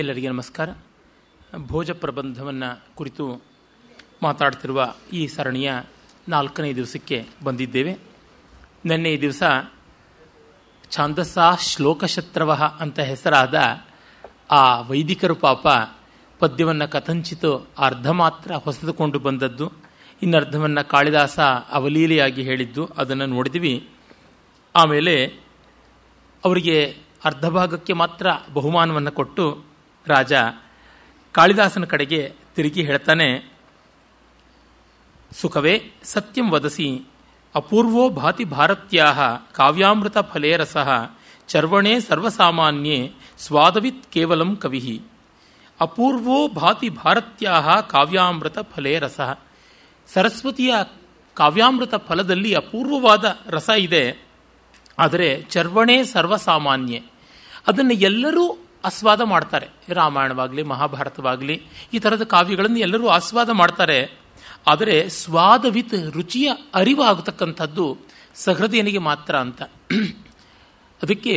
ಎಲ್ಲರಿಗೆ ನಮಸ್ಕಾರ ಭೋಜ ಪ್ರಬಂಧವನ್ನು ಕುರಿತು ಮಾತಾಡ್ತಿರುವ ಈ ಸರಣಿಯ ನಾಲ್ಕನೇ ದಿವಸಕ್ಕೆ ಬಂದಿದ್ದೇವೆ ನಿನ್ನೆ ದಿವಸ ಛಾಂದಸ್ಸ ಶ್ಲೋಕಶತ್ರವ ಅಂತ ಹೆಸರಾದ ಆ ವೈದಿಕರು ಪಾಪ ಪದ್ಯವನ್ನು ಕಥಂಚಿತು ಅರ್ಧ ಮಾತ್ರ ಹೊಸದುಕೊಂಡು ಬಂದದ್ದು ಇನ್ನರ್ಧವನ್ನು ಕಾಳಿದಾಸ ಅವಲೀಲಿಯಾಗಿ ಹೇಳಿದ್ದು ಅದನ್ನು ನೋಡಿದ್ವಿ ಆಮೇಲೆ ಅವರಿಗೆ ಅರ್ಧ ಭಾಗಕ್ಕೆ ಮಾತ್ರ ಬಹುಮಾನವನ್ನು ಕೊಟ್ಟು ರಾಜ ಕಾಳಿದಾಸನ ಕಡೆಗೆ ತಿರುಗಿ ಹೇಳ್ತಾನೆ ಸುಖವೇ ಸತ್ಯಂ ವದಸಿ ಅಪೂರ್ವೋ ಭಾತಿ ಭಾರತ್ಯಾ ಕಾವ್ಯಾಮೃತ ಫಲೇ ರಸ ಚರ್ವಣೇ ಸರ್ವಸಾಮಾನ್ಯೇ ಸ್ವಾದವಿತ್ ಕೇವಲಂ ಕವಿ ಅಪೂರ್ವೋ ಭಾತಿ ಭಾರತ್ಯಾ ಕಾವ್ಯಾಮೃತ ಫಲೇ ರಸ ಸರಸ್ವತಿಯ ಕಾವ್ಯಾಮೃತ ಫಲದಲ್ಲಿ ಅಪೂರ್ವವಾದ ರಸ ಇದೆ ಆದರೆ ಚರ್ವಣೇ ಸರ್ವಸಾಮಾನ್ಯ ಅದನ್ನು ಎಲ್ಲರೂ ಆಸ್ವಾದ ಮಾಡ್ತಾರೆ ರಾಮಾಯಣವಾಗಲಿ ಮಹಾಭಾರತವಾಗಲಿ ಈ ಥರದ ಕಾವ್ಯಗಳನ್ನು ಎಲ್ಲರೂ ಆಸ್ವಾದ ಮಾಡ್ತಾರೆ ಆದರೆ ಸ್ವಾದವಿತ್ ರುಚಿಯ ಅರಿವಾಗತಕ್ಕಂಥದ್ದು ಸಹೃದಯನಿಗೆ ಮಾತ್ರ ಅಂತ ಅದಕ್ಕೆ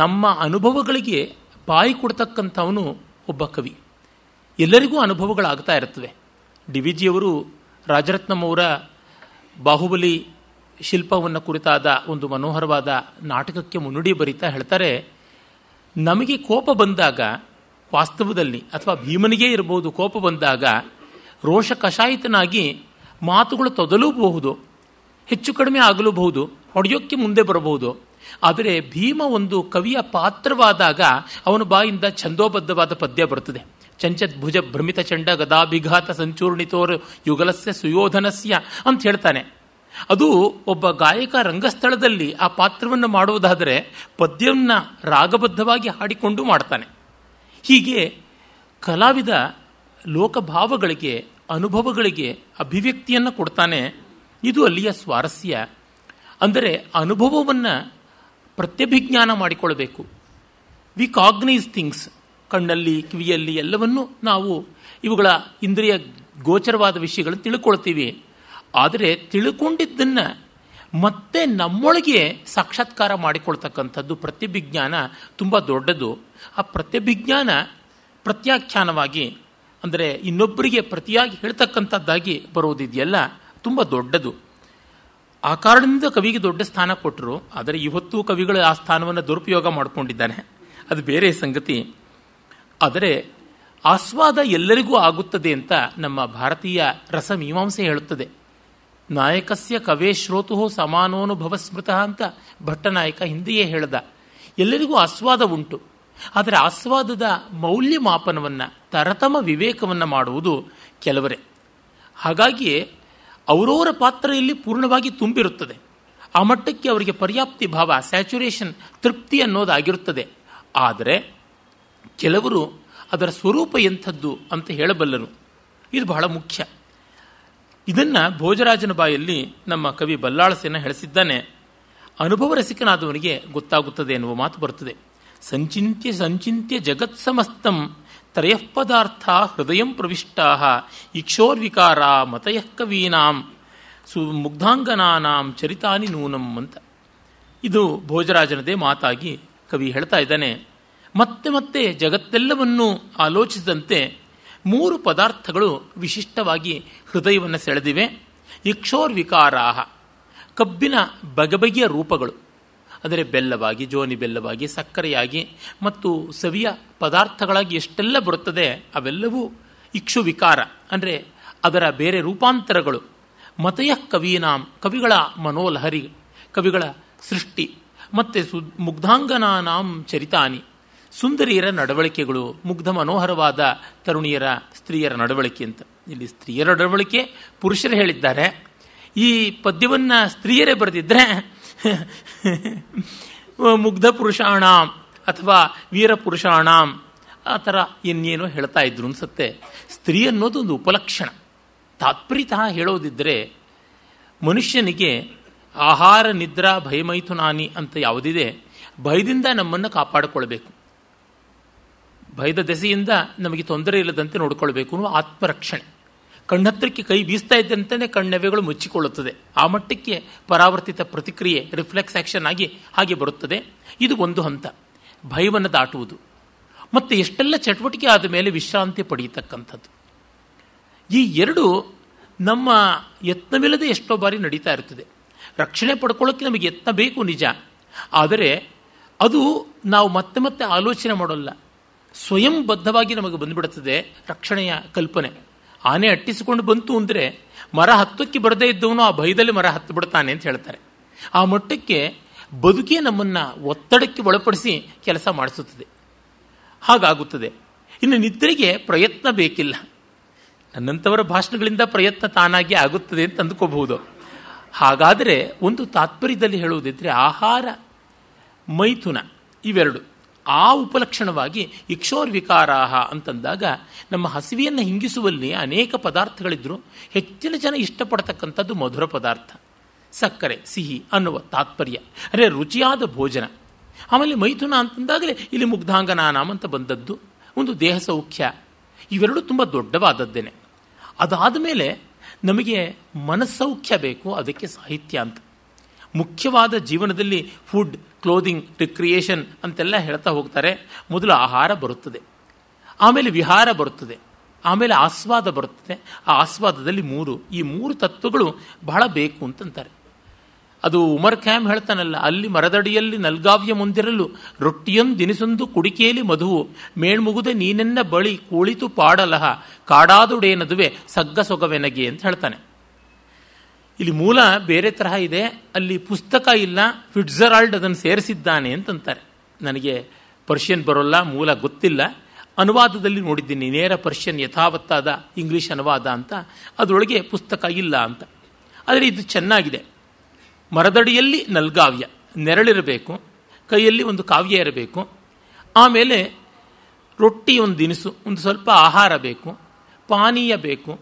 ನಮ್ಮ ಅನುಭವಗಳಿಗೆ ಬಾಯಿ ಕೊಡ್ತಕ್ಕಂಥವನು ಒಬ್ಬ ಕವಿ ಎಲ್ಲರಿಗೂ ಅನುಭವಗಳಾಗ್ತಾ ಇರ್ತವೆ ಡಿ ವಿ ಜಿಯವರು ರಾಜರತ್ನಂ ಅವರ ಬಾಹುಬಲಿ ಶಿಲ್ಪವನ್ನು ಕುರಿತಾದ ಒಂದು ಮನೋಹರವಾದ ನಾಟಕಕ್ಕೆ ಮುನ್ನುಡಿ ಬರಿತಾ ಹೇಳ್ತಾರೆ ನಮಗೆ ಕೋಪ ಬಂದಾಗ ವಾಸ್ತವದಲ್ಲಿ ಅಥವಾ ಭೀಮನಿಗೇ ಇರಬಹುದು ಕೋಪ ಬಂದಾಗ ರೋಷ ಕಷಾಯಿತನಾಗಿ ಮಾತುಗಳು ತೊದಲೂಬಹುದು ಹೆಚ್ಚು ಕಡಿಮೆ ಆಗಲೂಬಹುದು ಹೊಡೆಯೋಕ್ಕೆ ಮುಂದೆ ಬರಬಹುದು ಆದರೆ ಭೀಮ ಒಂದು ಕವಿಯ ಪಾತ್ರವಾದಾಗ ಅವನ ಬಾಯಿಂದ ಛಂದೋಬದ್ಧವಾದ ಪದ್ಯ ಬರುತ್ತದೆ ಚಂಚತ್ ಭುಜ ಭ್ರಮಿತ ಚಂಡ ಗದಾಭಿಘಾತ ಸಂಚೂರ್ಣಿತೋರು ಯುಗಲಸ್ಯ ಸುಯೋಧನಸ್ಯ ಅಂತ ಹೇಳ್ತಾನೆ ಅದು ಒಬ್ಬ ಗಾಯಕ ರಂಗಸ್ಥಳದಲ್ಲಿ ಆ ಪಾತ್ರವನ್ನು ಮಾಡುವುದಾದರೆ ಪದ್ಯವನ್ನು ರಾಗಬದ್ಧವಾಗಿ ಹಾಡಿಕೊಂಡು ಮಾಡ್ತಾನೆ ಹೀಗೆ ಕಲಾವಿದ ಲೋಕಭಾವಗಳಿಗೆ ಅನುಭವಗಳಿಗೆ ಅಭಿವ್ಯಕ್ತಿಯನ್ನು ಕೊಡ್ತಾನೆ ಇದು ಅಲ್ಲಿಯ ಸ್ವಾರಸ್ಯ ಅಂದರೆ ಅನುಭವವನ್ನು ಪ್ರತ್ಯಭಿಜ್ಞಾನ ಮಾಡಿಕೊಳ್ಳಬೇಕು ವಿ ಕಾಗ್ನೈಸ್ ಥಿಂಗ್ಸ್ ಕಣ್ಣಲ್ಲಿ ಕಿವಿಯಲ್ಲಿ ಎಲ್ಲವನ್ನೂ ನಾವು ಇವುಗಳ ಇಂದ್ರಿಯ ಗೋಚರವಾದ ವಿಷಯಗಳನ್ನು ತಿಳ್ಕೊಳ್ತೀವಿ ಆದರೆ ತಿಳ್ಕೊಂಡಿದ್ದನ್ನು ಮತ್ತೆ ನಮ್ಮೊಳಗೆ ಸಾಕ್ಷಾತ್ಕಾರ ಮಾಡಿಕೊಳ್ತಕ್ಕಂಥದ್ದು ಪ್ರತಿಭಿಜ್ಞಾನ ತುಂಬ ದೊಡ್ಡದು ಆ ಪ್ರತಿಭಿಜ್ಞಾನ ಪ್ರತ್ಯಾಖ್ಯಾನವಾಗಿ ಅಂದರೆ ಇನ್ನೊಬ್ಬರಿಗೆ ಪ್ರತಿಯಾಗಿ ಹೇಳ್ತಕ್ಕಂಥದ್ದಾಗಿ ಬರೋದಿದೆಯಲ್ಲ ತುಂಬ ದೊಡ್ಡದು ಆ ಕಾರಣದಿಂದ ಕವಿಗೆ ದೊಡ್ಡ ಸ್ಥಾನ ಕೊಟ್ಟರು ಆದರೆ ಇವತ್ತು ಕವಿಗಳು ಆ ಸ್ಥಾನವನ್ನು ದುರುಪಯೋಗ ಮಾಡಿಕೊಂಡಿದ್ದಾನೆ ಅದು ಬೇರೆ ಸಂಗತಿ ಆದರೆ ಆಸ್ವಾದ ಎಲ್ಲರಿಗೂ ಆಗುತ್ತದೆ ಅಂತ ನಮ್ಮ ಭಾರತೀಯ ರಸಮೀಮಾಂಸೆ ಹೇಳುತ್ತದೆ ನಾಯಕಸ್ಯ ಕವೇ ಶ್ರೋತು ಸಮಾನೋನುಭವ ಸ್ಮೃತ ಅಂತ ಭಟ್ಟನಾಯಕ ಹಿಂದೆಯೇ ಹೇಳ್ದ ಎಲ್ಲರಿಗೂ ಆಸ್ವಾದ ಉಂಟು ಆದರೆ ಆಸ್ವಾದದ ಮೌಲ್ಯಮಾಪನವನ್ನು ತರತಮ ವಿವೇಕವನ್ನು ಮಾಡುವುದು ಕೆಲವರೇ ಹಾಗಾಗಿಯೇ ಅವರವರ ಪಾತ್ರ ಇಲ್ಲಿ ಪೂರ್ಣವಾಗಿ ತುಂಬಿರುತ್ತದೆ ಆ ಮಟ್ಟಕ್ಕೆ ಅವರಿಗೆ ಪರ್ಯಾಪ್ತಿ ಭಾವ ಸ್ಯಾಚುರೇಷನ್ ತೃಪ್ತಿ ಅನ್ನೋದಾಗಿರುತ್ತದೆ ಆದರೆ ಕೆಲವರು ಅದರ ಸ್ವರೂಪ ಎಂಥದ್ದು ಅಂತ ಹೇಳಬಲ್ಲರು ಇದು ಬಹಳ ಮುಖ್ಯ ಇದನ್ನು ಭೋಜರಾಜನ ಬಾಯಲ್ಲಿ ನಮ್ಮ ಕವಿ ಬಲ್ಲಾಳಸೇನ ಹೇಳಿಸಿದ್ದಾನೆ ಅನುಭವ ರಸಿಕನಾದವನಿಗೆ ಗೊತ್ತಾಗುತ್ತದೆ ಎನ್ನುವ ಮಾತು ಬರುತ್ತದೆ ಸಂಚಿಂತ್ಯ ಸಂಚಿಂತ್ಯ ಜಗತ್ ಸಮಸ್ತಂ ತ್ರಯಃಪದಾರ್ಥ ಹೃದಯಂ ಪ್ರವಿಷ್ಟಾ ಇಕ್ಷೋರ್ವಿಕಾರ ಮತಯಃ ಕವೀನಾಂ ಸು ಮುಗ್ಧಾಂಗನಾಂ ಚರಿತಾನಿ ನೂನಂ ಅಂತ ಇದು ಭೋಜರಾಜನದೇ ಮಾತಾಗಿ ಕವಿ ಹೇಳ್ತಾ ಇದ್ದಾನೆ ಮತ್ತೆ ಮತ್ತೆ ಜಗತ್ತೆಲ್ಲವನ್ನೂ ಆಲೋಚಿಸಿದಂತೆ ಮೂರು ಪದಾರ್ಥಗಳು ವಿಶಿಷ್ಟವಾಗಿ ಹೃದಯವನ್ನು ಸೆಳೆದಿವೆ ಇಕ್ಷೋರ್ ಕಬ್ಬಿನ ಬಗೆಬಗೆಯ ರೂಪಗಳು ಅಂದರೆ ಬೆಲ್ಲವಾಗಿ ಜೋನಿ ಬೆಲ್ಲವಾಗಿ ಸಕ್ಕರೆಯಾಗಿ ಮತ್ತು ಸವಿಯ ಪದಾರ್ಥಗಳಾಗಿ ಎಷ್ಟೆಲ್ಲ ಬರುತ್ತದೆ ಅವೆಲ್ಲವೂ ಇಕ್ಷು ವಿಕಾರ ಅಂದರೆ ಅದರ ಬೇರೆ ರೂಪಾಂತರಗಳು ಮತಯ ಕವೀನಾಂ ಕವಿಗಳ ಮನೋಲಹರಿ ಕವಿಗಳ ಸೃಷ್ಟಿ ಮತ್ತು ಸು ಮುಗ್ಧಾಂಗನಾಂ ಚರಿತಾನಿ ಸುಂದರಿಯರ ನಡವಳಿಕೆಗಳು ಮುಗ್ಧ ಮನೋಹರವಾದ ತರುಣಿಯರ ಸ್ತ್ರೀಯರ ನಡವಳಿಕೆ ಅಂತ ಇಲ್ಲಿ ಸ್ತ್ರೀಯರ ನಡವಳಿಕೆ ಪುರುಷರು ಹೇಳಿದ್ದಾರೆ ಈ ಪದ್ಯವನ್ನು ಸ್ತ್ರೀಯರೇ ಬರೆದಿದ್ದರೆ ಮುಗ್ಧ ಪುರುಷಾಣ ಅಥವಾ ವೀರ ಪುರುಷಾಣ ಆ ಥರ ಇನ್ನೇನೋ ಹೇಳ್ತಾ ಇದ್ರು ಅನ್ಸುತ್ತೆ ಸ್ತ್ರೀ ಅನ್ನೋದು ಒಂದು ಉಪಲಕ್ಷಣ ತಾತ್ಪರ್ಯತಃ ಹೇಳೋದಿದ್ದರೆ ಮನುಷ್ಯನಿಗೆ ಆಹಾರ ನಿದ್ರಾ ಭಯಮೈಥುನಾನಿ ಅಂತ ಯಾವುದಿದೆ ಭಯದಿಂದ ನಮ್ಮನ್ನು ಕಾಪಾಡಿಕೊಳ್ಬೇಕು ಭಯದ ದೆಸೆಯಿಂದ ನಮಗೆ ತೊಂದರೆ ಇಲ್ಲದಂತೆ ನೋಡಿಕೊಳ್ಬೇಕು ಅನ್ನೋ ಆತ್ಮರಕ್ಷಣೆ ಕಣ್ಣತ್ರಕ್ಕೆ ಕೈ ಬೀಸ್ತಾ ಇದ್ದಂತೆಯೇ ಕಣ್ಣವೆಗಳು ಮುಚ್ಚಿಕೊಳ್ಳುತ್ತದೆ ಆ ಮಟ್ಟಕ್ಕೆ ಪರಾವರ್ತಿತ ಪ್ರತಿಕ್ರಿಯೆ ರಿಫ್ಲೆಕ್ಸ್ ಆಕ್ಷನ್ ಆಗಿ ಹಾಗೆ ಬರುತ್ತದೆ ಇದು ಒಂದು ಹಂತ ಭಯವನ್ನು ದಾಟುವುದು ಮತ್ತು ಎಷ್ಟೆಲ್ಲ ಚಟುವಟಿಕೆ ಆದ ಮೇಲೆ ವಿಶ್ರಾಂತಿ ಪಡೆಯತಕ್ಕಂಥದ್ದು ಈ ಎರಡು ನಮ್ಮ ಯತ್ನವಿಲ್ಲದೆ ಎಷ್ಟೋ ಬಾರಿ ನಡೀತಾ ಇರ್ತದೆ ರಕ್ಷಣೆ ಪಡ್ಕೊಳ್ಳೋಕ್ಕೆ ನಮಗೆ ಯತ್ನ ಬೇಕು ನಿಜ ಆದರೆ ಅದು ನಾವು ಮತ್ತೆ ಮತ್ತೆ ಆಲೋಚನೆ ಮಾಡೋಲ್ಲ ಸ್ವಯಂ ಬದ್ಧವಾಗಿ ನಮಗೆ ಬಂದುಬಿಡುತ್ತದೆ ರಕ್ಷಣೆಯ ಕಲ್ಪನೆ ಆನೆ ಅಟ್ಟಿಸಿಕೊಂಡು ಬಂತು ಅಂದರೆ ಮರ ಹತ್ತಕ್ಕೆ ಬರದೇ ಇದ್ದವನು ಆ ಭಯದಲ್ಲಿ ಮರ ಹತ್ತು ಬಿಡ್ತಾನೆ ಅಂತ ಹೇಳ್ತಾರೆ ಆ ಮಟ್ಟಕ್ಕೆ ಬದುಕೇ ನಮ್ಮನ್ನು ಒತ್ತಡಕ್ಕೆ ಒಳಪಡಿಸಿ ಕೆಲಸ ಮಾಡಿಸುತ್ತದೆ ಹಾಗಾಗುತ್ತದೆ ಇನ್ನು ನಿದ್ರೆಗೆ ಪ್ರಯತ್ನ ಬೇಕಿಲ್ಲ ನನ್ನಂಥವರ ಭಾಷಣಗಳಿಂದ ಪ್ರಯತ್ನ ತಾನಾಗಿ ಆಗುತ್ತದೆ ಅಂತ ಅಂದ್ಕೋಬಹುದು ಹಾಗಾದರೆ ಒಂದು ತಾತ್ಪರ್ಯದಲ್ಲಿ ಹೇಳುವುದಿದ್ರೆ ಆಹಾರ ಮೈಥುನ ಇವೆರಡು ಆ ಉಪಲಕ್ಷಣವಾಗಿ ಇಕ್ಷೋರ್ವಿಕಾರಾಹ ಅಂತಂದಾಗ ನಮ್ಮ ಹಸಿವಿಯನ್ನು ಹಿಂಗಿಸುವಲ್ಲಿ ಅನೇಕ ಪದಾರ್ಥಗಳಿದ್ದರೂ ಹೆಚ್ಚಿನ ಜನ ಇಷ್ಟಪಡ್ತಕ್ಕಂಥದ್ದು ಮಧುರ ಪದಾರ್ಥ ಸಕ್ಕರೆ ಸಿಹಿ ಅನ್ನುವ ತಾತ್ಪರ್ಯ ಅಂದರೆ ರುಚಿಯಾದ ಭೋಜನ ಆಮೇಲೆ ಮೈಥುನ ಅಂತಂದಾಗಲೇ ಇಲ್ಲಿ ಮುಗ್ಧಾಂಗನ ಅಂತ ಬಂದದ್ದು ಒಂದು ದೇಹ ಸೌಖ್ಯ ಇವೆರಡೂ ತುಂಬ ದೊಡ್ಡವಾದದ್ದೇನೆ ಅದಾದ ಮೇಲೆ ನಮಗೆ ಮನಸ್ಸೌಖ್ಯ ಬೇಕು ಅದಕ್ಕೆ ಸಾಹಿತ್ಯ ಅಂತ ಮುಖ್ಯವಾದ ಜೀವನದಲ್ಲಿ ಫುಡ್ ಕ್ಲೋದಿಂಗ್ ರಿಕ್ರಿಯೇಷನ್ ಅಂತೆಲ್ಲ ಹೇಳ್ತಾ ಹೋಗ್ತಾರೆ ಮೊದಲು ಆಹಾರ ಬರುತ್ತದೆ ಆಮೇಲೆ ವಿಹಾರ ಬರುತ್ತದೆ ಆಮೇಲೆ ಆಸ್ವಾದ ಬರುತ್ತದೆ ಆ ಆಸ್ವಾದದಲ್ಲಿ ಮೂರು ಈ ಮೂರು ತತ್ವಗಳು ಬಹಳ ಬೇಕು ಅಂತಂತಾರೆ ಅದು ಉಮರ್ ಖ್ಯಾಮ್ ಹೇಳ್ತಾನಲ್ಲ ಅಲ್ಲಿ ಮರದಡಿಯಲ್ಲಿ ನಲ್ಗಾವ್ಯ ಮುಂದಿರಲು ರೊಟ್ಟಿಯೊಂದು ದಿನಿಸೊಂದು ಕುಡಿಕೆಯಲ್ಲಿ ಮಧುವು ಮೇಳ್ಮುಗುದೆ ನೀನೆನ್ನ ಬಳಿ ಕುಳಿತು ಪಾಡಲಹ ಕಾಡಾದುಡೇನದುವೆ ಸಗ್ಗ ಸೊಗವೆನಗೆ ಅಂತ ಹೇಳ್ತಾನೆ ಇಲ್ಲಿ ಮೂಲ ಬೇರೆ ತರಹ ಇದೆ ಅಲ್ಲಿ ಪುಸ್ತಕ ಇಲ್ಲ ಫಿಟ್ಜರಾಲ್ಡ್ ಅದನ್ನು ಸೇರಿಸಿದ್ದಾನೆ ಅಂತಂತಾರೆ ನನಗೆ ಪರ್ಷಿಯನ್ ಬರೋಲ್ಲ ಮೂಲ ಗೊತ್ತಿಲ್ಲ ಅನುವಾದದಲ್ಲಿ ನೋಡಿದ್ದೀನಿ ನೇರ ಪರ್ಷಿಯನ್ ಯಥಾವತ್ತಾದ ಇಂಗ್ಲೀಷ್ ಅನುವಾದ ಅಂತ ಅದರೊಳಗೆ ಪುಸ್ತಕ ಇಲ್ಲ ಅಂತ ಆದರೆ ಇದು ಚೆನ್ನಾಗಿದೆ ಮರದಡಿಯಲ್ಲಿ ನಲ್ಗಾವ್ಯ ನೆರಳಿರಬೇಕು ಕೈಯಲ್ಲಿ ಒಂದು ಕಾವ್ಯ ಇರಬೇಕು ಆಮೇಲೆ ರೊಟ್ಟಿ ಒಂದು ದಿನಸು ಒಂದು ಸ್ವಲ್ಪ ಆಹಾರ ಬೇಕು ಪಾನೀಯ ಬೇಕು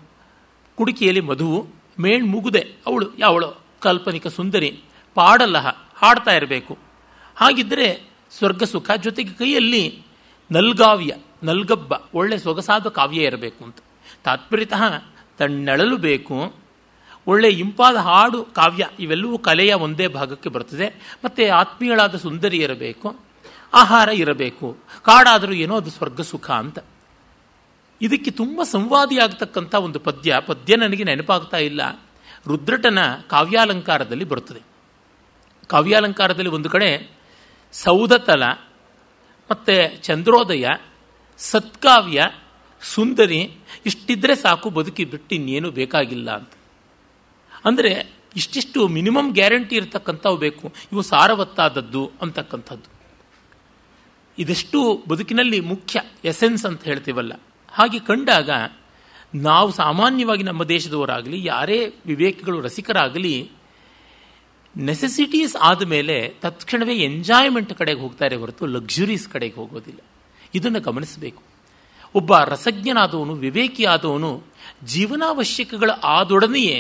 ಕುಡಿಕೆಯಲ್ಲಿ ಮಧುವು ಮೇಣ್ ಮುಗುದೆ ಅವಳು ಯಾವಳು ಕಾಲ್ಪನಿಕ ಸುಂದರಿ ಪಾಡಲ್ಲ ಹಾಡ್ತಾ ಇರಬೇಕು ಹಾಗಿದ್ದರೆ ಸ್ವರ್ಗ ಸುಖ ಜೊತೆಗೆ ಕೈಯಲ್ಲಿ ನಲ್ಗಾವ್ಯ ನಲ್ಗಬ್ಬ ಒಳ್ಳೆ ಸೊಗಸಾದ ಕಾವ್ಯ ಇರಬೇಕು ಅಂತ ತಾತ್ಪರ್ಯತಃ ತಣ್ಣಳಲು ಬೇಕು ಒಳ್ಳೆ ಇಂಪಾದ ಹಾಡು ಕಾವ್ಯ ಇವೆಲ್ಲವೂ ಕಲೆಯ ಒಂದೇ ಭಾಗಕ್ಕೆ ಬರ್ತದೆ ಮತ್ತೆ ಆತ್ಮೀಯಳಾದ ಸುಂದರಿ ಇರಬೇಕು ಆಹಾರ ಇರಬೇಕು ಕಾಡಾದರೂ ಏನೋ ಅದು ಸ್ವರ್ಗ ಸುಖ ಅಂತ ಇದಕ್ಕೆ ತುಂಬ ಸಂವಾದಿಯಾಗತಕ್ಕಂಥ ಒಂದು ಪದ್ಯ ಪದ್ಯ ನನಗೆ ನೆನಪಾಗ್ತಾ ಇಲ್ಲ ರುದ್ರಟನ ಕಾವ್ಯಾಲಂಕಾರದಲ್ಲಿ ಬರುತ್ತದೆ ಕಾವ್ಯಾಲಂಕಾರದಲ್ಲಿ ಒಂದು ಕಡೆ ಸೌಧತಲ ಮತ್ತು ಚಂದ್ರೋದಯ ಸತ್ಕಾವ್ಯ ಸುಂದರಿ ಇಷ್ಟಿದ್ರೆ ಸಾಕು ಬದುಕಿ ಬಿಟ್ಟು ಇನ್ನೇನು ಬೇಕಾಗಿಲ್ಲ ಅಂತ ಅಂದರೆ ಇಷ್ಟಿಷ್ಟು ಮಿನಿಮಮ್ ಗ್ಯಾರಂಟಿ ಇರತಕ್ಕಂಥವು ಬೇಕು ಇವು ಸಾರವತ್ತಾದದ್ದು ಅಂತಕ್ಕಂಥದ್ದು ಇದೆಷ್ಟು ಬದುಕಿನಲ್ಲಿ ಮುಖ್ಯ ಎಸೆನ್ಸ್ ಅಂತ ಹೇಳ್ತೀವಲ್ಲ ಹಾಗೆ ಕಂಡಾಗ ನಾವು ಸಾಮಾನ್ಯವಾಗಿ ನಮ್ಮ ದೇಶದವರಾಗಲಿ ಯಾರೇ ವಿವೇಕಿಗಳು ರಸಿಕರಾಗಲಿ ನೆಸೆಸಿಟೀಸ್ ಮೇಲೆ ತತ್ಕ್ಷಣವೇ ಎಂಜಾಯ್ಮೆಂಟ್ ಕಡೆಗೆ ಹೋಗ್ತಾರೆ ಹೊರತು ಲಕ್ಸುರೀಸ್ ಕಡೆಗೆ ಹೋಗೋದಿಲ್ಲ ಇದನ್ನು ಗಮನಿಸಬೇಕು ಒಬ್ಬ ರಸಜ್ಞನಾದವನು ಆದವನು ಜೀವನಾವಶ್ಯಕಗಳ ಆದೊಡನೆಯೇ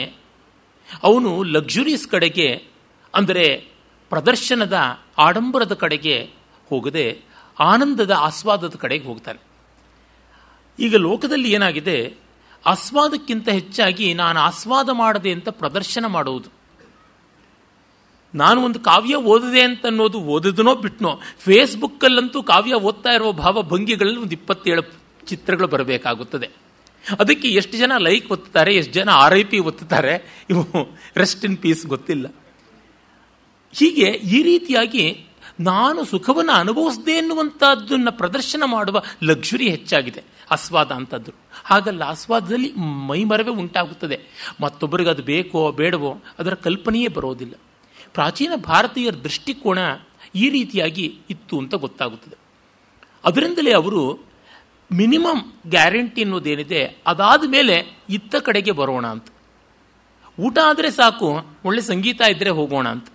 ಅವನು ಲಕ್ಸುರೀಸ್ ಕಡೆಗೆ ಅಂದರೆ ಪ್ರದರ್ಶನದ ಆಡಂಬರದ ಕಡೆಗೆ ಹೋಗದೆ ಆನಂದದ ಆಸ್ವಾದದ ಕಡೆಗೆ ಹೋಗ್ತಾನೆ ಈಗ ಲೋಕದಲ್ಲಿ ಏನಾಗಿದೆ ಆಸ್ವಾದಕ್ಕಿಂತ ಹೆಚ್ಚಾಗಿ ನಾನು ಆಸ್ವಾದ ಮಾಡದೆ ಅಂತ ಪ್ರದರ್ಶನ ಮಾಡುವುದು ನಾನು ಒಂದು ಕಾವ್ಯ ಓದಿದೆ ಅಂತ ಅನ್ನೋದು ಓದಿದನೋ ಬಿಟ್ನೋ ಫೇಸ್ಬುಕ್ಕಲ್ಲಂತೂ ಕಾವ್ಯ ಓದ್ತಾ ಇರುವ ಭಾವಭಂಗಿಗಳಲ್ಲಿ ಒಂದು ಇಪ್ಪತ್ತೇಳು ಚಿತ್ರಗಳು ಬರಬೇಕಾಗುತ್ತದೆ ಅದಕ್ಕೆ ಎಷ್ಟು ಜನ ಲೈಕ್ ಒತ್ತಾರೆ ಎಷ್ಟು ಜನ ಆರ್ ಐ ಪಿ ಒತ್ತಾರೆ ಇವು ರೆಸ್ಟ್ ಇನ್ ಪೀಸ್ ಗೊತ್ತಿಲ್ಲ ಹೀಗೆ ಈ ರೀತಿಯಾಗಿ ನಾನು ಸುಖವನ್ನು ಅನುಭವಿಸದೆ ಎನ್ನುವಂಥದ್ದನ್ನು ಪ್ರದರ್ಶನ ಮಾಡುವ ಲಕ್ಷುರಿ ಹೆಚ್ಚಾಗಿದೆ ಆಸ್ವಾದ ಅಂತದ್ರು ಹಾಗಲ್ಲ ಆಸ್ವಾದದಲ್ಲಿ ಮೈಮರವೇ ಉಂಟಾಗುತ್ತದೆ ಮತ್ತೊಬ್ಬರಿಗೆ ಅದು ಬೇಕೋ ಬೇಡವೋ ಅದರ ಕಲ್ಪನೆಯೇ ಬರೋದಿಲ್ಲ ಪ್ರಾಚೀನ ಭಾರತೀಯರ ದೃಷ್ಟಿಕೋನ ಈ ರೀತಿಯಾಗಿ ಇತ್ತು ಅಂತ ಗೊತ್ತಾಗುತ್ತದೆ ಅದರಿಂದಲೇ ಅವರು ಮಿನಿಮಮ್ ಗ್ಯಾರಂಟಿ ಅನ್ನೋದೇನಿದೆ ಅದಾದ ಮೇಲೆ ಇತ್ತ ಕಡೆಗೆ ಬರೋಣ ಅಂತ ಊಟ ಆದರೆ ಸಾಕು ಒಳ್ಳೆ ಸಂಗೀತ ಇದ್ದರೆ ಹೋಗೋಣ ಅಂತ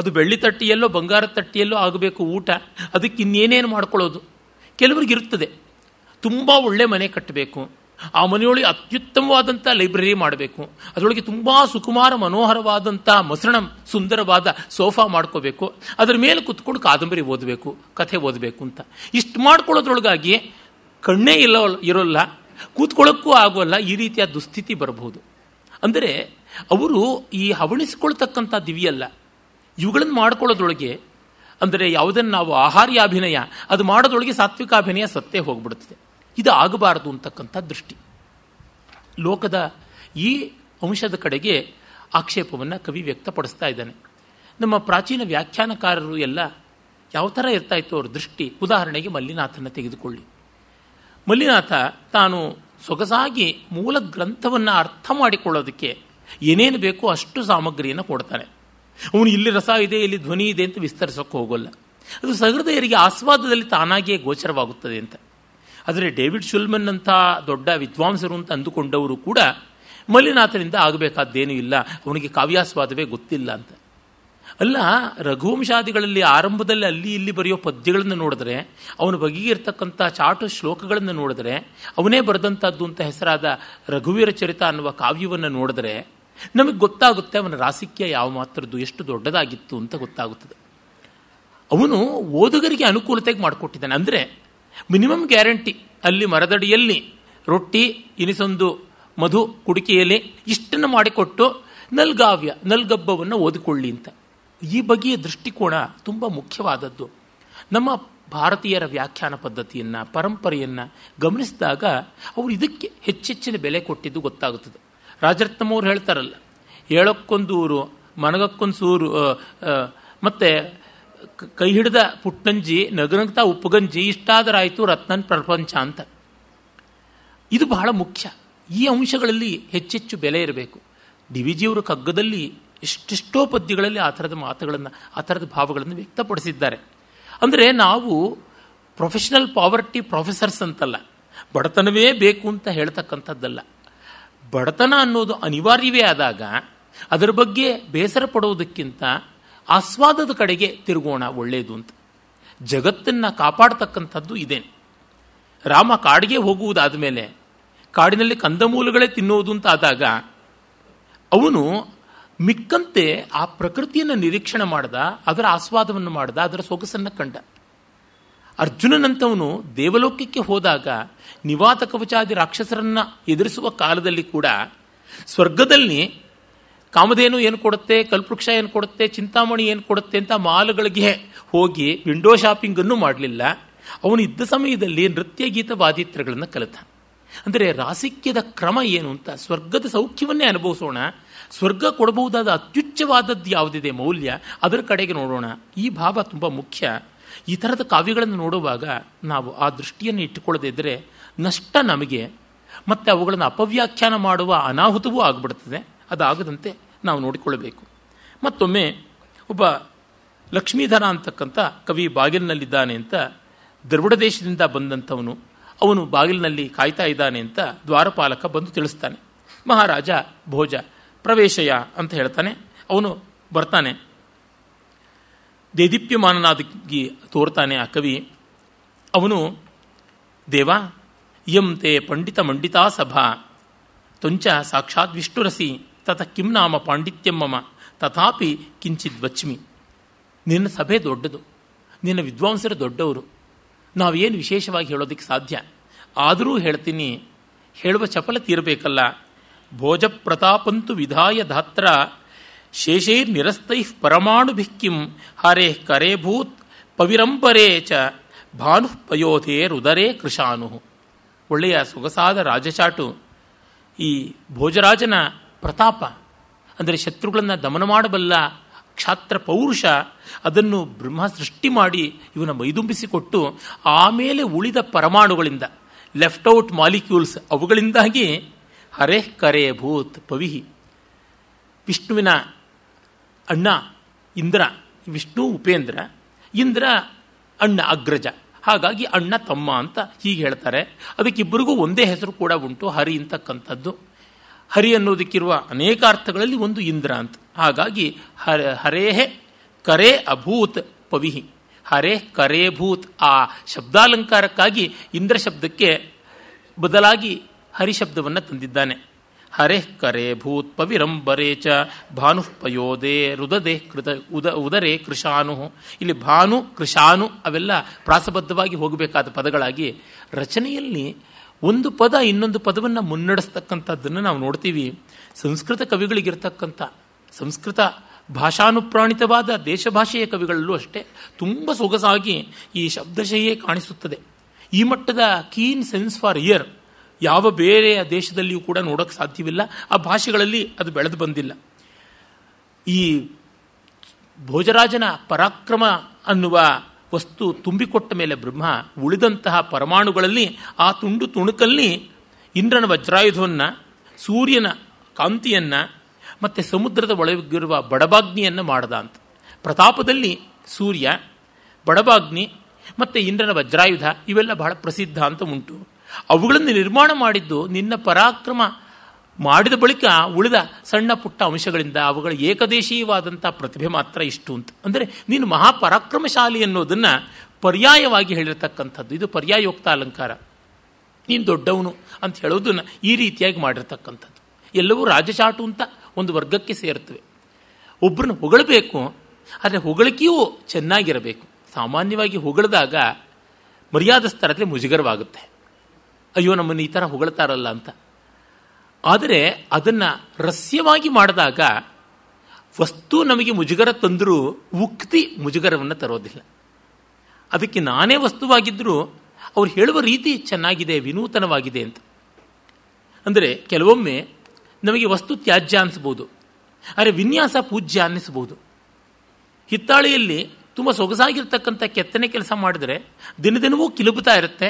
ಅದು ಬೆಳ್ಳಿ ತಟ್ಟಿಯಲ್ಲೋ ಬಂಗಾರ ತಟ್ಟಿಯಲ್ಲೋ ಆಗಬೇಕು ಊಟ ಅದಕ್ಕೆ ಇನ್ನೇನೇನು ಮಾಡ್ಕೊಳ್ಳೋದು ಕೆಲವ್ರಿಗೆ ಇರುತ್ತದೆ ತುಂಬ ಒಳ್ಳೆ ಮನೆ ಕಟ್ಟಬೇಕು ಆ ಮನೆಯೊಳಗೆ ಅತ್ಯುತ್ತಮವಾದಂಥ ಲೈಬ್ರರಿ ಮಾಡಬೇಕು ಅದರೊಳಗೆ ತುಂಬ ಸುಕುಮಾರ ಮನೋಹರವಾದಂಥ ಮೊಸರಣ ಸುಂದರವಾದ ಸೋಫಾ ಮಾಡ್ಕೋಬೇಕು ಅದರ ಮೇಲೆ ಕೂತ್ಕೊಂಡು ಕಾದಂಬರಿ ಓದಬೇಕು ಕಥೆ ಓದಬೇಕು ಅಂತ ಇಷ್ಟು ಮಾಡ್ಕೊಳ್ಳೋದ್ರೊಳಗಾಗಿ ಕಣ್ಣೇ ಇಲ್ಲ ಇರೋಲ್ಲ ಕೂತ್ಕೊಳ್ಳೋಕ್ಕೂ ಆಗೋಲ್ಲ ಈ ರೀತಿಯ ದುಸ್ಥಿತಿ ಬರಬಹುದು ಅಂದರೆ ಅವರು ಈ ಹವಣಿಸಿಕೊಳ್ತಕ್ಕಂಥ ದಿವಿಯಲ್ಲ ಇವುಗಳನ್ನು ಮಾಡ್ಕೊಳ್ಳೋದ್ರೊಳಗೆ ಅಂದರೆ ಯಾವುದನ್ನು ನಾವು ಆಹಾರ್ಯಾಭಿನಯ ಅದು ಮಾಡೋದ್ರೊಳಗೆ ಸಾತ್ವಿಕಾಭಿನಯ ಸತ್ತೇ ಹೋಗ್ಬಿಡುತ್ತದೆ ಇದು ಆಗಬಾರದು ಅಂತಕ್ಕಂಥ ದೃಷ್ಟಿ ಲೋಕದ ಈ ಅಂಶದ ಕಡೆಗೆ ಆಕ್ಷೇಪವನ್ನು ಕವಿ ವ್ಯಕ್ತಪಡಿಸ್ತಾ ಇದ್ದಾನೆ ನಮ್ಮ ಪ್ರಾಚೀನ ವ್ಯಾಖ್ಯಾನಕಾರರು ಎಲ್ಲ ಯಾವ ಥರ ಇರ್ತಾ ಇತ್ತು ಅವ್ರ ದೃಷ್ಟಿ ಉದಾಹರಣೆಗೆ ಮಲ್ಲಿನಾಥನ ತೆಗೆದುಕೊಳ್ಳಿ ಮಲ್ಲಿನಾಥ ತಾನು ಸೊಗಸಾಗಿ ಮೂಲ ಗ್ರಂಥವನ್ನು ಅರ್ಥ ಮಾಡಿಕೊಳ್ಳೋದಕ್ಕೆ ಏನೇನು ಬೇಕೋ ಅಷ್ಟು ಸಾಮಗ್ರಿಯನ್ನು ಕೊಡ್ತಾನೆ ಅವನು ಇಲ್ಲಿ ರಸ ಇದೆ ಇಲ್ಲಿ ಧ್ವನಿ ಇದೆ ಅಂತ ವಿಸ್ತರಿಸೋಕ್ಕೆ ಹೋಗೋಲ್ಲ ಅದು ಸಹೃದಯರಿಗೆ ಆಸ್ವಾದದಲ್ಲಿ ತಾನಾಗಿಯೇ ಗೋಚರವಾಗುತ್ತದೆ ಅಂತ ಆದರೆ ಡೇವಿಡ್ ಶುಲ್ಮನ್ ಅಂತ ದೊಡ್ಡ ವಿದ್ವಾಂಸರು ಅಂತ ಅಂದುಕೊಂಡವರು ಕೂಡ ಮಲ್ಲಿನಾಥನಿಂದ ಆಗಬೇಕಾದ್ದೇನೂ ಇಲ್ಲ ಅವನಿಗೆ ಕಾವ್ಯಾಸ್ವಾದವೇ ಗೊತ್ತಿಲ್ಲ ಅಂತ ಅಲ್ಲ ರಘುವಂಶಾದಿಗಳಲ್ಲಿ ಆರಂಭದಲ್ಲಿ ಅಲ್ಲಿ ಇಲ್ಲಿ ಬರೆಯೋ ಪದ್ಯಗಳನ್ನು ನೋಡಿದ್ರೆ ಅವನ ಬಗೆಗೆ ಇರತಕ್ಕಂಥ ಚಾಟು ಶ್ಲೋಕಗಳನ್ನು ನೋಡಿದ್ರೆ ಅವನೇ ಬರೆದಂಥದ್ದು ಅಂತ ಹೆಸರಾದ ರಘುವೀರ ಚರಿತ ಅನ್ನುವ ಕಾವ್ಯವನ್ನು ನೋಡಿದ್ರೆ ನಮಗೆ ಗೊತ್ತಾಗುತ್ತೆ ಅವನ ರಾಸಿಕ್ಯ ಯಾವ ಮಾತ್ರದ್ದು ಎಷ್ಟು ದೊಡ್ಡದಾಗಿತ್ತು ಅಂತ ಗೊತ್ತಾಗುತ್ತದೆ ಅವನು ಓದುಗರಿಗೆ ಅನುಕೂಲತೆಗೆ ಮಾಡಿಕೊಟ್ಟಿದ್ದಾನೆ ಅಂದರೆ ಮಿನಿಮಮ್ ಗ್ಯಾರಂಟಿ ಅಲ್ಲಿ ಮರದಡಿಯಲ್ಲಿ ರೊಟ್ಟಿ ಇನಿಸೊಂದು ಮಧು ಕುಡಿಕೆಯಲ್ಲಿ ಇಷ್ಟನ್ನು ಮಾಡಿಕೊಟ್ಟು ನಲ್ಗಾವ್ಯ ನಲ್ಗಬ್ಬವನ್ನು ಓದಿಕೊಳ್ಳಿ ಅಂತ ಈ ಬಗೆಯ ದೃಷ್ಟಿಕೋನ ತುಂಬ ಮುಖ್ಯವಾದದ್ದು ನಮ್ಮ ಭಾರತೀಯರ ವ್ಯಾಖ್ಯಾನ ಪದ್ಧತಿಯನ್ನು ಪರಂಪರೆಯನ್ನು ಗಮನಿಸಿದಾಗ ಅವರು ಇದಕ್ಕೆ ಹೆಚ್ಚೆಚ್ಚಿನ ಬೆಲೆ ಕೊಟ್ಟಿದ್ದು ಗೊತ್ತಾಗುತ್ತದೆ ರಾಜರತ್ನಮ್ಮವ್ರು ಹೇಳ್ತಾರಲ್ಲ ಹೇಳೋಕ್ಕೊಂದು ಊರು ಮನಗಕ್ಕೊಂದು ಸೂರು ಮತ್ತು ಕೈ ಹಿಡಿದ ಪುಟ್ಟಂಜಿ ನಗನಂತ ಉಪ್ಪುಗಂಜಿ ಇಷ್ಟಾದರಾಯಿತು ರತ್ನನ್ ಪ್ರಪಂಚ ಅಂತ ಇದು ಬಹಳ ಮುಖ್ಯ ಈ ಅಂಶಗಳಲ್ಲಿ ಹೆಚ್ಚೆಚ್ಚು ಬೆಲೆ ಇರಬೇಕು ಡಿ ವಿ ಜಿಯವರು ಕಗ್ಗದಲ್ಲಿ ಎಷ್ಟೆಷ್ಟೋ ಪದ್ಯಗಳಲ್ಲಿ ಆ ಥರದ ಮಾತುಗಳನ್ನು ಆ ಥರದ ಭಾವಗಳನ್ನು ವ್ಯಕ್ತಪಡಿಸಿದ್ದಾರೆ ಅಂದರೆ ನಾವು ಪ್ರೊಫೆಷನಲ್ ಪಾವರ್ಟಿ ಪ್ರೊಫೆಸರ್ಸ್ ಅಂತಲ್ಲ ಬಡತನವೇ ಬೇಕು ಅಂತ ಹೇಳ್ತಕ್ಕಂಥದ್ದಲ್ಲ ಬಡತನ ಅನ್ನೋದು ಅನಿವಾರ್ಯವೇ ಆದಾಗ ಅದರ ಬಗ್ಗೆ ಬೇಸರ ಪಡುವುದಕ್ಕಿಂತ ಆಸ್ವಾದದ ಕಡೆಗೆ ತಿರುಗೋಣ ಒಳ್ಳೆಯದು ಅಂತ ಜಗತ್ತನ್ನು ಕಾಪಾಡತಕ್ಕಂಥದ್ದು ಇದೆ ರಾಮ ಕಾಡಿಗೆ ಹೋಗುವುದಾದ ಮೇಲೆ ಕಾಡಿನಲ್ಲಿ ಕಂದಮೂಲಗಳೇ ತಿನ್ನುವುದು ಅಂತ ಆದಾಗ ಅವನು ಮಿಕ್ಕಂತೆ ಆ ಪ್ರಕೃತಿಯನ್ನು ನಿರೀಕ್ಷಣೆ ಮಾಡ್ದ ಅದರ ಆಸ್ವಾದವನ್ನು ಮಾಡ್ದ ಅದರ ಸೊಗಸನ್ನು ಕಂಡ ಅರ್ಜುನನಂತವನು ದೇವಲೋಕಕ್ಕೆ ಹೋದಾಗ ನಿವಾತ ಕವಚಾದಿ ರಾಕ್ಷಸರನ್ನು ಎದುರಿಸುವ ಕಾಲದಲ್ಲಿ ಕೂಡ ಸ್ವರ್ಗದಲ್ಲಿ ಕಾಮಧೇನು ಏನು ಕೊಡುತ್ತೆ ಕಲ್ಪವೃಕ್ಷ ಏನು ಕೊಡುತ್ತೆ ಚಿಂತಾಮಣಿ ಏನು ಕೊಡುತ್ತೆ ಅಂತ ಮಾಲ್ಗಳಿಗೆ ಹೋಗಿ ವಿಂಡೋ ಶಾಪಿಂಗನ್ನು ಮಾಡಲಿಲ್ಲ ಅವನು ಇದ್ದ ಸಮಯದಲ್ಲಿ ನೃತ್ಯ ಗೀತ ವಾದಿತ್ರಗಳನ್ನು ಕಲಿತ ಅಂದರೆ ರಾಸಿಕ್ಯದ ಕ್ರಮ ಏನು ಅಂತ ಸ್ವರ್ಗದ ಸೌಖ್ಯವನ್ನೇ ಅನುಭವಿಸೋಣ ಸ್ವರ್ಗ ಕೊಡಬಹುದಾದ ಅತ್ಯುಚ್ಚವಾದದ್ದು ಯಾವುದಿದೆ ಮೌಲ್ಯ ಅದರ ಕಡೆಗೆ ನೋಡೋಣ ಈ ಭಾವ ತುಂಬ ಮುಖ್ಯ ಈ ಥರದ ಕಾವ್ಯಗಳನ್ನು ನೋಡುವಾಗ ನಾವು ಆ ದೃಷ್ಟಿಯನ್ನು ಇಟ್ಟುಕೊಳ್ಳದಿದ್ದರೆ ನಷ್ಟ ನಮಗೆ ಮತ್ತು ಅವುಗಳನ್ನು ಅಪವ್ಯಾಖ್ಯಾನ ಮಾಡುವ ಅನಾಹುತವೂ ಆಗಿಬಿಡ್ತದೆ ಅದಾಗದಂತೆ ನಾವು ನೋಡಿಕೊಳ್ಳಬೇಕು ಮತ್ತೊಮ್ಮೆ ಒಬ್ಬ ಲಕ್ಷ್ಮೀಧರ ಅಂತಕ್ಕಂಥ ಕವಿ ಬಾಗಿಲಿನಲ್ಲಿದ್ದಾನೆ ಅಂತ ದ್ರವಿಡ ದೇಶದಿಂದ ಬಂದಂಥವನು ಅವನು ಬಾಗಿಲಿನಲ್ಲಿ ಕಾಯ್ತಾ ಇದ್ದಾನೆ ಅಂತ ದ್ವಾರಪಾಲಕ ಬಂದು ತಿಳಿಸ್ತಾನೆ ಮಹಾರಾಜ ಭೋಜ ಪ್ರವೇಶಯ ಅಂತ ಹೇಳ್ತಾನೆ ಅವನು ಬರ್ತಾನೆ ದೇದೀಪ್ಯಮಾನನಾದಗಿ ತೋರ್ತಾನೆ ಆ ಕವಿ ಅವನು ದೇವ ಎಂ ತೇ ಪಂಡಿತ ಮಂಡಿತಾ ಸಭಾ ತೊಂಚ ಸಾಕ್ಷಾತ್ ವಿಷ್ಣುರಸಿ ತತ ಕಿಂ ನಾಮ ಪಾಂಡಿತ್ಯಮ್ಮ ಮಮ ತಥಾಪಿ ಕಿಂಚಿತ್ ವಚ್ಮಿ ನಿನ್ನ ಸಭೆ ದೊಡ್ಡದು ನಿನ್ನ ವಿದ್ವಾಂಸರು ದೊಡ್ಡವರು ನಾವೇನು ವಿಶೇಷವಾಗಿ ಹೇಳೋದಕ್ಕೆ ಸಾಧ್ಯ ಆದರೂ ಹೇಳ್ತೀನಿ ಹೇಳುವ ಚಪಲ ತೀರಬೇಕಲ್ಲ ಭೋಜ ಪ್ರತಾಪಂತು ವಿಧಾಯ ಧಾತ್ರ ಶೇಷೈರ್ ನಿರಸ್ತೈ ಪರಮಾಣು ಭಿಕ್ಕಿಂ ಹರೇ ಕರೆ ಭೂತ್ ಪವಿರಂಬರೇ ಚ ಭಾನು ಪಯೋಧೇರುದರೇ ಕೃಷಾನು ಒಳ್ಳೆಯ ಸೊಗಸಾದ ರಾಜಚಾಟು ಈ ಭೋಜರಾಜನ ಪ್ರತಾಪ ಅಂದರೆ ಶತ್ರುಗಳನ್ನು ದಮನ ಮಾಡಬಲ್ಲ ಕ್ಷಾತ್ರ ಪೌರುಷ ಅದನ್ನು ಬ್ರಹ್ಮ ಸೃಷ್ಟಿ ಮಾಡಿ ಇವನ ಮೈದುಂಬಿಸಿಕೊಟ್ಟು ಆಮೇಲೆ ಉಳಿದ ಪರಮಾಣುಗಳಿಂದ ಲೆಫ್ಟ್ ಔಟ್ ಮಾಲಿಕ್ಯೂಲ್ಸ್ ಅವುಗಳಿಂದಾಗಿ ಹರೆ ಕರೆ ಭೂತ್ ಪವಿಹಿ ವಿಷ್ಣುವಿನ ಅಣ್ಣ ಇಂದ್ರ ವಿಷ್ಣು ಉಪೇಂದ್ರ ಇಂದ್ರ ಅಣ್ಣ ಅಗ್ರಜ ಹಾಗಾಗಿ ಅಣ್ಣ ತಮ್ಮ ಅಂತ ಹೀಗೆ ಹೇಳ್ತಾರೆ ಅದಕ್ಕಿಬ್ಬರಿಗೂ ಒಂದೇ ಹೆಸರು ಕೂಡ ಉಂಟು ಹರಿ ಅಂತಕ್ಕಂಥದ್ದು ಹರಿ ಅನ್ನೋದಕ್ಕಿರುವ ಅನೇಕ ಅರ್ಥಗಳಲ್ಲಿ ಒಂದು ಇಂದ್ರ ಅಂತ ಹಾಗಾಗಿ ಹರ ಹರೇಹೆ ಕರೆ ಅಭೂತ್ ಪವಿಹಿ ಹರೇ ಭೂತ್ ಆ ಶಬ್ದಾಲಂಕಾರಕ್ಕಾಗಿ ಇಂದ್ರ ಶಬ್ದಕ್ಕೆ ಬದಲಾಗಿ ಹರಿ ಶಬ್ದವನ್ನು ತಂದಿದ್ದಾನೆ ಹರೆ ಕರೆ ಭೂತ್ ಪವಿರಂಬರೆ ಚ ಭಾನು ಪಯೋದೆ ರುದದೆ ಕೃತ ಉದ ಉದರೆ ಕೃಷಾನು ಇಲ್ಲಿ ಭಾನು ಕೃಷಾನು ಅವೆಲ್ಲ ಪ್ರಾಸಬದ್ಧವಾಗಿ ಹೋಗಬೇಕಾದ ಪದಗಳಾಗಿ ರಚನೆಯಲ್ಲಿ ಒಂದು ಪದ ಇನ್ನೊಂದು ಪದವನ್ನು ಮುನ್ನಡೆಸ್ತಕ್ಕಂಥದ್ದನ್ನು ನಾವು ನೋಡ್ತೀವಿ ಸಂಸ್ಕೃತ ಕವಿಗಳಿಗಿರ್ತಕ್ಕಂಥ ಸಂಸ್ಕೃತ ಭಾಷಾನುಪ್ರಾಣಿತವಾದ ದೇಶಭಾಷೆಯ ಕವಿಗಳಲ್ಲೂ ಅಷ್ಟೇ ತುಂಬ ಸೊಗಸಾಗಿ ಈ ಶಬ್ದಶಯೇ ಕಾಣಿಸುತ್ತದೆ ಈ ಮಟ್ಟದ ಕೀನ್ ಸೆನ್ಸ್ ಫಾರ್ ಇಯರ್ ಯಾವ ಬೇರೆ ದೇಶದಲ್ಲಿಯೂ ಕೂಡ ನೋಡೋಕ್ಕೆ ಸಾಧ್ಯವಿಲ್ಲ ಆ ಭಾಷೆಗಳಲ್ಲಿ ಅದು ಬೆಳೆದು ಬಂದಿಲ್ಲ ಈ ಭೋಜರಾಜನ ಪರಾಕ್ರಮ ಅನ್ನುವ ವಸ್ತು ತುಂಬಿಕೊಟ್ಟ ಮೇಲೆ ಬ್ರಹ್ಮ ಉಳಿದಂತಹ ಪರಮಾಣುಗಳಲ್ಲಿ ಆ ತುಂಡು ತುಣುಕಲ್ಲಿ ಇಂದ್ರನ ವಜ್ರಾಯುಧವನ್ನು ಸೂರ್ಯನ ಕಾಂತಿಯನ್ನು ಮತ್ತು ಸಮುದ್ರದ ಒಳಗಿರುವ ಬಡಬಾಗ್ನಿಯನ್ನು ಮಾಡ್ದ ಅಂತ ಪ್ರತಾಪದಲ್ಲಿ ಸೂರ್ಯ ಬಡಬಾಗ್ನಿ ಮತ್ತು ಇಂದ್ರನ ವಜ್ರಾಯುಧ ಇವೆಲ್ಲ ಬಹಳ ಪ್ರಸಿದ್ಧ ಅಂತ ಉಂಟು ಅವುಗಳನ್ನು ನಿರ್ಮಾಣ ಮಾಡಿದ್ದು ನಿನ್ನ ಪರಾಕ್ರಮ ಮಾಡಿದ ಬಳಿಕ ಉಳಿದ ಸಣ್ಣ ಪುಟ್ಟ ಅಂಶಗಳಿಂದ ಅವುಗಳ ಏಕದೇಶೀಯವಾದಂಥ ಪ್ರತಿಭೆ ಮಾತ್ರ ಇಷ್ಟು ಅಂತ ಅಂದರೆ ನೀನು ಮಹಾಪರಾಕ್ರಮಶಾಲಿ ಅನ್ನೋದನ್ನು ಪರ್ಯಾಯವಾಗಿ ಹೇಳಿರ್ತಕ್ಕಂಥದ್ದು ಇದು ಪರ್ಯಾಯೋಕ್ತ ಅಲಂಕಾರ ನೀನು ದೊಡ್ಡವನು ಅಂತ ಹೇಳೋದನ್ನು ಈ ರೀತಿಯಾಗಿ ಮಾಡಿರ್ತಕ್ಕಂಥದ್ದು ಎಲ್ಲವೂ ರಾಜಚಾಟು ಅಂತ ಒಂದು ವರ್ಗಕ್ಕೆ ಸೇರ್ತವೆ ಒಬ್ಬರನ್ನು ಹೊಗಳಬೇಕು ಆದರೆ ಹೊಗಳಿಕೆಯೂ ಚೆನ್ನಾಗಿರಬೇಕು ಸಾಮಾನ್ಯವಾಗಿ ಹೊಗಳಿದಾಗ ಮರ್ಯಾದಸ್ಥರಾದರೆ ಮುಜುಗರವಾಗುತ್ತೆ ಅಯ್ಯೋ ನಮ್ಮನ್ನು ಈ ಥರ ಹೊಗಳ್ತಾರಲ್ಲ ಅಂತ ಆದರೆ ಅದನ್ನು ರಹಸ್ಯವಾಗಿ ಮಾಡಿದಾಗ ವಸ್ತು ನಮಗೆ ಮುಜುಗರ ತಂದರೂ ಉಕ್ತಿ ಮುಜುಗರವನ್ನು ತರೋದಿಲ್ಲ ಅದಕ್ಕೆ ನಾನೇ ವಸ್ತುವಾಗಿದ್ದರೂ ಅವ್ರು ಹೇಳುವ ರೀತಿ ಚೆನ್ನಾಗಿದೆ ವಿನೂತನವಾಗಿದೆ ಅಂತ ಅಂದರೆ ಕೆಲವೊಮ್ಮೆ ನಮಗೆ ವಸ್ತು ತ್ಯಾಜ್ಯ ಅನ್ನಿಸ್ಬೋದು ಆದರೆ ವಿನ್ಯಾಸ ಪೂಜ್ಯ ಅನ್ನಿಸ್ಬೋದು ಹಿತ್ತಾಳೆಯಲ್ಲಿ ತುಂಬ ಸೊಗಸಾಗಿರ್ತಕ್ಕಂಥ ಕೆತ್ತನೆ ಕೆಲಸ ಮಾಡಿದ್ರೆ ದಿನವೂ ಕಿಲುಬುತ್ತಾ ಇರುತ್ತೆ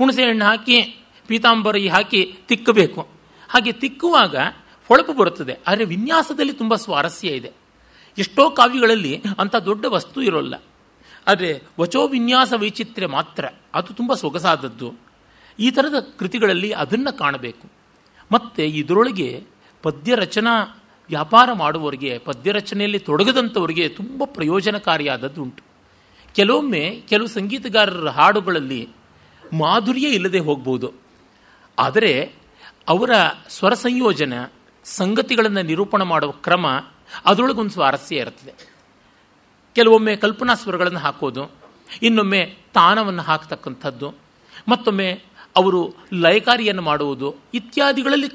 ಹುಣಸೆ ಹಣ್ಣು ಹಾಕಿ ಪೀತಾಂಬರಿ ಹಾಕಿ ತಿಕ್ಕಬೇಕು ಹಾಗೆ ತಿಕ್ಕುವಾಗ ಹೊಳಪು ಬರುತ್ತದೆ ಆದರೆ ವಿನ್ಯಾಸದಲ್ಲಿ ತುಂಬ ಸ್ವಾರಸ್ಯ ಇದೆ ಎಷ್ಟೋ ಕಾವ್ಯಗಳಲ್ಲಿ ಅಂಥ ದೊಡ್ಡ ವಸ್ತು ಇರೋಲ್ಲ ಆದರೆ ವಚೋ ವಿನ್ಯಾಸ ವೈಚಿತ್ರ್ಯ ಮಾತ್ರ ಅದು ತುಂಬ ಸೊಗಸಾದದ್ದು ಈ ಥರದ ಕೃತಿಗಳಲ್ಲಿ ಅದನ್ನು ಕಾಣಬೇಕು ಮತ್ತು ಇದರೊಳಗೆ ಪದ್ಯ ರಚನಾ ವ್ಯಾಪಾರ ಮಾಡುವವರಿಗೆ ಪದ್ಯ ರಚನೆಯಲ್ಲಿ ತೊಡಗದಂಥವರಿಗೆ ತುಂಬ ಪ್ರಯೋಜನಕಾರಿಯಾದದ್ದು ಉಂಟು ಕೆಲವೊಮ್ಮೆ ಕೆಲವು ಸಂಗೀತಗಾರರ ಹಾಡುಗಳಲ್ಲಿ ಮಾಧುರ್ಯ ಇಲ್ಲದೆ ಹೋಗ್ಬೋದು ಆದರೆ ಅವರ ಸ್ವರ ಸಂಯೋಜನೆ ಸಂಗತಿಗಳನ್ನು ನಿರೂಪಣೆ ಮಾಡುವ ಕ್ರಮ ಅದರೊಳಗೊಂದು ಸ್ವಾರಸ್ಯ ಇರ್ತದೆ ಕೆಲವೊಮ್ಮೆ ಕಲ್ಪನಾ ಸ್ವರಗಳನ್ನು ಹಾಕೋದು ಇನ್ನೊಮ್ಮೆ ತಾನವನ್ನು ಹಾಕತಕ್ಕಂಥದ್ದು ಮತ್ತೊಮ್ಮೆ ಅವರು ಲಯಕಾರಿಯನ್ನು ಮಾಡುವುದು ಇತ್ಯಾದಿಗಳಲ್ಲಿ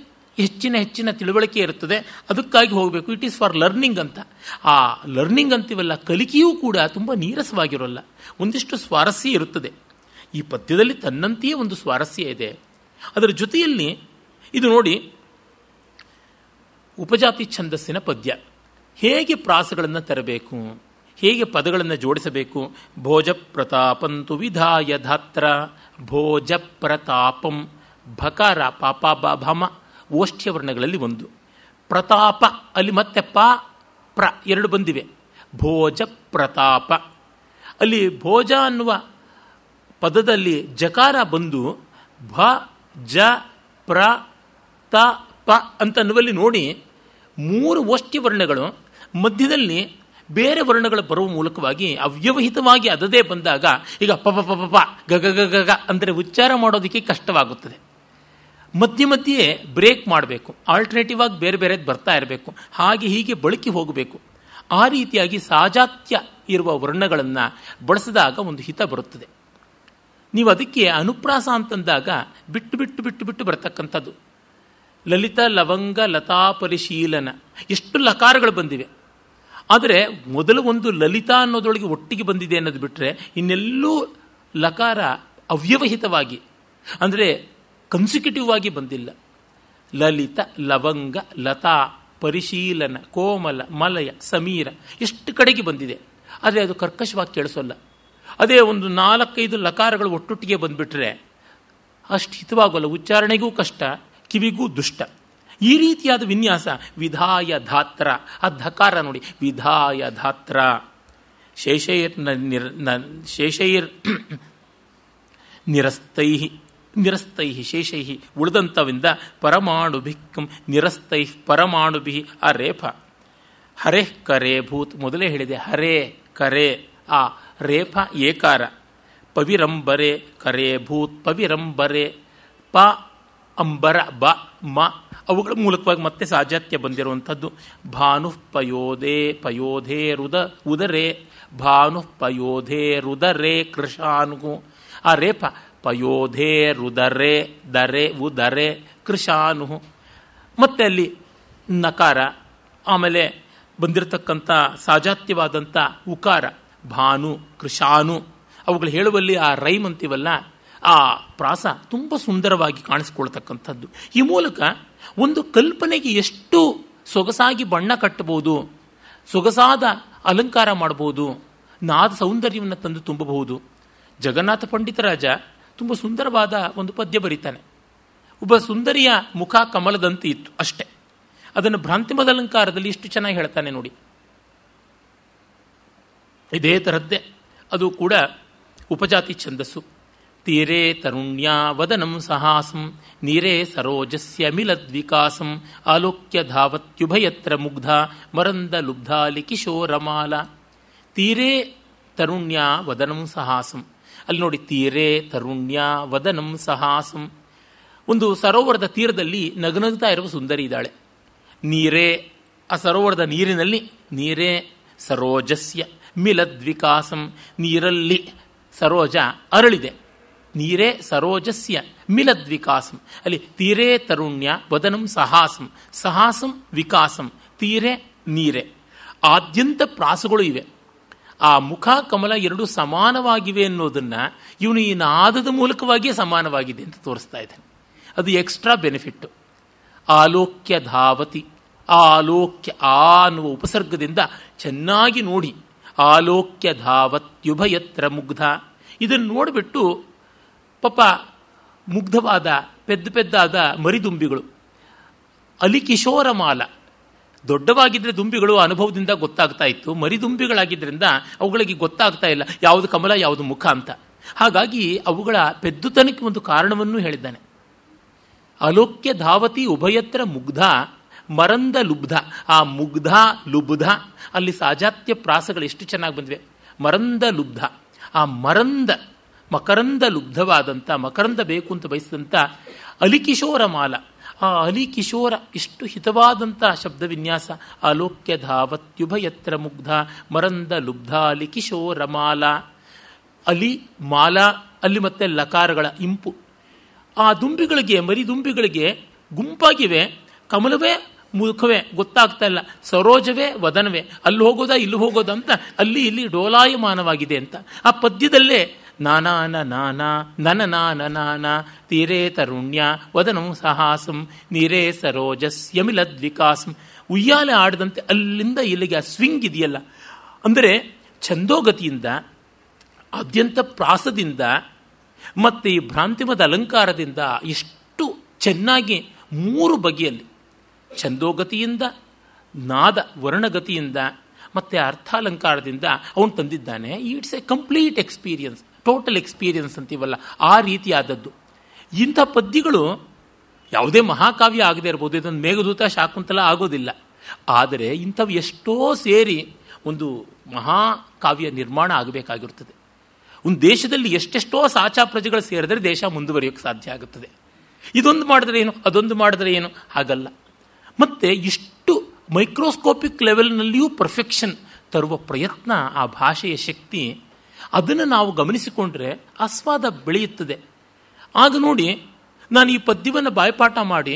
ಹೆಚ್ಚಿನ ಹೆಚ್ಚಿನ ತಿಳುವಳಿಕೆ ಇರುತ್ತದೆ ಅದಕ್ಕಾಗಿ ಹೋಗಬೇಕು ಇಟ್ ಈಸ್ ಫಾರ್ ಲರ್ನಿಂಗ್ ಅಂತ ಆ ಲರ್ನಿಂಗ್ ಅಂತಿವಲ್ಲ ಕಲಿಕೆಯೂ ಕೂಡ ತುಂಬ ನೀರಸವಾಗಿರೋಲ್ಲ ಒಂದಿಷ್ಟು ಸ್ವಾರಸ್ಯ ಇರುತ್ತದೆ ಈ ಪದ್ಯದಲ್ಲಿ ತನ್ನಂತೆಯೇ ಒಂದು ಸ್ವಾರಸ್ಯ ಇದೆ ಅದರ ಜೊತೆಯಲ್ಲಿ ಇದು ನೋಡಿ ಉಪಜಾತಿ ಛಂದಸ್ಸಿನ ಪದ್ಯ ಹೇಗೆ ಪ್ರಾಸಗಳನ್ನು ತರಬೇಕು ಹೇಗೆ ಪದಗಳನ್ನು ಜೋಡಿಸಬೇಕು ಭೋಜ ಪ್ರತಾಪಂತು ವಿಧಾಯ ಧಾತ್ರ ಭೋಜ ಪ್ರತಾಪಂ ಭಕಾರ ಪಾಪ ಭಮ ಓಷ್ಠ್ಯ ವರ್ಣಗಳಲ್ಲಿ ಒಂದು ಪ್ರತಾಪ ಅಲ್ಲಿ ಮತ್ತೆ ಪ ಪ್ರ ಎರಡು ಬಂದಿವೆ ಭೋಜ ಪ್ರತಾಪ ಅಲ್ಲಿ ಭೋಜ ಅನ್ನುವ ಪದದಲ್ಲಿ ಜಕಾರ ಬಂದು ಭ ಜ ಪ್ರ ತ ಪ ಅಂತನ್ನುವಲ್ಲಿ ನೋಡಿ ಮೂರು ಓಷ್ಠಿ ವರ್ಣಗಳು ಮಧ್ಯದಲ್ಲಿ ಬೇರೆ ವರ್ಣಗಳು ಬರುವ ಮೂಲಕವಾಗಿ ಅವ್ಯವಹಿತವಾಗಿ ಅದದೇ ಬಂದಾಗ ಈಗ ಪ ಪ ಪ ಗಗ ಗಗ ಅಂದರೆ ಉಚ್ಚಾರ ಮಾಡೋದಕ್ಕೆ ಕಷ್ಟವಾಗುತ್ತದೆ ಮಧ್ಯೆ ಮಧ್ಯೆ ಬ್ರೇಕ್ ಮಾಡಬೇಕು ಆಲ್ಟರ್ನೇಟಿವ್ ಆಗಿ ಬೇರೆ ಬೇರೆದು ಬರ್ತಾ ಇರಬೇಕು ಹಾಗೆ ಹೀಗೆ ಬಳಕೆ ಹೋಗಬೇಕು ಆ ರೀತಿಯಾಗಿ ಸಾಜಾತ್ಯ ಇರುವ ವರ್ಣಗಳನ್ನು ಬಳಸಿದಾಗ ಒಂದು ಹಿತ ಬರುತ್ತದೆ ನೀವು ಅದಕ್ಕೆ ಅನುಪ್ರಾಸ ಅಂತಂದಾಗ ಬಿಟ್ಟು ಬಿಟ್ಟು ಬಿಟ್ಟು ಬಿಟ್ಟು ಬರ್ತಕ್ಕಂಥದ್ದು ಲಲಿತ ಲವಂಗ ಲತಾ ಪರಿಶೀಲನ ಎಷ್ಟು ಲಕಾರಗಳು ಬಂದಿವೆ ಆದರೆ ಮೊದಲು ಒಂದು ಲಲಿತಾ ಅನ್ನೋದೊಳಗೆ ಒಟ್ಟಿಗೆ ಬಂದಿದೆ ಅನ್ನೋದು ಬಿಟ್ಟರೆ ಇನ್ನೆಲ್ಲೂ ಲಕಾರ ಅವ್ಯವಹಿತವಾಗಿ ಅಂದರೆ ಕನ್ಸಿಕ್ಯೂಟಿವ್ ಆಗಿ ಬಂದಿಲ್ಲ ಲಲಿತ ಲವಂಗ ಲತಾ ಪರಿಶೀಲನ ಕೋಮಲ ಮಲಯ ಸಮೀರ ಎಷ್ಟು ಕಡೆಗೆ ಬಂದಿದೆ ಆದರೆ ಅದು ಕರ್ಕಶವಾಗಿ ಕೇಳಿಸೋಲ್ಲ ಅದೇ ಒಂದು ನಾಲ್ಕೈದು ಲಕಾರಗಳು ಒಟ್ಟೊಟ್ಟಿಗೆ ಬಂದುಬಿಟ್ರೆ ಅಷ್ಟು ಹಿತವಾಗೋಲ್ಲ ಉಚ್ಚಾರಣೆಗೂ ಕಷ್ಟ ಕಿವಿಗೂ ದುಷ್ಟ ಈ ರೀತಿಯಾದ ವಿನ್ಯಾಸ ವಿಧಾಯ ಧಾತ್ರ ಆ ಧಕಾರ ನೋಡಿ ವಿಧಾಯ ಧಾತ್ರ ಶೇಷೈರ್ ನಿರ್ ಶೇಷೈರ್ ನಿರಸ್ತೈ ನಿರಸ್ತೈ ಶೇಷೈ ಉಳಿದಂಥವಿಂದ ಪರಮಾಣುಭಿ ಕಂ ನಿರಸ್ತೈ ಪರಮಾಣುಭಿ ಆ ರೇಫ ಹರೇ ಕರೆ ಭೂತ್ ಮೊದಲೇ ಹೇಳಿದೆ ಹರೇ ಕರೆ ಆ ರೇಫ ಏಕಾರ ಪವಿರಂಬರೆ ಕರೆ ಭೂತ್ ಪವಿರಂಬರೆ ಪ ಅಂಬರ ಬ ಮ ಅವುಗಳ ಮೂಲಕವಾಗಿ ಮತ್ತೆ ಸಾಜಾತ್ಯ ಬಂದಿರುವಂಥದ್ದು ಪಯೋಧೆ ಪಯೋಧೇ ರುದ ಭಾನು ಪಯೋಧೇ ರುದರೆ ಕೃಷಾನುಗು ಆ ರೇಪ ಪಯೋಧೇ ರುದರೆ ದರೆ ಉದರೆ ಕೃಷಾನು ಮತ್ತೆ ಅಲ್ಲಿ ನಕಾರ ಆಮೇಲೆ ಬಂದಿರತಕ್ಕಂಥ ಸಾಜಾತ್ಯವಾದಂಥ ಉಕಾರ ಭಾನು ಕೃಷಾನು ಅವುಗಳು ಹೇಳುವಲ್ಲಿ ಆ ರೈಮ್ ಅಂತೀವಲ್ಲ ಆ ಪ್ರಾಸ ತುಂಬ ಸುಂದರವಾಗಿ ಕಾಣಿಸ್ಕೊಳ್ತಕ್ಕಂಥದ್ದು ಈ ಮೂಲಕ ಒಂದು ಕಲ್ಪನೆಗೆ ಎಷ್ಟು ಸೊಗಸಾಗಿ ಬಣ್ಣ ಕಟ್ಟಬಹುದು ಸೊಗಸಾದ ಅಲಂಕಾರ ಮಾಡಬಹುದು ನಾದ ಸೌಂದರ್ಯವನ್ನು ತಂದು ತುಂಬಬಹುದು ಜಗನ್ನಾಥ ಪಂಡಿತರಾಜ ತುಂಬ ಸುಂದರವಾದ ಒಂದು ಪದ್ಯ ಬರೀತಾನೆ ಒಬ್ಬ ಸುಂದರಿಯ ಮುಖ ಕಮಲದಂತೆ ಇತ್ತು ಅಷ್ಟೆ ಅದನ್ನು ಭ್ರಾಂತಿಮದ ಅಲಂಕಾರದಲ್ಲಿ ಇಷ್ಟು ಚೆನ್ನಾಗಿ ಹೇಳ್ತಾನೆ ನೋಡಿ ಇದೇ ತರದ್ದೇ ಅದು ಕೂಡ ಉಪಜಾತಿ ಛಂದಸ್ಸು ತೀರೆ ತರುಣ್ಯಾ ವದನಂ ಸಹಾಸಂ ನೀರೇ ಸರೋಜಸ್ಯ ಮಿಲದ್ವಿಕಾಸಂ ಆಲೋಕ್ಯ ಧಾವತ್ಯುಭಯತ್ರ ಮುಗ್ಧ ಮರಂದ ಲುಬ್ಧಾಲಿ ಕಿಶೋರಮಾಲ ತೀರೇ ತರುಣ್ಯ ವದನಂ ಸಹಾಸಂ ಅಲ್ಲಿ ನೋಡಿ ತೀರೇ ತರುಣ್ಯ ವದನಂ ಸಹಾಸಂ ಒಂದು ಸರೋವರದ ತೀರದಲ್ಲಿ ನಗನಗ್ತಾ ಇರುವ ಸುಂದರಿ ಇದ್ದಾಳೆ ನೀರೇ ಆ ಸರೋವರದ ನೀರಿನಲ್ಲಿ ನೀರೇ ಸರೋಜಸ್ಯ ಮಿಲದ್ವಿಕಾಸಂ ನೀರಲ್ಲಿ ಸರೋಜ ಅರಳಿದೆ ನೀರೇ ಸರೋಜಸ್ಯ ಮಿಲದ್ ವಿಕಾಸಂ ಅಲ್ಲಿ ತೀರೇ ತರುಣ್ಯ ವದನಂ ಸಹಾಸಂ ಸಹಾಸಂ ವಿಕಾಸಂ ತೀರೆ ನೀರೆ ಆದ್ಯಂತ ಪ್ರಾಸಗಳು ಇವೆ ಆ ಮುಖ ಕಮಲ ಎರಡು ಸಮಾನವಾಗಿವೆ ಅನ್ನೋದನ್ನ ಇವನು ಈ ನಾದದ ಮೂಲಕವಾಗಿಯೇ ಸಮಾನವಾಗಿದೆ ಅಂತ ತೋರಿಸ್ತಾ ಇದ್ದಾನೆ ಅದು ಎಕ್ಸ್ಟ್ರಾ ಬೆನಿಫಿಟ್ಟು ಆಲೋಕ್ಯ ಧಾವತಿ ಆಲೋಕ್ಯ ಆ ಅನ್ನುವ ಉಪಸರ್ಗದಿಂದ ಚೆನ್ನಾಗಿ ನೋಡಿ ಆಲೋಕ್ಯ ಧಾವತ್ಯುಭಯತ್ರ ಮುಗ್ಧ ಇದನ್ನು ನೋಡಿಬಿಟ್ಟು ಪಾಪ ಮುಗ್ಧವಾದ ಪೆದ್ದ ಪೆದ್ದಾದ ಮರಿದುಂಬಿಗಳು ಮಾಲ ದೊಡ್ಡವಾಗಿದ್ದರೆ ದುಂಬಿಗಳು ಅನುಭವದಿಂದ ಗೊತ್ತಾಗ್ತಾ ಇತ್ತು ಮರಿದುಂಬಿಗಳಾಗಿದ್ದರಿಂದ ಅವುಗಳಿಗೆ ಗೊತ್ತಾಗ್ತಾ ಇಲ್ಲ ಯಾವುದು ಕಮಲ ಯಾವುದು ಮುಖ ಅಂತ ಹಾಗಾಗಿ ಅವುಗಳ ಪೆದ್ದುತನಕ್ಕೆ ಒಂದು ಕಾರಣವನ್ನು ಹೇಳಿದ್ದಾನೆ ಅಲೋಕ್ಯ ಧಾವತಿ ಉಭಯತ್ರ ಮುಗ್ಧ ಮರಂದ ಲುಬ್ಧ ಆ ಮುಗ್ಧ ಲುಬ್ಧ ಅಲ್ಲಿ ಸಾಜಾತ್ಯ ಪ್ರಾಸಗಳು ಎಷ್ಟು ಚೆನ್ನಾಗಿ ಬಂದಿವೆ ಮರಂದ ಲುಬ್ಧ ಆ ಮರಂದ ಮಕರಂದ ಲುಬ್ಧವಾದಂಥ ಮಕರಂದ ಬೇಕು ಅಂತ ಬಯಸಿದಂಥ ಅಲಿಕಿಶೋರ ಮಾಲ ಆ ಅಲಿಕಿಶೋರ ಇಷ್ಟು ಹಿತವಾದಂಥ ವಿನ್ಯಾಸ ಅಲೋಕ್ಯ ಧಾವತ್ಯುಭಯತ್ರ ಮುಗ್ಧ ಮರಂದ ಲುಬ್ಧ ಅಲಿಕಿಶೋರ ಮಾಲ ಅಲಿ ಮಾಲ ಅಲ್ಲಿ ಮತ್ತೆ ಲಕಾರಗಳ ಇಂಪು ಆ ದುಂಬಿಗಳಿಗೆ ಮರಿ ದುಂಬಿಗಳಿಗೆ ಗುಂಪಾಗಿವೆ ಕಮಲವೇ ಮುಖವೇ ಗೊತ್ತಾಗ್ತಾ ಇಲ್ಲ ಸರೋಜವೇ ವದನವೇ ಅಲ್ಲಿ ಹೋಗೋದಾ ಇಲ್ಲಿ ಅಂತ ಅಲ್ಲಿ ಇಲ್ಲಿ ಡೋಲಾಯಮಾನವಾಗಿದೆ ಅಂತ ಆ ಪದ್ಯದಲ್ಲೇ ನಾನಾ ನಾನಾ నననాన ನಾನಾ ತೀರೇ ತರುಣ್ಯ ವದನಂ ಸಹಾಸಂ ನೀರೇ ಯಮಿಲ ವಿಕಾಸಂ ಉಯ್ಯಾಲೆ ಆಡದಂತೆ ಅಲ್ಲಿಂದ ಇಲ್ಲಿಗೆ ಆ ಸ್ವಿಂಗ್ ಇದೆಯಲ್ಲ ಅಂದರೆ ಛಂದೋಗತಿಯಿಂದ ಅತ್ಯಂತ ಪ್ರಾಸದಿಂದ ಮತ್ತು ಈ ಭ್ರಾಂತಿಮದ ಅಲಂಕಾರದಿಂದ ಎಷ್ಟು ಚೆನ್ನಾಗಿ ಮೂರು ಬಗೆಯಲ್ಲಿ ಛಂದೋಗತಿಯಿಂದ ನಾದ ವರ್ಣಗತಿಯಿಂದ ಮತ್ತು ಅರ್ಥಾಲಂಕಾರದಿಂದ ಅವನು ತಂದಿದ್ದಾನೆ it's a complete experience total experience ಅಂತೀವಲ್ಲ ಆ ರೀತಿಯಾದದ್ದು ಇಂಥ ಪದ್ಯಗಳು ಯಾವುದೇ ಮಹಾಕಾವ್ಯ ಆಗದೆ ಇರ್ಬೋದು ಇದೊಂದು ಮೇಘದೂತ ಶಾಕುಂತಲ ಆಗೋದಿಲ್ಲ ಆದರೆ ಇಂಥವು ಎಷ್ಟೋ ಸೇರಿ ಒಂದು ಮಹಾಕಾವ್ಯ ನಿರ್ಮಾಣ ಆಗಬೇಕಾಗಿರುತ್ತದೆ ಒಂದು ದೇಶದಲ್ಲಿ ಎಷ್ಟೆಷ್ಟೋ ಸಾಚಾ ಪ್ರಜೆಗಳು ಸೇರಿದರೆ ದೇಶ ಮುಂದುವರಿಯೋಕ್ಕೆ ಸಾಧ್ಯ ಆಗುತ್ತದೆ ಇದೊಂದು ಮಾಡಿದ್ರೆ ಏನು ಅದೊಂದು ಮಾಡಿದ್ರೆ ಏನು ಹಾಗಲ್ಲ ಮತ್ತು ಇಷ್ಟು ಮೈಕ್ರೋಸ್ಕೋಪಿಕ್ ಲೆವೆಲ್ನಲ್ಲಿಯೂ ಪರ್ಫೆಕ್ಷನ್ ತರುವ ಪ್ರಯತ್ನ ಆ ಭಾಷೆಯ ಶಕ್ತಿ ಅದನ್ನು ನಾವು ಗಮನಿಸಿಕೊಂಡ್ರೆ ಆಸ್ವಾದ ಬೆಳೆಯುತ್ತದೆ ಆಗ ನೋಡಿ ನಾನು ಈ ಪದ್ಯವನ್ನು ಬಾಯಪಾಠ ಮಾಡಿ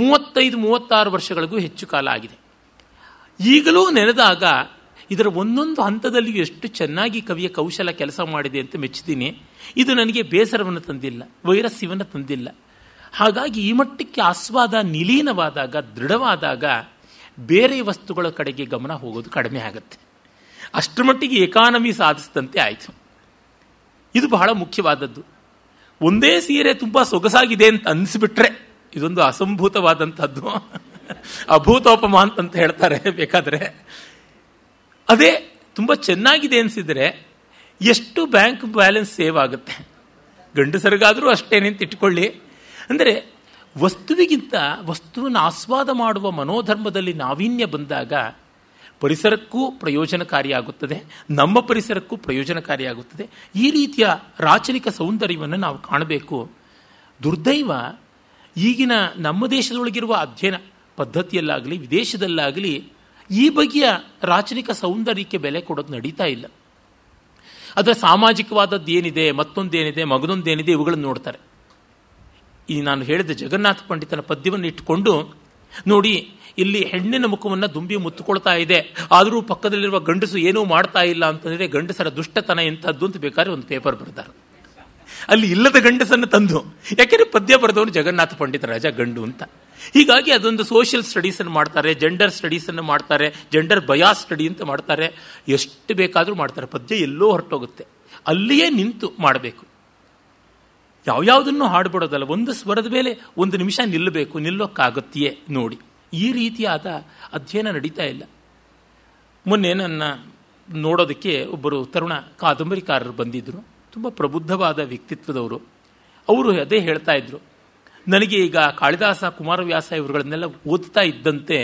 ಮೂವತ್ತೈದು ಮೂವತ್ತಾರು ವರ್ಷಗಳಿಗೂ ಹೆಚ್ಚು ಕಾಲ ಆಗಿದೆ ಈಗಲೂ ನೆನೆದಾಗ ಇದರ ಒಂದೊಂದು ಹಂತದಲ್ಲಿಯೂ ಎಷ್ಟು ಚೆನ್ನಾಗಿ ಕವಿಯ ಕೌಶಲ ಕೆಲಸ ಮಾಡಿದೆ ಅಂತ ಮೆಚ್ಚಿದ್ದೀನಿ ಇದು ನನಗೆ ಬೇಸರವನ್ನು ತಂದಿಲ್ಲ ವೈರಸ್ಯವನ್ನು ತಂದಿಲ್ಲ ಹಾಗಾಗಿ ಈ ಮಟ್ಟಕ್ಕೆ ಆಸ್ವಾದ ನಿಲೀನವಾದಾಗ ದೃಢವಾದಾಗ ಬೇರೆ ವಸ್ತುಗಳ ಕಡೆಗೆ ಗಮನ ಹೋಗೋದು ಕಡಿಮೆ ಆಗುತ್ತೆ ಅಷ್ಟರ ಮಟ್ಟಿಗೆ ಎಕಾನಮಿ ಸಾಧಿಸಿದಂತೆ ಆಯಿತು ಇದು ಬಹಳ ಮುಖ್ಯವಾದದ್ದು ಒಂದೇ ಸೀರೆ ತುಂಬ ಸೊಗಸಾಗಿದೆ ಅಂತ ಅನ್ನಿಸ್ಬಿಟ್ರೆ ಇದೊಂದು ಅಸಂಭೂತವಾದಂಥದ್ದು ಅಭೂತೋಪಮ ಅಂತ ಹೇಳ್ತಾರೆ ಬೇಕಾದರೆ ಅದೇ ತುಂಬ ಚೆನ್ನಾಗಿದೆ ಅನಿಸಿದರೆ ಎಷ್ಟು ಬ್ಯಾಂಕ್ ಬ್ಯಾಲೆನ್ಸ್ ಸೇವ್ ಆಗುತ್ತೆ ಗಂಡಸರಿಗಾದರೂ ನಿಂತು ಇಟ್ಕೊಳ್ಳಿ ಅಂದರೆ ವಸ್ತುವಿಗಿಂತ ವಸ್ತುವನ್ನು ಆಸ್ವಾದ ಮಾಡುವ ಮನೋಧರ್ಮದಲ್ಲಿ ನಾವೀನ್ಯ ಬಂದಾಗ ಪರಿಸರಕ್ಕೂ ಪ್ರಯೋಜನಕಾರಿಯಾಗುತ್ತದೆ ನಮ್ಮ ಪರಿಸರಕ್ಕೂ ಪ್ರಯೋಜನಕಾರಿಯಾಗುತ್ತದೆ ಈ ರೀತಿಯ ರಾಚನಿಕ ಸೌಂದರ್ಯವನ್ನು ನಾವು ಕಾಣಬೇಕು ದುರ್ದೈವ ಈಗಿನ ನಮ್ಮ ದೇಶದೊಳಗಿರುವ ಅಧ್ಯಯನ ಪದ್ಧತಿಯಲ್ಲಾಗಲಿ ವಿದೇಶದಲ್ಲಾಗಲಿ ಈ ಬಗೆಯ ರಾಚನಿಕ ಸೌಂದರ್ಯಕ್ಕೆ ಬೆಲೆ ಕೊಡೋದು ನಡೀತಾ ಇಲ್ಲ ಅದರ ಸಾಮಾಜಿಕವಾದದ್ದು ಏನಿದೆ ಮತ್ತೊಂದೇನಿದೆ ಮಗದೊಂದೇನಿದೆ ಇವುಗಳನ್ನು ನೋಡ್ತಾರೆ ಈ ನಾನು ಹೇಳಿದ ಜಗನ್ನಾಥ ಪಂಡಿತನ ಪದ್ಯವನ್ನು ಇಟ್ಟುಕೊಂಡು ನೋಡಿ ಇಲ್ಲಿ ಹೆಣ್ಣಿನ ಮುಖವನ್ನು ದುಂಬಿ ಮುತ್ತುಕೊಳ್ತಾ ಇದೆ ಆದರೂ ಪಕ್ಕದಲ್ಲಿರುವ ಗಂಡಸು ಏನೂ ಮಾಡ್ತಾ ಇಲ್ಲ ಅಂತಂದರೆ ಗಂಡಸರ ದುಷ್ಟತನ ಎಂಥದ್ದು ಅಂತ ಬೇಕಾದ್ರೆ ಒಂದು ಪೇಪರ್ ಬರ್ತಾರೆ ಅಲ್ಲಿ ಇಲ್ಲದ ಗಂಡಸನ್ನು ತಂದು ಯಾಕೆಂದರೆ ಪದ್ಯ ಬರೆದವನು ಜಗನ್ನಾಥ ಪಂಡಿತ ರಾಜ ಗಂಡು ಅಂತ ಹೀಗಾಗಿ ಅದೊಂದು ಸೋಷಿಯಲ್ ಸ್ಟಡೀಸನ್ನು ಮಾಡ್ತಾರೆ ಜೆಂಡರ್ ಸ್ಟಡೀಸನ್ನು ಮಾಡ್ತಾರೆ ಜೆಂಡರ್ ಬಯಾ ಸ್ಟಡಿ ಅಂತ ಮಾಡ್ತಾರೆ ಎಷ್ಟು ಬೇಕಾದರೂ ಮಾಡ್ತಾರೆ ಪದ್ಯ ಎಲ್ಲೋ ಹೊರಟೋಗುತ್ತೆ ಅಲ್ಲಿಯೇ ನಿಂತು ಮಾಡಬೇಕು ಯಾವ್ಯಾವುದನ್ನು ಹಾಡ್ಬಿಡೋದಲ್ಲ ಒಂದು ಸ್ವರದ ಮೇಲೆ ಒಂದು ನಿಮಿಷ ನಿಲ್ಲಬೇಕು ನಿಲ್ಲೋಕ್ಕಾಗತ್ತೆಯೇ ನೋಡಿ ಈ ರೀತಿಯಾದ ಅಧ್ಯಯನ ನಡೀತಾ ಇಲ್ಲ ಮೊನ್ನೆ ನನ್ನ ನೋಡೋದಕ್ಕೆ ಒಬ್ಬರು ತರುಣ ಕಾದಂಬರಿಕಾರರು ಬಂದಿದ್ದರು ತುಂಬ ಪ್ರಬುದ್ಧವಾದ ವ್ಯಕ್ತಿತ್ವದವರು ಅವರು ಅದೇ ಹೇಳ್ತಾ ಇದ್ರು ನನಗೆ ಈಗ ಕಾಳಿದಾಸ ಕುಮಾರವ್ಯಾಸ ಇವರುಗಳನ್ನೆಲ್ಲ ಓದ್ತಾ ಇದ್ದಂತೆ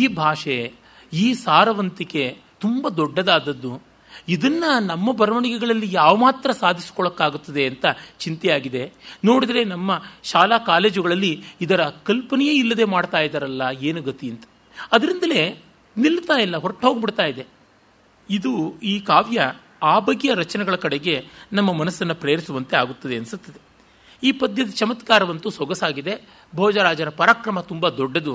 ಈ ಭಾಷೆ ಈ ಸಾರವಂತಿಕೆ ತುಂಬ ದೊಡ್ಡದಾದದ್ದು ಇದನ್ನು ನಮ್ಮ ಬರವಣಿಗೆಗಳಲ್ಲಿ ಯಾವ ಮಾತ್ರ ಸಾಧಿಸಿಕೊಳ್ಳೋಕ್ಕಾಗುತ್ತದೆ ಅಂತ ಚಿಂತೆಯಾಗಿದೆ ನೋಡಿದರೆ ನಮ್ಮ ಶಾಲಾ ಕಾಲೇಜುಗಳಲ್ಲಿ ಇದರ ಕಲ್ಪನೆಯೇ ಇಲ್ಲದೆ ಮಾಡ್ತಾ ಇದ್ದಾರಲ್ಲ ಏನು ಗತಿ ಅಂತ ಅದರಿಂದಲೇ ನಿಲ್ತಾ ಇಲ್ಲ ಹೊರಟು ಹೋಗ್ಬಿಡ್ತಾ ಇದೆ ಇದು ಈ ಕಾವ್ಯ ಆ ಬಗೆಯ ರಚನೆಗಳ ಕಡೆಗೆ ನಮ್ಮ ಮನಸ್ಸನ್ನು ಪ್ರೇರಿಸುವಂತೆ ಆಗುತ್ತದೆ ಅನಿಸುತ್ತದೆ ಈ ಪದ್ಯದ ಚಮತ್ಕಾರವಂತೂ ಸೊಗಸಾಗಿದೆ ಭೋಜರಾಜನ ಪರಾಕ್ರಮ ತುಂಬ ದೊಡ್ಡದು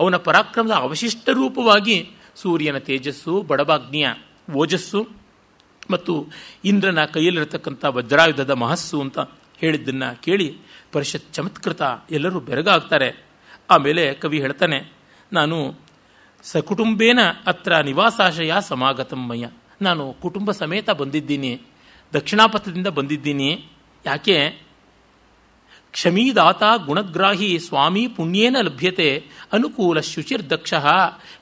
ಅವನ ಪರಾಕ್ರಮದ ಅವಶಿಷ್ಟ ರೂಪವಾಗಿ ಸೂರ್ಯನ ತೇಜಸ್ಸು ಬಡಬಾಗ್ನಿಯ ಓಜಸ್ಸು ಮತ್ತು ಇಂದ್ರನ ಕೈಯಲ್ಲಿರತಕ್ಕಂಥ ವಜ್ರಾಯುಧದ ಮಹಸ್ಸು ಅಂತ ಹೇಳಿದ್ದನ್ನು ಕೇಳಿ ಪರಿಷತ್ ಚಮತ್ಕೃತ ಎಲ್ಲರೂ ಬೆರಗಾಗ್ತಾರೆ ಆಮೇಲೆ ಕವಿ ಹೇಳ್ತಾನೆ ನಾನು ಸಕುಟುಂಬೇನ ಅತ್ರ ನಿವಾಸಾಶಯ ಸಮಾಗತಮಯ್ಯ ನಾನು ಕುಟುಂಬ ಸಮೇತ ಬಂದಿದ್ದೀನಿ ದಕ್ಷಿಣಾಪಥದಿಂದ ಬಂದಿದ್ದೀನಿ ಯಾಕೆ ಕ್ಷಮೀದಾತ ಗುಣಗ್ರಾಹಿ ಸ್ವಾಮಿ ಪುಣ್ಯೇನ ಲಭ್ಯತೆ ಅನುಕೂಲ ಶುಚಿರ್ದಕ್ಷ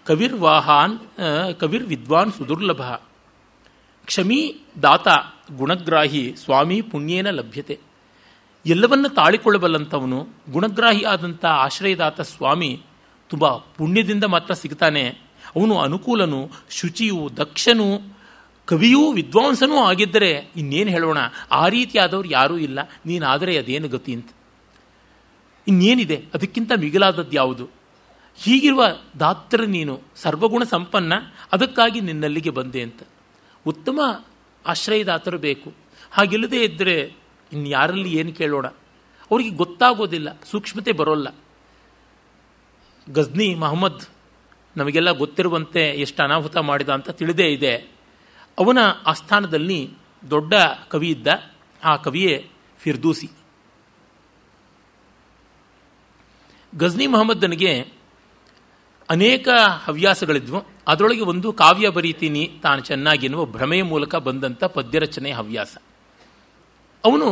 ಕವಿರ್ವಾಹಾನ್ ಕವಿರ್ವಿದ್ವಾನ್ ಸುದುರ್ಲಭ ಕ್ಷಮೀ ದಾತ ಗುಣಗ್ರಾಹಿ ಸ್ವಾಮಿ ಪುಣ್ಯೇನ ಲಭ್ಯತೆ ಎಲ್ಲವನ್ನ ತಾಳಿಕೊಳ್ಳಬಲ್ಲಂಥವನು ಗುಣಗ್ರಾಹಿ ಆದಂಥ ಆಶ್ರಯದಾತ ಸ್ವಾಮಿ ತುಂಬ ಪುಣ್ಯದಿಂದ ಮಾತ್ರ ಸಿಗ್ತಾನೆ ಅವನು ಅನುಕೂಲನು ಶುಚಿಯು ದಕ್ಷನು ಕವಿಯೂ ವಿದ್ವಾಂಸನೂ ಆಗಿದ್ದರೆ ಇನ್ನೇನು ಹೇಳೋಣ ಆ ರೀತಿಯಾದವ್ರು ಯಾರೂ ಇಲ್ಲ ನೀನಾದರೆ ಅದೇನು ಗತಿ ಅಂತ ಇನ್ನೇನಿದೆ ಅದಕ್ಕಿಂತ ಮಿಗಿಲಾದದ್ದು ಯಾವುದು ಹೀಗಿರುವ ದಾತ್ರ ನೀನು ಸರ್ವಗುಣ ಸಂಪನ್ನ ಅದಕ್ಕಾಗಿ ನಿನ್ನಲ್ಲಿಗೆ ಬಂದೆ ಅಂತ ಉತ್ತಮ ಆಶ್ರಯದಾತರು ಬೇಕು ಹಾಗಿಲ್ಲದೆ ಇದ್ದರೆ ಇನ್ಯಾರಲ್ಲಿ ಏನು ಕೇಳೋಣ ಅವರಿಗೆ ಗೊತ್ತಾಗೋದಿಲ್ಲ ಸೂಕ್ಷ್ಮತೆ ಬರೋಲ್ಲ ಗಜ್ನಿ ಮಹಮ್ಮದ್ ನಮಗೆಲ್ಲ ಗೊತ್ತಿರುವಂತೆ ಎಷ್ಟು ಅನಾಹುತ ಮಾಡಿದ ಅಂತ ತಿಳಿದೇ ಇದೆ ಅವನ ಆಸ್ಥಾನದಲ್ಲಿ ದೊಡ್ಡ ಕವಿ ಇದ್ದ ಆ ಕವಿಯೇ ಫಿರ್ದೂಸಿ ಗಜ್ನಿ ಮೊಹಮ್ಮದ್ನಿಗೆ ಅನೇಕ ಹವ್ಯಾಸಗಳಿದ್ವು ಅದರೊಳಗೆ ಒಂದು ಕಾವ್ಯ ಬರೀತೀನಿ ತಾನು ಚೆನ್ನಾಗಿ ಎನ್ನುವ ಭ್ರಮೆಯ ಮೂಲಕ ಬಂದಂಥ ಪದ್ಯ ರಚನೆ ಹವ್ಯಾಸ ಅವನು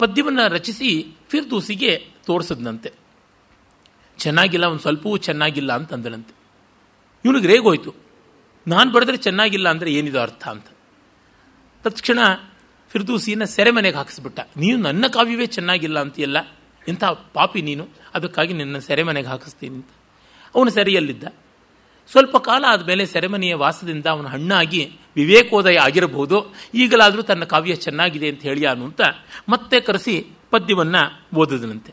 ಪದ್ಯವನ್ನು ರಚಿಸಿ ಫಿರ್ದೂಸಿಗೆ ತೋರಿಸಿದ್ನಂತೆ ಚೆನ್ನಾಗಿಲ್ಲ ಒಂದು ಸ್ವಲ್ಪವೂ ಚೆನ್ನಾಗಿಲ್ಲ ಅಂತಂದನಂತೆ ಇವನಿಗೆ ರೇಗೋಯ್ತು ನಾನು ಬರೆದ್ರೆ ಚೆನ್ನಾಗಿಲ್ಲ ಅಂದರೆ ಏನಿದು ಅರ್ಥ ಅಂತ ತತ್ಕ್ಷಣ ಫಿರ್ದೂಸಿಯನ್ನು ಸೆರೆಮನೆಗೆ ಹಾಕಿಸ್ಬಿಟ್ಟ ನೀನು ನನ್ನ ಕಾವ್ಯವೇ ಚೆನ್ನಾಗಿಲ್ಲ ಅಂತೀಯಲ್ಲ ಇಂಥ ಪಾಪಿ ನೀನು ಅದಕ್ಕಾಗಿ ನಿನ್ನ ಸೆರೆಮನೆಗೆ ಹಾಕಿಸ್ತೀನಿ ಅಂತ ಅವನು ಸೆರೆಯಲ್ಲಿದ್ದ ಸ್ವಲ್ಪ ಕಾಲ ಆದಮೇಲೆ ಸೆರೆಮನೆಯ ವಾಸದಿಂದ ಅವನು ಹಣ್ಣಾಗಿ ವಿವೇಕೋದಯ ಆಗಿರಬಹುದು ಈಗಲಾದರೂ ತನ್ನ ಕಾವ್ಯ ಚೆನ್ನಾಗಿದೆ ಅಂತ ಅನು ಅಂತ ಮತ್ತೆ ಕರೆಸಿ ಪದ್ಯವನ್ನು ಓದಿದನಂತೆ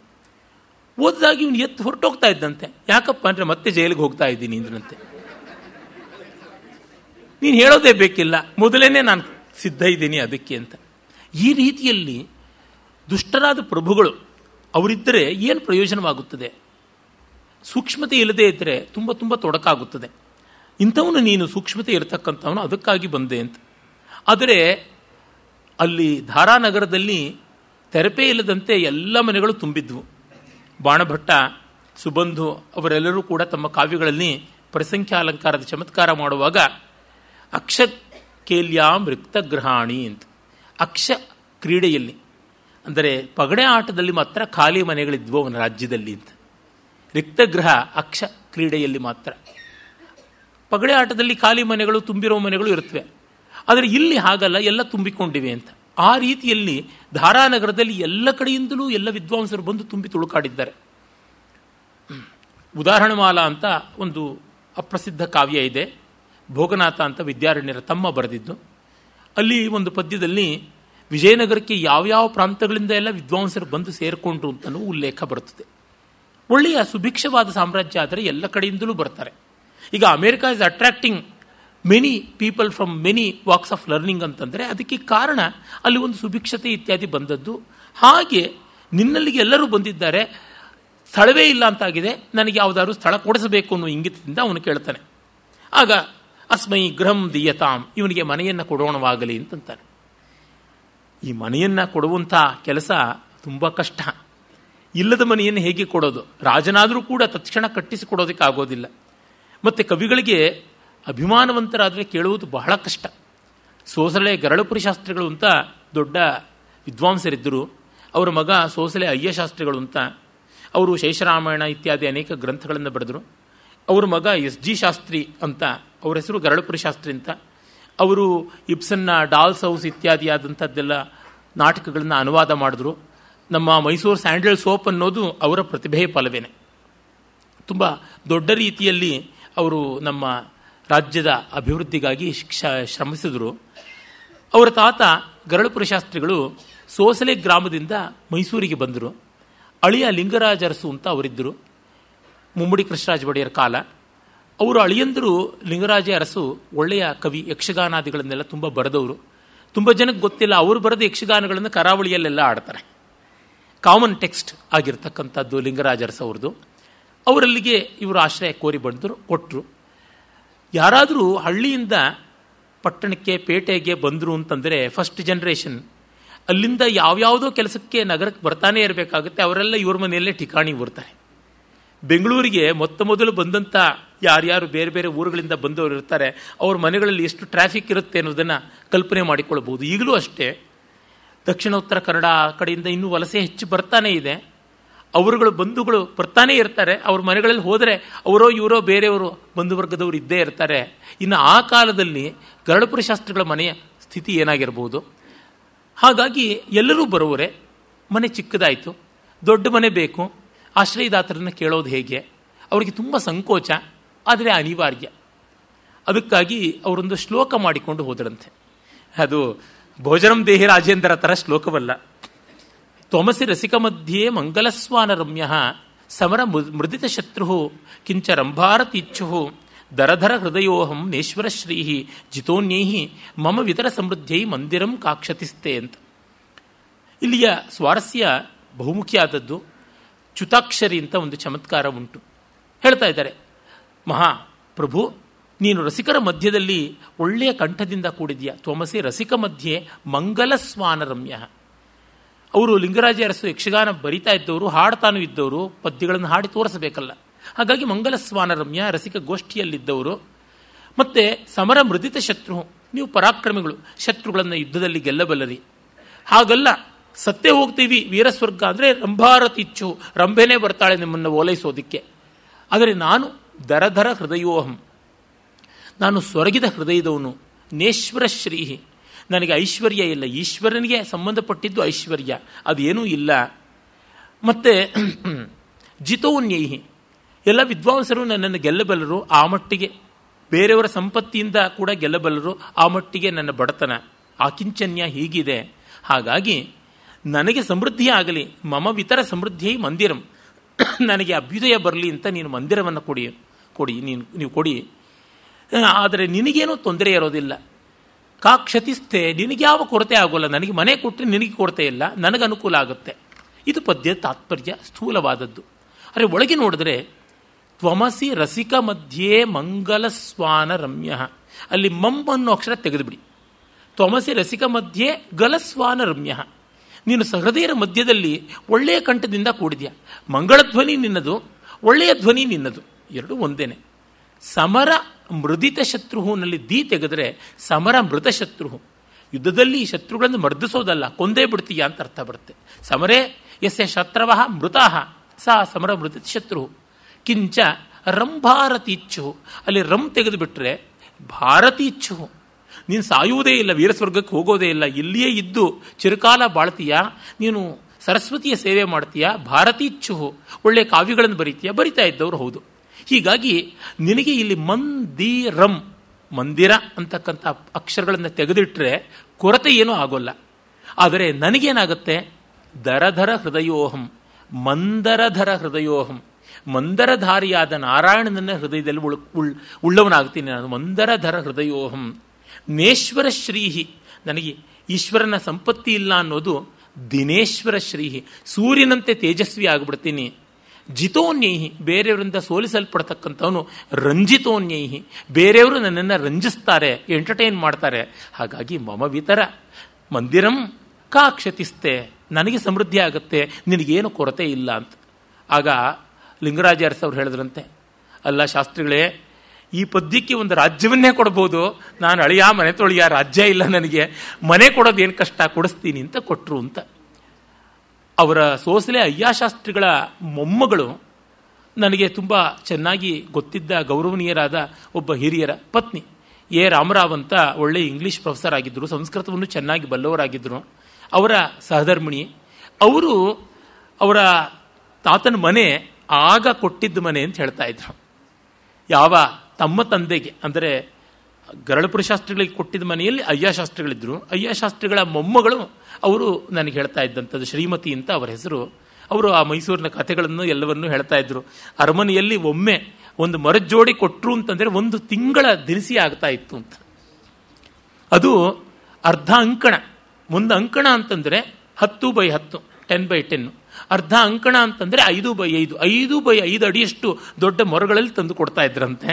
ಓದಿದಾಗ ಇವನು ಎತ್ತು ಹೊರಟೋಗ್ತಾ ಇದ್ದಂತೆ ಯಾಕಪ್ಪ ಅಂದರೆ ಮತ್ತೆ ಜೈಲಿಗೆ ಹೋಗ್ತಾ ಇದ್ದೀನಿ ಅಂದ್ರಂತೆ ನೀನು ಹೇಳೋದೇ ಬೇಕಿಲ್ಲ ಮೊದಲೇನೆ ನಾನು ಸಿದ್ಧ ಇದ್ದೀನಿ ಅದಕ್ಕೆ ಅಂತ ಈ ರೀತಿಯಲ್ಲಿ ದುಷ್ಟರಾದ ಪ್ರಭುಗಳು ಅವರಿದ್ದರೆ ಏನು ಪ್ರಯೋಜನವಾಗುತ್ತದೆ ಸೂಕ್ಷ್ಮತೆ ಇಲ್ಲದೇ ಇದ್ದರೆ ತುಂಬ ತುಂಬ ತೊಡಕಾಗುತ್ತದೆ ಇಂಥವನು ನೀನು ಸೂಕ್ಷ್ಮತೆ ಇರತಕ್ಕಂಥವನು ಅದಕ್ಕಾಗಿ ಬಂದೆ ಅಂತ ಆದರೆ ಅಲ್ಲಿ ಧಾರಾನಗರದಲ್ಲಿ ತೆರಪೆ ಇಲ್ಲದಂತೆ ಎಲ್ಲ ಮನೆಗಳು ತುಂಬಿದ್ವು ಬಾಣಭಟ್ಟ ಸುಬಂಧು ಅವರೆಲ್ಲರೂ ಕೂಡ ತಮ್ಮ ಕಾವ್ಯಗಳಲ್ಲಿ ಅಲಂಕಾರದ ಚಮತ್ಕಾರ ಮಾಡುವಾಗ ಅಕ್ಷ ಕೇಲ್ಯಾಂ ರಿಕ್ತಗ್ರಹಾಣಿ ಅಂತ ಅಕ್ಷ ಕ್ರೀಡೆಯಲ್ಲಿ ಅಂದರೆ ಪಗಡೆ ಆಟದಲ್ಲಿ ಮಾತ್ರ ಖಾಲಿ ಮನೆಗಳಿದ್ವು ಅವನ ರಾಜ್ಯದಲ್ಲಿ ಅಂತ ರಿಕ್ತಗ್ರಹ ಅಕ್ಷ ಕ್ರೀಡೆಯಲ್ಲಿ ಮಾತ್ರ ಪಗಡೆ ಆಟದಲ್ಲಿ ಖಾಲಿ ಮನೆಗಳು ತುಂಬಿರೋ ಮನೆಗಳು ಇರುತ್ತವೆ ಆದರೆ ಇಲ್ಲಿ ಹಾಗಲ್ಲ ಎಲ್ಲ ತುಂಬಿಕೊಂಡಿವೆ ಅಂತ ಆ ರೀತಿಯಲ್ಲಿ ಧಾರಾನಗರದಲ್ಲಿ ಎಲ್ಲ ಕಡೆಯಿಂದಲೂ ಎಲ್ಲ ವಿದ್ವಾಂಸರು ಬಂದು ತುಂಬಿ ತುಳುಕಾಡಿದ್ದಾರೆ ಉದಾಹರಣೆ ಉದಾಹರಣಮಾಲಾ ಅಂತ ಒಂದು ಅಪ್ರಸಿದ್ಧ ಕಾವ್ಯ ಇದೆ ಭೋಗನಾಥ ಅಂತ ವಿದ್ಯಾರಣ್ಯರ ತಮ್ಮ ಬರೆದಿದ್ದು ಅಲ್ಲಿ ಒಂದು ಪದ್ಯದಲ್ಲಿ ವಿಜಯನಗರಕ್ಕೆ ಯಾವ್ಯಾವ ಪ್ರಾಂತಗಳಿಂದ ಎಲ್ಲ ವಿದ್ವಾಂಸರು ಬಂದು ಸೇರಿಕೊಂಡ್ರು ಅಂತಲೂ ಉಲ್ಲೇಖ ಬರುತ್ತದೆ ಒಳ್ಳೆಯ ಸುಭಿಕ್ಷವಾದ ಸಾಮ್ರಾಜ್ಯ ಆದರೆ ಎಲ್ಲ ಕಡೆಯಿಂದಲೂ ಬರ್ತಾರೆ ಈಗ America is attracting many people from many walks of learning ಅಂತಂದರೆ ಅದಕ್ಕೆ ಕಾರಣ ಅಲ್ಲಿ ಒಂದು ಸುಭಿಕ್ಷತೆ ಇತ್ಯಾದಿ ಬಂದದ್ದು ಹಾಗೆ ನಿನ್ನಲ್ಲಿಗೆ ಎಲ್ಲರೂ ಬಂದಿದ್ದಾರೆ ಸ್ಥಳವೇ ಇಲ್ಲ ಅಂತಾಗಿದೆ ನನಗೆ ಯಾವುದಾದ್ರು ಸ್ಥಳ ಕೊಡಿಸಬೇಕು ಅನ್ನೋ ಇಂಗಿತದಿಂದ ಅವನು ಕೇಳ್ತಾನೆ ಆಗ ಅಸ್ಮೈ ಗೃಹಂ ದಿಯತಾಂ ಇವನಿಗೆ ಮನೆಯನ್ನು ಕೊಡೋಣವಾಗಲಿ ಅಂತಂತಾನೆ ಈ ಮನೆಯನ್ನು ಕೊಡುವಂಥ ಕೆಲಸ ತುಂಬ ಕಷ್ಟ ಇಲ್ಲದ ಮನೆಯನ್ನು ಹೇಗೆ ಕೊಡೋದು ರಾಜನಾದರೂ ಕೂಡ ತತ್ಕ್ಷಣ ಕಟ್ಟಿಸಿಕೊಡೋದಕ್ಕೆ ಆಗೋದಿಲ್ಲ ಮತ್ತು ಕವಿಗಳಿಗೆ ಅಭಿಮಾನವಂತರಾದರೆ ಕೇಳುವುದು ಬಹಳ ಕಷ್ಟ ಸೋಸಲೆ ಗರಳಪುರಿ ಶಾಸ್ತ್ರಿಗಳು ಅಂತ ದೊಡ್ಡ ವಿದ್ವಾಂಸರಿದ್ದರು ಅವರ ಮಗ ಸೋಸಲೆ ಅಯ್ಯ ಅಂತ ಅವರು ಶೇಷರಾಮಾಯಣ ಇತ್ಯಾದಿ ಅನೇಕ ಗ್ರಂಥಗಳನ್ನು ಬರೆದರು ಅವರ ಮಗ ಎಸ್ ಜಿ ಶಾಸ್ತ್ರಿ ಅಂತ ಅವರ ಹೆಸರು ಗರಳಪುರಿ ಶಾಸ್ತ್ರಿ ಅಂತ ಅವರು ಇಬ್ಸನ್ನ ಡಾಲ್ಸ್ ಹೌಸ್ ಇತ್ಯಾದಿ ಆದಂಥದ್ದೆಲ್ಲ ನಾಟಕಗಳನ್ನು ಅನುವಾದ ಮಾಡಿದ್ರು ನಮ್ಮ ಮೈಸೂರು ಸ್ಯಾಂಡಲ್ ಸೋಪ್ ಅನ್ನೋದು ಅವರ ಪ್ರತಿಭೆಯ ಫಲವೇನೆ ತುಂಬ ದೊಡ್ಡ ರೀತಿಯಲ್ಲಿ ಅವರು ನಮ್ಮ ರಾಜ್ಯದ ಅಭಿವೃದ್ಧಿಗಾಗಿ ಶಿಕ್ಷ ಶ್ರಮಿಸಿದರು ಅವರ ತಾತ ಗರಳಪುರ ಶಾಸ್ತ್ರಿಗಳು ಸೋಸಲೆ ಗ್ರಾಮದಿಂದ ಮೈಸೂರಿಗೆ ಬಂದರು ಅಳಿಯ ಲಿಂಗರಾಜರಸು ಅಂತ ಅವರಿದ್ದರು ಮುಮ್ಮಡಿ ಕೃಷ್ಣರಾಜ ಒಡೆಯರ್ ಕಾಲ ಅವರು ಅಳಿಯಂದರು ಲಿಂಗರಾಜ ಅರಸು ಒಳ್ಳೆಯ ಕವಿ ಯಕ್ಷಗಾನಾದಿಗಳನ್ನೆಲ್ಲ ತುಂಬ ಬರೆದವರು ತುಂಬ ಜನಕ್ಕೆ ಗೊತ್ತಿಲ್ಲ ಅವರು ಬರೆದ ಯಕ್ಷಗಾನಗಳನ್ನು ಕರಾವಳಿಯಲ್ಲೆಲ್ಲ ಆಡ್ತಾರೆ ಕಾಮನ್ ಟೆಕ್ಸ್ಟ್ ಆಗಿರ್ತಕ್ಕಂಥದ್ದು ಲಿಂಗರಾಜ ಅರಸ ಅವ್ರದ್ದು ಅವರಲ್ಲಿಗೆ ಇವರು ಆಶ್ರಯ ಕೋರಿ ಬಂದರು ಕೊಟ್ಟರು ಯಾರಾದರೂ ಹಳ್ಳಿಯಿಂದ ಪಟ್ಟಣಕ್ಕೆ ಪೇಟೆಗೆ ಬಂದರು ಅಂತಂದರೆ ಫಸ್ಟ್ ಜನ್ರೇಷನ್ ಅಲ್ಲಿಂದ ಯಾವ್ಯಾವುದೋ ಕೆಲಸಕ್ಕೆ ನಗರಕ್ಕೆ ಬರ್ತಾನೆ ಇರಬೇಕಾಗುತ್ತೆ ಅವರೆಲ್ಲ ಇವ್ರ ಮನೆಯಲ್ಲೇ ಠಿಕಾಣಿ ಬರ್ತಾರೆ ಬೆಂಗಳೂರಿಗೆ ಮೊತ್ತ ಮೊದಲು ಬಂದಂಥ ಯಾರ್ಯಾರು ಬೇರೆ ಬೇರೆ ಊರುಗಳಿಂದ ಬಂದವರು ಇರ್ತಾರೆ ಅವ್ರ ಮನೆಗಳಲ್ಲಿ ಎಷ್ಟು ಟ್ರಾಫಿಕ್ ಇರುತ್ತೆ ಅನ್ನೋದನ್ನು ಕಲ್ಪನೆ ಮಾಡಿಕೊಳ್ಬೋದು ಈಗಲೂ ಅಷ್ಟೇ ದಕ್ಷಿಣ ಉತ್ತರ ಕನ್ನಡ ಆ ಕಡೆಯಿಂದ ಇನ್ನೂ ವಲಸೆ ಹೆಚ್ಚು ಬರ್ತಾನೆ ಇದೆ ಅವರುಗಳು ಬಂಧುಗಳು ಬರ್ತಾನೇ ಇರ್ತಾರೆ ಅವ್ರ ಮನೆಗಳಲ್ಲಿ ಹೋದರೆ ಅವರೋ ಇವರೋ ಬೇರೆಯವರು ಬಂಧು ವರ್ಗದವರು ಇದ್ದೇ ಇರ್ತಾರೆ ಇನ್ನು ಆ ಕಾಲದಲ್ಲಿ ಗರಡಪುರ ಶಾಸ್ತ್ರಿಗಳ ಮನೆಯ ಸ್ಥಿತಿ ಏನಾಗಿರ್ಬೋದು ಹಾಗಾಗಿ ಎಲ್ಲರೂ ಬರುವರೆ ಮನೆ ಚಿಕ್ಕದಾಯಿತು ದೊಡ್ಡ ಮನೆ ಬೇಕು ಆಶ್ರಯದಾತರನ್ನು ಕೇಳೋದು ಹೇಗೆ ಅವರಿಗೆ ತುಂಬ ಸಂಕೋಚ ಆದರೆ ಅನಿವಾರ್ಯ ಅದಕ್ಕಾಗಿ ಅವರೊಂದು ಶ್ಲೋಕ ಮಾಡಿಕೊಂಡು ಹೋದರಂತೆ ಅದು ಭೋಜನಂ ದೇಹಿ ರಾಜೇಂದ್ರ ಥರ ಶ್ಲೋಕವಲ್ಲ ತೋಮಸಿ ರಸಿಕ ಮಧ್ಯೆ ಮಂಗಲಸ್ವಾನ ರಮ್ಯ ಸಮರ ಮೃದಿತ ಶತ್ರು ಕಿಂಚ ರಂಭಾರತೀಚ್ಛು ದರಧರ ಹೃದಯೋಹಂ ನೇಶ್ವರಶ್ರೀ ಜಿತೋನ್ಯೈ ಮಮ ವಿತರ ಸಮೃದ್ಧೈ ಮಂದಿರಂ ಕಾಕ್ಷತಿಸ್ತೆ ಅಂತ ಇಲ್ಲಿಯ ಸ್ವಾರಸ್ಯ ಬಹುಮುಖಿಯಾದದ್ದು ಚುತಾಕ್ಷರಿ ಅಂತ ಒಂದು ಚಮತ್ಕಾರ ಉಂಟು ಹೇಳ್ತಾ ಇದ್ದಾರೆ ಮಹಾ ಪ್ರಭು ನೀನು ರಸಿಕರ ಮಧ್ಯದಲ್ಲಿ ಒಳ್ಳೆಯ ಕಂಠದಿಂದ ಕೂಡಿದೆಯಾ ತೋಮಸಿ ರಸಿಕ ಮಧ್ಯೆ ಮಂಗಲ ರಮ್ಯ ಅವರು ಲಿಂಗರಾಜ ಅರಸು ಯಕ್ಷಗಾನ ಬರಿತಾ ಇದ್ದವರು ಹಾಡ್ತಾನೂ ಇದ್ದವರು ಪದ್ಯಗಳನ್ನು ಹಾಡಿ ತೋರಿಸಬೇಕಲ್ಲ ಹಾಗಾಗಿ ಮಂಗಲ ರಮ್ಯ ರಸಿಕ ಗೋಷ್ಠಿಯಲ್ಲಿದ್ದವರು ಮತ್ತೆ ಸಮರ ಮೃದಿತ ಶತ್ರು ನೀವು ಪರಾಕ್ರಮಿಗಳು ಶತ್ರುಗಳನ್ನು ಯುದ್ಧದಲ್ಲಿ ಗೆಲ್ಲಬಲ್ಲರಿ ಹಾಗಲ್ಲ ಸತ್ತೇ ಹೋಗ್ತೀವಿ ವೀರಸ್ವರ್ಗ ಅಂದರೆ ರಂಭಾರತಿಚ್ಚು ರಂಭೆನೇ ಬರ್ತಾಳೆ ನಿಮ್ಮನ್ನು ಓಲೈಸೋದಕ್ಕೆ ಆದರೆ ನಾನು ದರಧರ ಹೃದಯೋಹಂ ನಾನು ಸೊರಗಿದ ಹೃದಯದವನು ನೇಶ್ವರ ಶ್ರೀಹಿ ನನಗೆ ಐಶ್ವರ್ಯ ಇಲ್ಲ ಈಶ್ವರನಿಗೆ ಸಂಬಂಧಪಟ್ಟಿದ್ದು ಐಶ್ವರ್ಯ ಅದೇನೂ ಇಲ್ಲ ಮತ್ತು ಜಿತೌನ್ಯೈಹಿ ಎಲ್ಲ ವಿದ್ವಾಂಸರು ನನ್ನನ್ನು ಗೆಲ್ಲಬಲ್ಲರು ಆ ಮಟ್ಟಿಗೆ ಬೇರೆಯವರ ಸಂಪತ್ತಿಯಿಂದ ಕೂಡ ಗೆಲ್ಲಬಲ್ಲರು ಆ ಮಟ್ಟಿಗೆ ನನ್ನ ಬಡತನ ಆಕಿಂಚನ್ಯ ಹೀಗಿದೆ ಹಾಗಾಗಿ ನನಗೆ ಸಮೃದ್ಧಿ ಆಗಲಿ ಮಮ ವಿತರ ಸಮೃದ್ಧಿ ಮಂದಿರಂ ನನಗೆ ಅಭ್ಯುದಯ ಬರಲಿ ಅಂತ ನೀನು ಮಂದಿರವನ್ನು ಕೊಡಿ ಕೊಡಿ ನೀನು ನೀವು ಕೊಡಿ ಆದರೆ ನಿನಗೇನು ತೊಂದರೆ ಇರೋದಿಲ್ಲ ಕಾ ನಿನಗೆ ಯಾವ ಕೊರತೆ ಆಗೋಲ್ಲ ನನಗೆ ಮನೆ ಕೊಟ್ಟರೆ ನಿನಗೆ ಕೊರತೆ ಇಲ್ಲ ನನಗೆ ಅನುಕೂಲ ಆಗುತ್ತೆ ಇದು ಪದ್ಯ ತಾತ್ಪರ್ಯ ಸ್ಥೂಲವಾದದ್ದು ಅರೆ ಒಳಗೆ ನೋಡಿದ್ರೆ ತ್ವಮಸಿ ರಸಿಕ ಮಧ್ಯೆ ಮಂಗಲಸ್ವಾನ ರಮ್ಯ ಅಲ್ಲಿ ಮಂ ಅನ್ನೋ ಅಕ್ಷರ ತೆಗೆದುಬಿಡಿ ತ್ವಮಸಿ ರಸಿಕ ಮಧ್ಯೆ ಗಲಸ್ವಾನ ರಮ್ಯ ನೀನು ಸಹೃದಯರ ಮಧ್ಯದಲ್ಲಿ ಒಳ್ಳೆಯ ಕಂಠದಿಂದ ಕೂಡಿದ್ಯಾ ಮಂಗಳ ಧ್ವನಿ ನಿನ್ನದು ಒಳ್ಳೆಯ ಧ್ವನಿ ನಿನ್ನದು ಎರಡು ಒಂದೇನೆ ಸಮರ ಮೃದಿತ ಶತ್ರುಹುನಲ್ಲಿ ದಿ ತೆಗೆದರೆ ಸಮರ ಮೃತ ಶತ್ರುಹು ಯುದ್ಧದಲ್ಲಿ ಈ ಶತ್ರುಗಳನ್ನು ಮರ್ದಿಸೋದಲ್ಲ ಕೊಂದೇ ಬಿಡ್ತೀಯ ಅಂತ ಅರ್ಥ ಬರುತ್ತೆ ಸಮರೇ ಎ ಶತ್ರವ ಮೃತಃ ಸಾ ಸಮರ ಮೃತ ಶತ್ರು ಕಿಂಚ ರಂಭಾರತೀಚ್ಛು ಅಲ್ಲಿ ರಂ ತೆಗೆದು ತೆಗೆದುಬಿಟ್ರೆ ಭಾರತೀಚ್ಛು ನೀನು ಸಾಯುವುದೇ ಇಲ್ಲ ವೀರಸ್ವರ್ಗಕ್ಕೆ ಹೋಗೋದೇ ಇಲ್ಲ ಇಲ್ಲಿಯೇ ಇದ್ದು ಚಿರಕಾಲ ಬಾಳ್ತೀಯ ನೀನು ಸರಸ್ವತಿಯ ಸೇವೆ ಮಾಡ್ತೀಯಾ ಭಾರತೀಚ್ಛು ಒಳ್ಳೆಯ ಕಾವ್ಯಗಳನ್ನು ಬರೀತೀಯ ಬರಿತಾ ಇದ್ದವರು ಹೌದು ಹೀಗಾಗಿ ನಿನಗೆ ಇಲ್ಲಿ ಮಂದಿರಂ ಮಂದಿರ ಅಂತಕ್ಕಂಥ ಅಕ್ಷರಗಳನ್ನು ತೆಗೆದಿಟ್ಟರೆ ಕೊರತೆ ಏನೂ ಆಗೋಲ್ಲ ಆದರೆ ನನಗೇನಾಗುತ್ತೆ ದರಧರ ಹೃದಯೋಹಂ ಮಂದರಧರ ಹೃದಯೋಹಂ ಮಂದರಧಾರಿಯಾದ ನಾರಾಯಣನನ್ನ ಹೃದಯದಲ್ಲಿ ಉಳ್ ಉಳ್ ಉಳ್ಳವನಾಗ್ತೀನಿ ನಾನು ಮಂದರಧರ ಹೃದಯೋಹಂ ನೇಶ್ವರ ಶ್ರೀಹಿ ನನಗೆ ಈಶ್ವರನ ಸಂಪತ್ತಿ ಇಲ್ಲ ಅನ್ನೋದು ದಿನೇಶ್ವರ ಶ್ರೀಹಿ ಸೂರ್ಯನಂತೆ ತೇಜಸ್ವಿ ಆಗಿಬಿಡ್ತೀನಿ ಜಿತೋನ್ಯೈಹಿ ಬೇರೆಯವರಿಂದ ಸೋಲಿಸಲ್ಪಡ್ತಕ್ಕಂಥವನು ರಂಜಿತೋನ್ಯೈಹಿ ಬೇರೆಯವರು ನನ್ನನ್ನು ರಂಜಿಸ್ತಾರೆ ಎಂಟರ್ಟೈನ್ ಮಾಡ್ತಾರೆ ಹಾಗಾಗಿ ಮಮ ವಿತರ ಮಂದಿರಂ ಕಾ ಕ್ಷತಿಸ್ತೆ ನನಗೆ ಸಮೃದ್ಧಿ ಆಗುತ್ತೆ ನಿನಗೇನು ಕೊರತೆ ಇಲ್ಲ ಅಂತ ಆಗ ಲಿಂಗರಾಜ ಅರಸವ್ರು ಹೇಳಿದ್ರಂತೆ ಅಲ್ಲ ಶಾಸ್ತ್ರಿಗಳೇ ಈ ಪದ್ಯಕ್ಕೆ ಒಂದು ರಾಜ್ಯವನ್ನೇ ಕೊಡ್ಬೋದು ನಾನು ಅಳಿಯ ಮನೆ ತೊಳಿಯ ರಾಜ್ಯ ಇಲ್ಲ ನನಗೆ ಮನೆ ಕೊಡೋದು ಏನು ಕಷ್ಟ ಕೊಡಿಸ್ತೀನಿ ಅಂತ ಕೊಟ್ಟರು ಅಂತ ಅವರ ಸೋಸಲೆ ಅಯ್ಯಾಶಾಸ್ತ್ರಿಗಳ ಮೊಮ್ಮಗಳು ನನಗೆ ತುಂಬ ಚೆನ್ನಾಗಿ ಗೊತ್ತಿದ್ದ ಗೌರವನೀಯರಾದ ಒಬ್ಬ ಹಿರಿಯರ ಪತ್ನಿ ಎ ರಾಮರಾವ್ ಅಂತ ಒಳ್ಳೆಯ ಇಂಗ್ಲೀಷ್ ಪ್ರೊಫೆಸರ್ ಆಗಿದ್ದರು ಸಂಸ್ಕೃತವನ್ನು ಚೆನ್ನಾಗಿ ಬಲ್ಲವರಾಗಿದ್ದರು ಅವರ ಸಹಧರ್ಮಿಣಿ ಅವರು ಅವರ ತಾತನ ಮನೆ ಆಗ ಕೊಟ್ಟಿದ್ದ ಮನೆ ಅಂತ ಹೇಳ್ತಾ ಇದ್ರು ಯಾವ ತಮ್ಮ ತಂದೆಗೆ ಅಂದರೆ ಗರಳಪುರ ಶಾಸ್ತ್ರಿಗಳಿಗೆ ಕೊಟ್ಟಿದ್ದ ಮನೆಯಲ್ಲಿ ಅಯ್ಯಶಾಸ್ತ್ರಿಗಳಿದ್ದರು ಅಯ್ಯಶಾಸ್ತ್ರಿಗಳ ಮೊಮ್ಮಗಳು ಅವರು ನನಗೆ ಹೇಳ್ತಾ ಇದ್ದಂಥದ್ದು ಶ್ರೀಮತಿ ಅಂತ ಅವರ ಹೆಸರು ಅವರು ಆ ಮೈಸೂರಿನ ಕಥೆಗಳನ್ನು ಎಲ್ಲವನ್ನೂ ಹೇಳ್ತಾ ಇದ್ದರು ಅರಮನೆಯಲ್ಲಿ ಒಮ್ಮೆ ಒಂದು ಮರಜೋಡಿ ಜೋಡಿ ಕೊಟ್ಟರು ಅಂತಂದರೆ ಒಂದು ತಿಂಗಳ ದಿನಸಿ ಆಗ್ತಾ ಇತ್ತು ಅಂತ ಅದು ಅರ್ಧ ಅಂಕಣ ಒಂದು ಅಂಕಣ ಅಂತಂದರೆ ಹತ್ತು ಬೈ ಹತ್ತು ಟೆನ್ ಬೈ ಟೆನ್ನು ಅರ್ಧ ಅಂಕಣ ಅಂತಂದರೆ ಐದು ಬೈ ಐದು ಐದು ಬೈ ಐದು ಅಡಿಯಷ್ಟು ದೊಡ್ಡ ಮೊರಗಳಲ್ಲಿ ತಂದು ಕೊಡ್ತಾ ಇದ್ರಂತೆ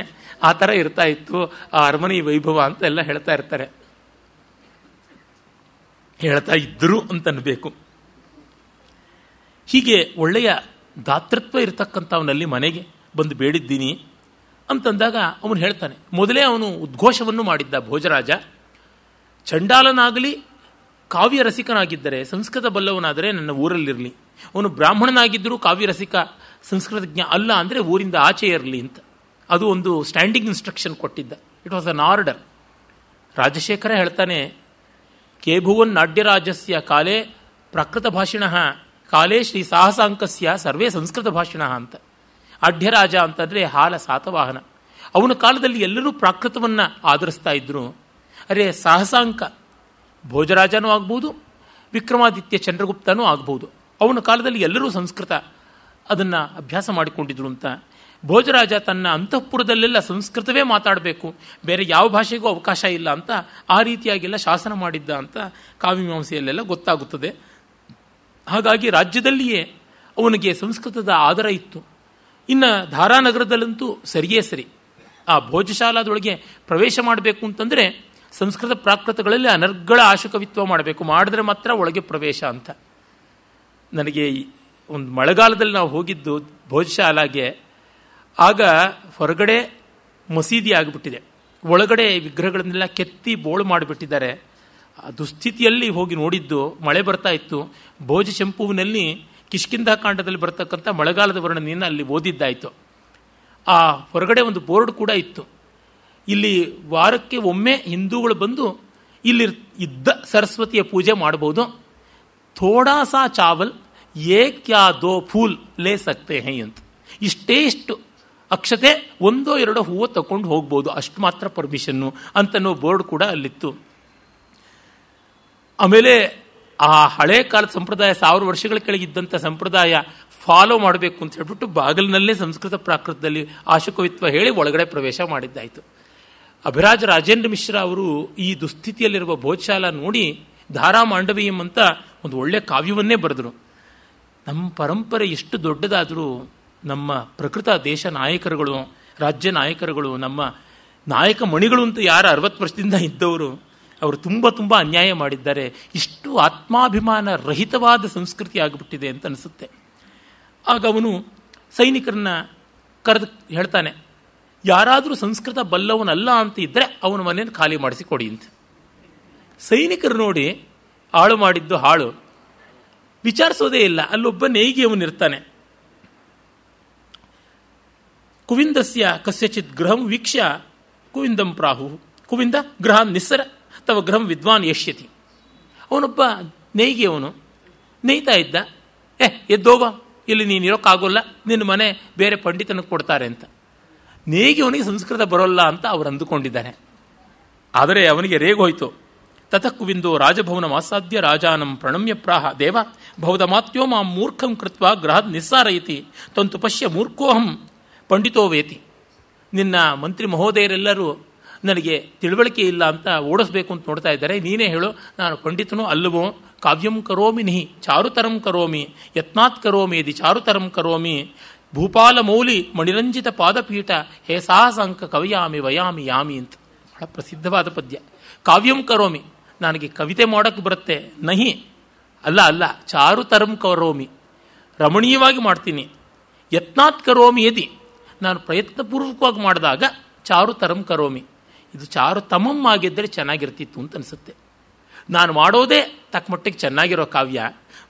ಆ ಥರ ಇರ್ತಾ ಇತ್ತು ಆ ಅರಮನೆ ವೈಭವ ಅಂತ ಎಲ್ಲ ಹೇಳ್ತಾ ಇರ್ತಾರೆ ಹೇಳ್ತಾ ಇದ್ದರು ಅಂತನ್ಬೇಕು ಹೀಗೆ ಒಳ್ಳೆಯ ದಾತೃತ್ವ ಇರತಕ್ಕಂಥವನಲ್ಲಿ ಮನೆಗೆ ಬಂದು ಬೇಡಿದ್ದೀನಿ ಅಂತಂದಾಗ ಅವನು ಹೇಳ್ತಾನೆ ಮೊದಲೇ ಅವನು ಉದ್ಘೋಷವನ್ನು ಮಾಡಿದ್ದ ಭೋಜರಾಜ ಚಂಡಾಲನಾಗಲಿ ಕಾವ್ಯ ರಸಿಕನಾಗಿದ್ದರೆ ಸಂಸ್ಕೃತ ಬಲ್ಲವನಾದರೆ ನನ್ನ ಊರಲ್ಲಿರಲಿ ಅವನು ಬ್ರಾಹ್ಮಣನಾಗಿದ್ದರೂ ಕಾವ್ಯರಸಿಕ ಸಂಸ್ಕೃತಜ್ಞ ಅಲ್ಲ ಅಂದರೆ ಊರಿಂದ ಆಚೆ ಇರಲಿ ಅಂತ ಅದು ಒಂದು ಸ್ಟ್ಯಾಂಡಿಂಗ್ ಇನ್ಸ್ಟ್ರಕ್ಷನ್ ಕೊಟ್ಟಿದ್ದ it was an order Rajashekhara ಹೇಳ್ತಾನೆ ಕೇಭುವನ್ ನಾಡ್ಯರಾಜಸ್ಯ ಕಾಲೇ ಪ್ರಾಕೃತ ಭಾಷಿಣ ಕಾಲೇ ಶ್ರೀ ಸಾಹಸಾಂಕಸ್ಯ ಸರ್ವೇ ಸಂಸ್ಕೃತ ಭಾಷಿಣ ಅಂತ ಅಡ್ಯರಾಜ ಅಂತಂದರೆ ಹಾಲ ಸಾತವಾಹನ ಅವನ ಕಾಲದಲ್ಲಿ ಎಲ್ಲರೂ ಪ್ರಾಕೃತವನ್ನು ಆಧರಿಸ್ತಾ ಇದ್ರು ಅರೆ ಸಾಹಸಾಂಕ ಭೋಜರಾಜನೂ ಆಗ್ಬೋದು ವಿಕ್ರಮಾದಿತ್ಯ ಚಂದ್ರಗುಪ್ತನೂ ಆಗ್ಬೋದು ಅವನ ಕಾಲದಲ್ಲಿ ಎಲ್ಲರೂ ಸಂಸ್ಕೃತ ಅದನ್ನು ಅಭ್ಯಾಸ ಮಾಡಿಕೊಂಡಿದ್ರು ಅಂತ ಭೋಜರಾಜ ತನ್ನ ಅಂತಃಪುರದಲ್ಲೆಲ್ಲ ಸಂಸ್ಕೃತವೇ ಮಾತಾಡಬೇಕು ಬೇರೆ ಯಾವ ಭಾಷೆಗೂ ಅವಕಾಶ ಇಲ್ಲ ಅಂತ ಆ ರೀತಿಯಾಗಿಲ್ಲ ಶಾಸನ ಮಾಡಿದ್ದ ಅಂತ ಕಾವ್ಯಮಾಂಸೆಯಲ್ಲೆಲ್ಲ ಗೊತ್ತಾಗುತ್ತದೆ ಹಾಗಾಗಿ ರಾಜ್ಯದಲ್ಲಿಯೇ ಅವನಿಗೆ ಸಂಸ್ಕೃತದ ಆದರ ಇತ್ತು ಇನ್ನು ಧಾರಾನಗರದಲ್ಲಂತೂ ಸರಿಯೇ ಸರಿ ಆ ಭೋಜಶಾಲಾದೊಳಗೆ ಪ್ರವೇಶ ಮಾಡಬೇಕು ಅಂತಂದರೆ ಸಂಸ್ಕೃತ ಪ್ರಾಕೃತಗಳಲ್ಲಿ ಅನರ್ಗಳ ಆಶುಕವಿತ್ವ ಮಾಡಬೇಕು ಮಾಡಿದ್ರೆ ಮಾತ್ರ ಒಳಗೆ ಪ್ರವೇಶ ಅಂತ ನನಗೆ ಒಂದು ಮಳೆಗಾಲದಲ್ಲಿ ನಾವು ಹೋಗಿದ್ದು ಭೋಜಶಾಲಾಗೆ ಆಗ ಹೊರಗಡೆ ಮಸೀದಿ ಆಗಿಬಿಟ್ಟಿದೆ ಒಳಗಡೆ ವಿಗ್ರಹಗಳನ್ನೆಲ್ಲ ಕೆತ್ತಿ ಬೋಳು ಮಾಡಿಬಿಟ್ಟಿದ್ದಾರೆ ಆ ದುಸ್ಥಿತಿಯಲ್ಲಿ ಹೋಗಿ ನೋಡಿದ್ದು ಮಳೆ ಬರ್ತಾ ಇತ್ತು ಭೋಜ ಶಂಪುವಿನಲ್ಲಿ ಕಿಷ್ಕಿಂಧ ಕಾಂಡದಲ್ಲಿ ಬರತಕ್ಕಂಥ ಮಳೆಗಾಲದ ವರ್ಣನೆಯನ್ನು ಅಲ್ಲಿ ಓದಿದ್ದಾಯಿತು ಆ ಹೊರಗಡೆ ಒಂದು ಬೋರ್ಡ್ ಕೂಡ ಇತ್ತು ಇಲ್ಲಿ ವಾರಕ್ಕೆ ಒಮ್ಮೆ ಹಿಂದೂಗಳು ಬಂದು ಇಲ್ಲಿ ಇದ್ದ ಸರಸ್ವತಿಯ ಪೂಜೆ ಮಾಡಬಹುದು ಥೋಡಾ ಸಾ ಚಾವಲ್ ಏಕ್ಯಾ ದೋ ಫೂಲ್ ಲೇ ಸಕ್ತೆ ಹೈ ಅಂತ ಇಷ್ಟು ಅಕ್ಷತೆ ಒಂದೋ ಎರಡೋ ಹೂವು ತಗೊಂಡು ಹೋಗ್ಬೋದು ಅಷ್ಟು ಮಾತ್ರ ಪರ್ಮಿಷನ್ನು ಅಂತನೋ ಬೋರ್ಡ್ ಕೂಡ ಅಲ್ಲಿತ್ತು ಆಮೇಲೆ ಆ ಹಳೆ ಕಾಲದ ಸಂಪ್ರದಾಯ ಸಾವಿರ ವರ್ಷಗಳ ಕೆಳಗಿದ್ದಂಥ ಸಂಪ್ರದಾಯ ಫಾಲೋ ಮಾಡಬೇಕು ಅಂತ ಹೇಳ್ಬಿಟ್ಟು ಬಾಗಿಲಿನಲ್ಲೇ ಸಂಸ್ಕೃತ ಪ್ರಾಕೃತದಲ್ಲಿ ಆಶುಕವಿತ್ವ ಹೇಳಿ ಒಳಗಡೆ ಪ್ರವೇಶ ಮಾಡಿದ್ದಾಯಿತು ಅಭಿರಾಜ ರಾಜೇಂದ್ರ ಮಿಶ್ರಾ ಅವರು ಈ ದುಸ್ಥಿತಿಯಲ್ಲಿರುವ ಭೋಜಶಾಲ ನೋಡಿ ಧಾರಾ ಮಾಂಡವೀಯಂ ಅಂತ ಒಂದು ಒಳ್ಳೆಯ ಕಾವ್ಯವನ್ನೇ ಬರೆದರು ನಮ್ಮ ಪರಂಪರೆ ಎಷ್ಟು ದೊಡ್ಡದಾದರೂ ನಮ್ಮ ಪ್ರಕೃತ ದೇಶ ನಾಯಕರುಗಳು ರಾಜ್ಯ ನಾಯಕರುಗಳು ನಮ್ಮ ನಾಯಕ ಮಣಿಗಳು ಅಂತ ಯಾರು ಅರವತ್ತು ವರ್ಷದಿಂದ ಇದ್ದವರು ಅವರು ತುಂಬ ತುಂಬ ಅನ್ಯಾಯ ಮಾಡಿದ್ದಾರೆ ಇಷ್ಟು ಆತ್ಮಾಭಿಮಾನ ರಹಿತವಾದ ಸಂಸ್ಕೃತಿ ಆಗಿಬಿಟ್ಟಿದೆ ಅಂತ ಅನಿಸುತ್ತೆ ಆಗ ಅವನು ಸೈನಿಕರನ್ನ ಕರೆದು ಹೇಳ್ತಾನೆ ಯಾರಾದರೂ ಸಂಸ್ಕೃತ ಬಲ್ಲವನಲ್ಲ ಅಂತ ಇದ್ದರೆ ಅವನ ಮನೆಯನ್ನು ಖಾಲಿ ಮಾಡಿಸಿ ಕೊಡಿ ಅಂತ ಸೈನಿಕರು ನೋಡಿ ಹಾಳು ಮಾಡಿದ್ದು ಹಾಳು ವಿಚಾರಿಸೋದೇ ಇಲ್ಲ ಅಲ್ಲೊಬ್ಬ ಇರ್ತಾನೆ ಕುವಿಂದಸ್ಯ ಕಸ್ಯಚಿತ್ ಗೃಹಂ ವೀಕ್ಷ್ಯ ಕುವಿಂದಂ ಪ್ರಾಹು ಕುವಿಂದ ಗೃಹ ನಿಸ್ಸರ ಅಥವಾ ಗೃಹಂ ವಿದ್ವಾನ್ ಯಶ್ಯತಿ ಅವನೊಬ್ಬ ಅವನು ನೇಯ್ತಾ ಇದ್ದ ಏ ಎದ್ದೋಗ ಇಲ್ಲಿ ನೀನು ಇರೋಕ್ಕಾಗೋಲ್ಲ ನಿನ್ನ ಮನೆ ಬೇರೆ ಪಂಡಿತನ ಕೊಡ್ತಾರೆ ಅಂತ ನೇಯ್ಗೆ ಅವನಿಗೆ ಸಂಸ್ಕೃತ ಬರೋಲ್ಲ ಅಂತ ಅವರು ಅಂದುಕೊಂಡಿದ್ದಾನೆ ಆದರೆ ಅವನಿಗೆ ರೇಗೋಯ್ತು ತತಕ್ಕುವಿಂದೋ ರಾಜಭವನ ಅಸಾಧ್ಯ ರಾಜಾನಂ ಪ್ರಣಮ್ಯ ಪ್ರಾಹ ದೇವ ಭೌದ ಮಾತ್ಯೋ ಮಾಂ ಮೂರ್ಖಂ ಕೃತ್ವ ಗೃಹದ್ ನಿಸ್ಸಾರಯತಿ ತಂತು ಪಶ್ಯ ಮೂರ್ಖೋಹಂ ಪಂಡಿತೋ ವೇತಿ ನಿನ್ನ ಮಂತ್ರಿ ಮಹೋದಯರೆಲ್ಲರೂ ನನಗೆ ತಿಳುವಳಿಕೆ ಇಲ್ಲ ಅಂತ ಓಡಿಸ್ಬೇಕು ಅಂತ ನೋಡ್ತಾ ಇದ್ದಾರೆ ನೀನೇ ಹೇಳು ನಾನು ಪಂಡಿತನು ಅಲ್ಲವೋ ಕಾವ್ಯಂ ಕರೋಮಿ ನಿಹಿ ಚಾರುತರಂ ಕರೋಮಿ ಯತ್ನಾತ್ ಕರೋಮಿ ಯದಿ ಚಾರುತರಂ ಕರೋಮಿ ಭೂಪಾಲ ಮೌಲಿ ಮಣಿರಂಜಿತ ಪಾದಪೀಠ ಹೇ ಸಾಹಸ ಅಂಕ ಕವಿಯಾಮಿ ವಯಾಮಿ ಯಾಮಿ ಅಂತ ಬಹಳ ಪ್ರಸಿದ್ಧವಾದ ಪದ್ಯ ಕಾವ್ಯಂ ಕರೋಮಿ ನನಗೆ ಕವಿತೆ ಮಾಡೋಕ್ಕೆ ಬರುತ್ತೆ ನಹಿ ಅಲ್ಲ ಅಲ್ಲ ಚಾರು ತರಂ ಕರೋಮಿ ರಮಣೀಯವಾಗಿ ಮಾಡ್ತೀನಿ ಯತ್ನಾತ್ ಕರೋಮಿ ಯದಿ ನಾನು ಪ್ರಯತ್ನಪೂರ್ವಕವಾಗಿ ಮಾಡಿದಾಗ ಚಾರು ತರಂ ಕರೋಮಿ ಇದು ಚಾರು ತಮಂ ಆಗಿದ್ದರೆ ಚೆನ್ನಾಗಿರ್ತಿತ್ತು ಅಂತ ಅನಿಸುತ್ತೆ ನಾನು ಮಾಡೋದೇ ತಕ್ಕಮಟ್ಟಿಗೆ ಚೆನ್ನಾಗಿರೋ ಕಾವ್ಯ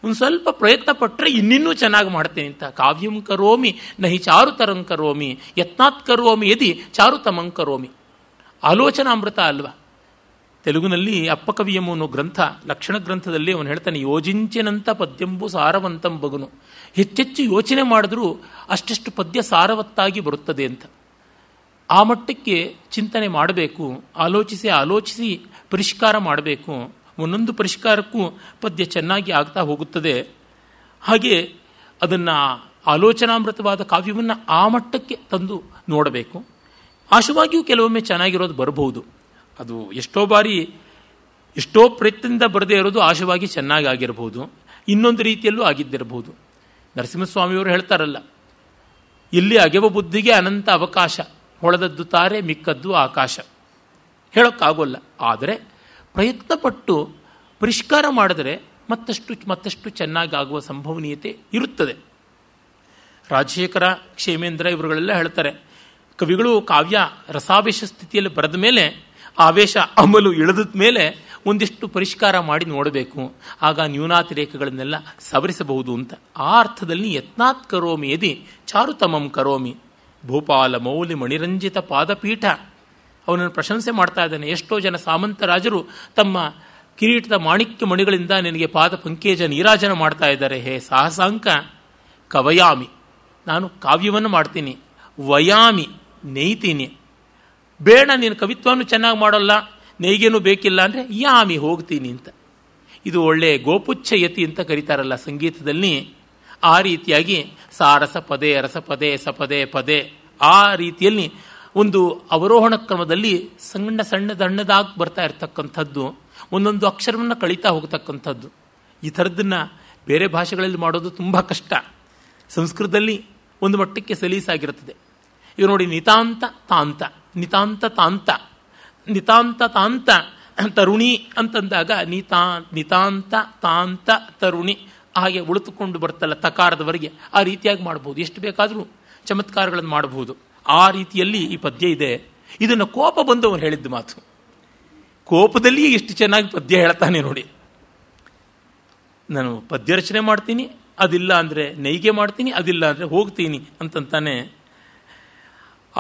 ಒಂದು ಸ್ವಲ್ಪ ಪ್ರಯತ್ನ ಪಟ್ಟರೆ ಇನ್ನಿನ್ನೂ ಚೆನ್ನಾಗಿ ಮಾಡ್ತೀನಿ ಅಂತ ಕಾವ್ಯಂ ಕರೋಮಿ ನಹಿ ಚಾರು ತರಂ ಕರೋಮಿ ಯತ್ನಾತ್ ಕರೋಮಿ ಯದಿ ಚಾರು ತಮಂ ಕರೋಮಿ ಆಲೋಚನಾ ಅಮೃತ ಅಲ್ವಾ ತೆಲುಗಿನಲ್ಲಿ ಅಪ್ಪಕವಿಯಂ ಅನ್ನೋ ಗ್ರಂಥ ಲಕ್ಷಣ ಗ್ರಂಥದಲ್ಲಿ ಅವನು ಹೇಳ್ತಾನೆ ಯೋಜಿಸಿನಂಥ ಪದ್ಯಂಬು ಸಾರವಂತಂ ಬಗುನು ಹೆಚ್ಚೆಚ್ಚು ಯೋಚನೆ ಮಾಡಿದ್ರೂ ಅಷ್ಟೆಷ್ಟು ಪದ್ಯ ಸಾರವತ್ತಾಗಿ ಬರುತ್ತದೆ ಅಂತ ಆ ಮಟ್ಟಕ್ಕೆ ಚಿಂತನೆ ಮಾಡಬೇಕು ಆಲೋಚಿಸಿ ಆಲೋಚಿಸಿ ಪರಿಷ್ಕಾರ ಮಾಡಬೇಕು ಒಂದೊಂದು ಪರಿಷ್ಕಾರಕ್ಕೂ ಪದ್ಯ ಚೆನ್ನಾಗಿ ಆಗ್ತಾ ಹೋಗುತ್ತದೆ ಹಾಗೆ ಅದನ್ನು ಆಲೋಚನಾಮೃತವಾದ ಕಾವ್ಯವನ್ನು ಆ ಮಟ್ಟಕ್ಕೆ ತಂದು ನೋಡಬೇಕು ಆಶವಾಗಿಯೂ ಕೆಲವೊಮ್ಮೆ ಚೆನ್ನಾಗಿರೋದು ಬರಬಹುದು ಅದು ಎಷ್ಟೋ ಬಾರಿ ಎಷ್ಟೋ ಪ್ರಯತ್ನದಿಂದ ಬರದೇ ಇರೋದು ಆಶವಾಗಿ ಚೆನ್ನಾಗಿ ಆಗಿರಬಹುದು ಇನ್ನೊಂದು ರೀತಿಯಲ್ಲೂ ಆಗಿದ್ದಿರಬಹುದು ನರಸಿಂಹಸ್ವಾಮಿಯವರು ಹೇಳ್ತಾರಲ್ಲ ಇಲ್ಲಿ ಅಗೆವ ಬುದ್ಧಿಗೆ ಅನಂತ ಅವಕಾಶ ಹೊಳೆದದ್ದು ತಾರೆ ಮಿಕ್ಕದ್ದು ಆಕಾಶ ಹೇಳೋಕ್ಕಾಗೋಲ್ಲ ಆದರೆ ಪ್ರಯತ್ನಪಟ್ಟು ಪರಿಷ್ಕಾರ ಮಾಡಿದರೆ ಮತ್ತಷ್ಟು ಮತ್ತಷ್ಟು ಚೆನ್ನಾಗಾಗುವ ಸಂಭವನೀಯತೆ ಇರುತ್ತದೆ ರಾಜಶೇಖರ ಕ್ಷೇಮೇಂದ್ರ ಇವರುಗಳೆಲ್ಲ ಹೇಳ್ತಾರೆ ಕವಿಗಳು ಕಾವ್ಯ ರಸಾವೇಶ ಸ್ಥಿತಿಯಲ್ಲಿ ಬರೆದ ಮೇಲೆ ಆವೇಶ ಅಮಲು ಇಳಿದ ಮೇಲೆ ಒಂದಿಷ್ಟು ಪರಿಷ್ಕಾರ ಮಾಡಿ ನೋಡಬೇಕು ಆಗ ನ್ಯೂನಾತಿರೇಕಗಳನ್ನೆಲ್ಲ ಸವರಿಸಬಹುದು ಅಂತ ಆ ಅರ್ಥದಲ್ಲಿ ಯತ್ನಾತ್ ಕರೋಮಿ ಯದಿ ಚಾರುತಮಂ ಕರೋಮಿ ಭೂಪಾಲ ಮೌಲಿ ಮಣಿರಂಜಿತ ಪಾದಪೀಠ ಅವನನ್ನು ಪ್ರಶಂಸೆ ಮಾಡ್ತಾ ಇದ್ದಾನೆ ಎಷ್ಟೋ ಜನ ಸಾಮಂತರಾಜರು ತಮ್ಮ ಕಿರೀಟದ ಮಾಣಿಕ್ಯ ಮಣಿಗಳಿಂದ ನಿನಗೆ ಪಾದ ಪಂಕೇಜ ನೀರಾಜನ ಮಾಡ್ತಾ ಇದ್ದಾರೆ ಹೇ ಸಾಹಸಾಂಕ ಕವಯಾಮಿ ನಾನು ಕಾವ್ಯವನ್ನು ಮಾಡ್ತೀನಿ ವಯಾಮಿ ನೇಯ್ತೀನಿ ಬೇಡ ನೀನು ಕವಿತ್ವವನ್ನು ಚೆನ್ನಾಗಿ ಮಾಡೋಲ್ಲ ನೈಗೇನು ಬೇಕಿಲ್ಲ ಅಂದರೆ ಯಾಮಿ ಹೋಗ್ತೀನಿ ಅಂತ ಇದು ಒಳ್ಳೆಯ ಗೋಪುಚ್ಛಯತಿ ಯತಿ ಅಂತ ಕರೀತಾರಲ್ಲ ಸಂಗೀತದಲ್ಲಿ ಆ ರೀತಿಯಾಗಿ ಸಾರಸ ಪದೇ ರಸ ಪದೇ ಸಪದೇ ಪದೇ ಆ ರೀತಿಯಲ್ಲಿ ಒಂದು ಅವರೋಹಣ ಕ್ರಮದಲ್ಲಿ ಸಣ್ಣ ಸಣ್ಣ ಸಣ್ಣದಾಗಿ ಬರ್ತಾ ಇರತಕ್ಕಂಥದ್ದು ಒಂದೊಂದು ಅಕ್ಷರವನ್ನು ಕಳೀತಾ ಹೋಗ್ತಕ್ಕಂಥದ್ದು ಈ ಥರದ್ದನ್ನು ಬೇರೆ ಭಾಷೆಗಳಲ್ಲಿ ಮಾಡೋದು ತುಂಬ ಕಷ್ಟ ಸಂಸ್ಕೃತದಲ್ಲಿ ಒಂದು ಮಟ್ಟಕ್ಕೆ ಸಲೀಸಾಗಿರುತ್ತದೆ ಇವ್ರು ನೋಡಿ ನಿತಾಂತ ತಾಂತ ನಿತಾಂತ ತಾಂತ ನಿತಾಂತ ತಾಂತ ತರುಣಿ ಅಂತಂದಾಗ ನಿತಾ ನಿತಾಂತ ತಾಂತ ತರುಣಿ ಹಾಗೆ ಉಳಿತುಕೊಂಡು ಬರ್ತಲ್ಲ ತಕಾರದವರೆಗೆ ಆ ರೀತಿಯಾಗಿ ಮಾಡ್ಬೋದು ಎಷ್ಟು ಬೇಕಾದರೂ ಚಮತ್ಕಾರಗಳನ್ನು ಮಾಡಬಹುದು ಆ ರೀತಿಯಲ್ಲಿ ಈ ಪದ್ಯ ಇದೆ ಇದನ್ನು ಕೋಪ ಬಂದವನು ಹೇಳಿದ್ದ ಮಾತು ಕೋಪದಲ್ಲಿ ಇಷ್ಟು ಚೆನ್ನಾಗಿ ಪದ್ಯ ಹೇಳ್ತಾನೆ ನೋಡಿ ನಾನು ಪದ್ಯ ರಚನೆ ಮಾಡ್ತೀನಿ ಅದಿಲ್ಲ ಅಂದರೆ ನೈಗೆ ಮಾಡ್ತೀನಿ ಅದಿಲ್ಲ ಅಂದರೆ ಹೋಗ್ತೀನಿ ಅಂತಂತಾನೆ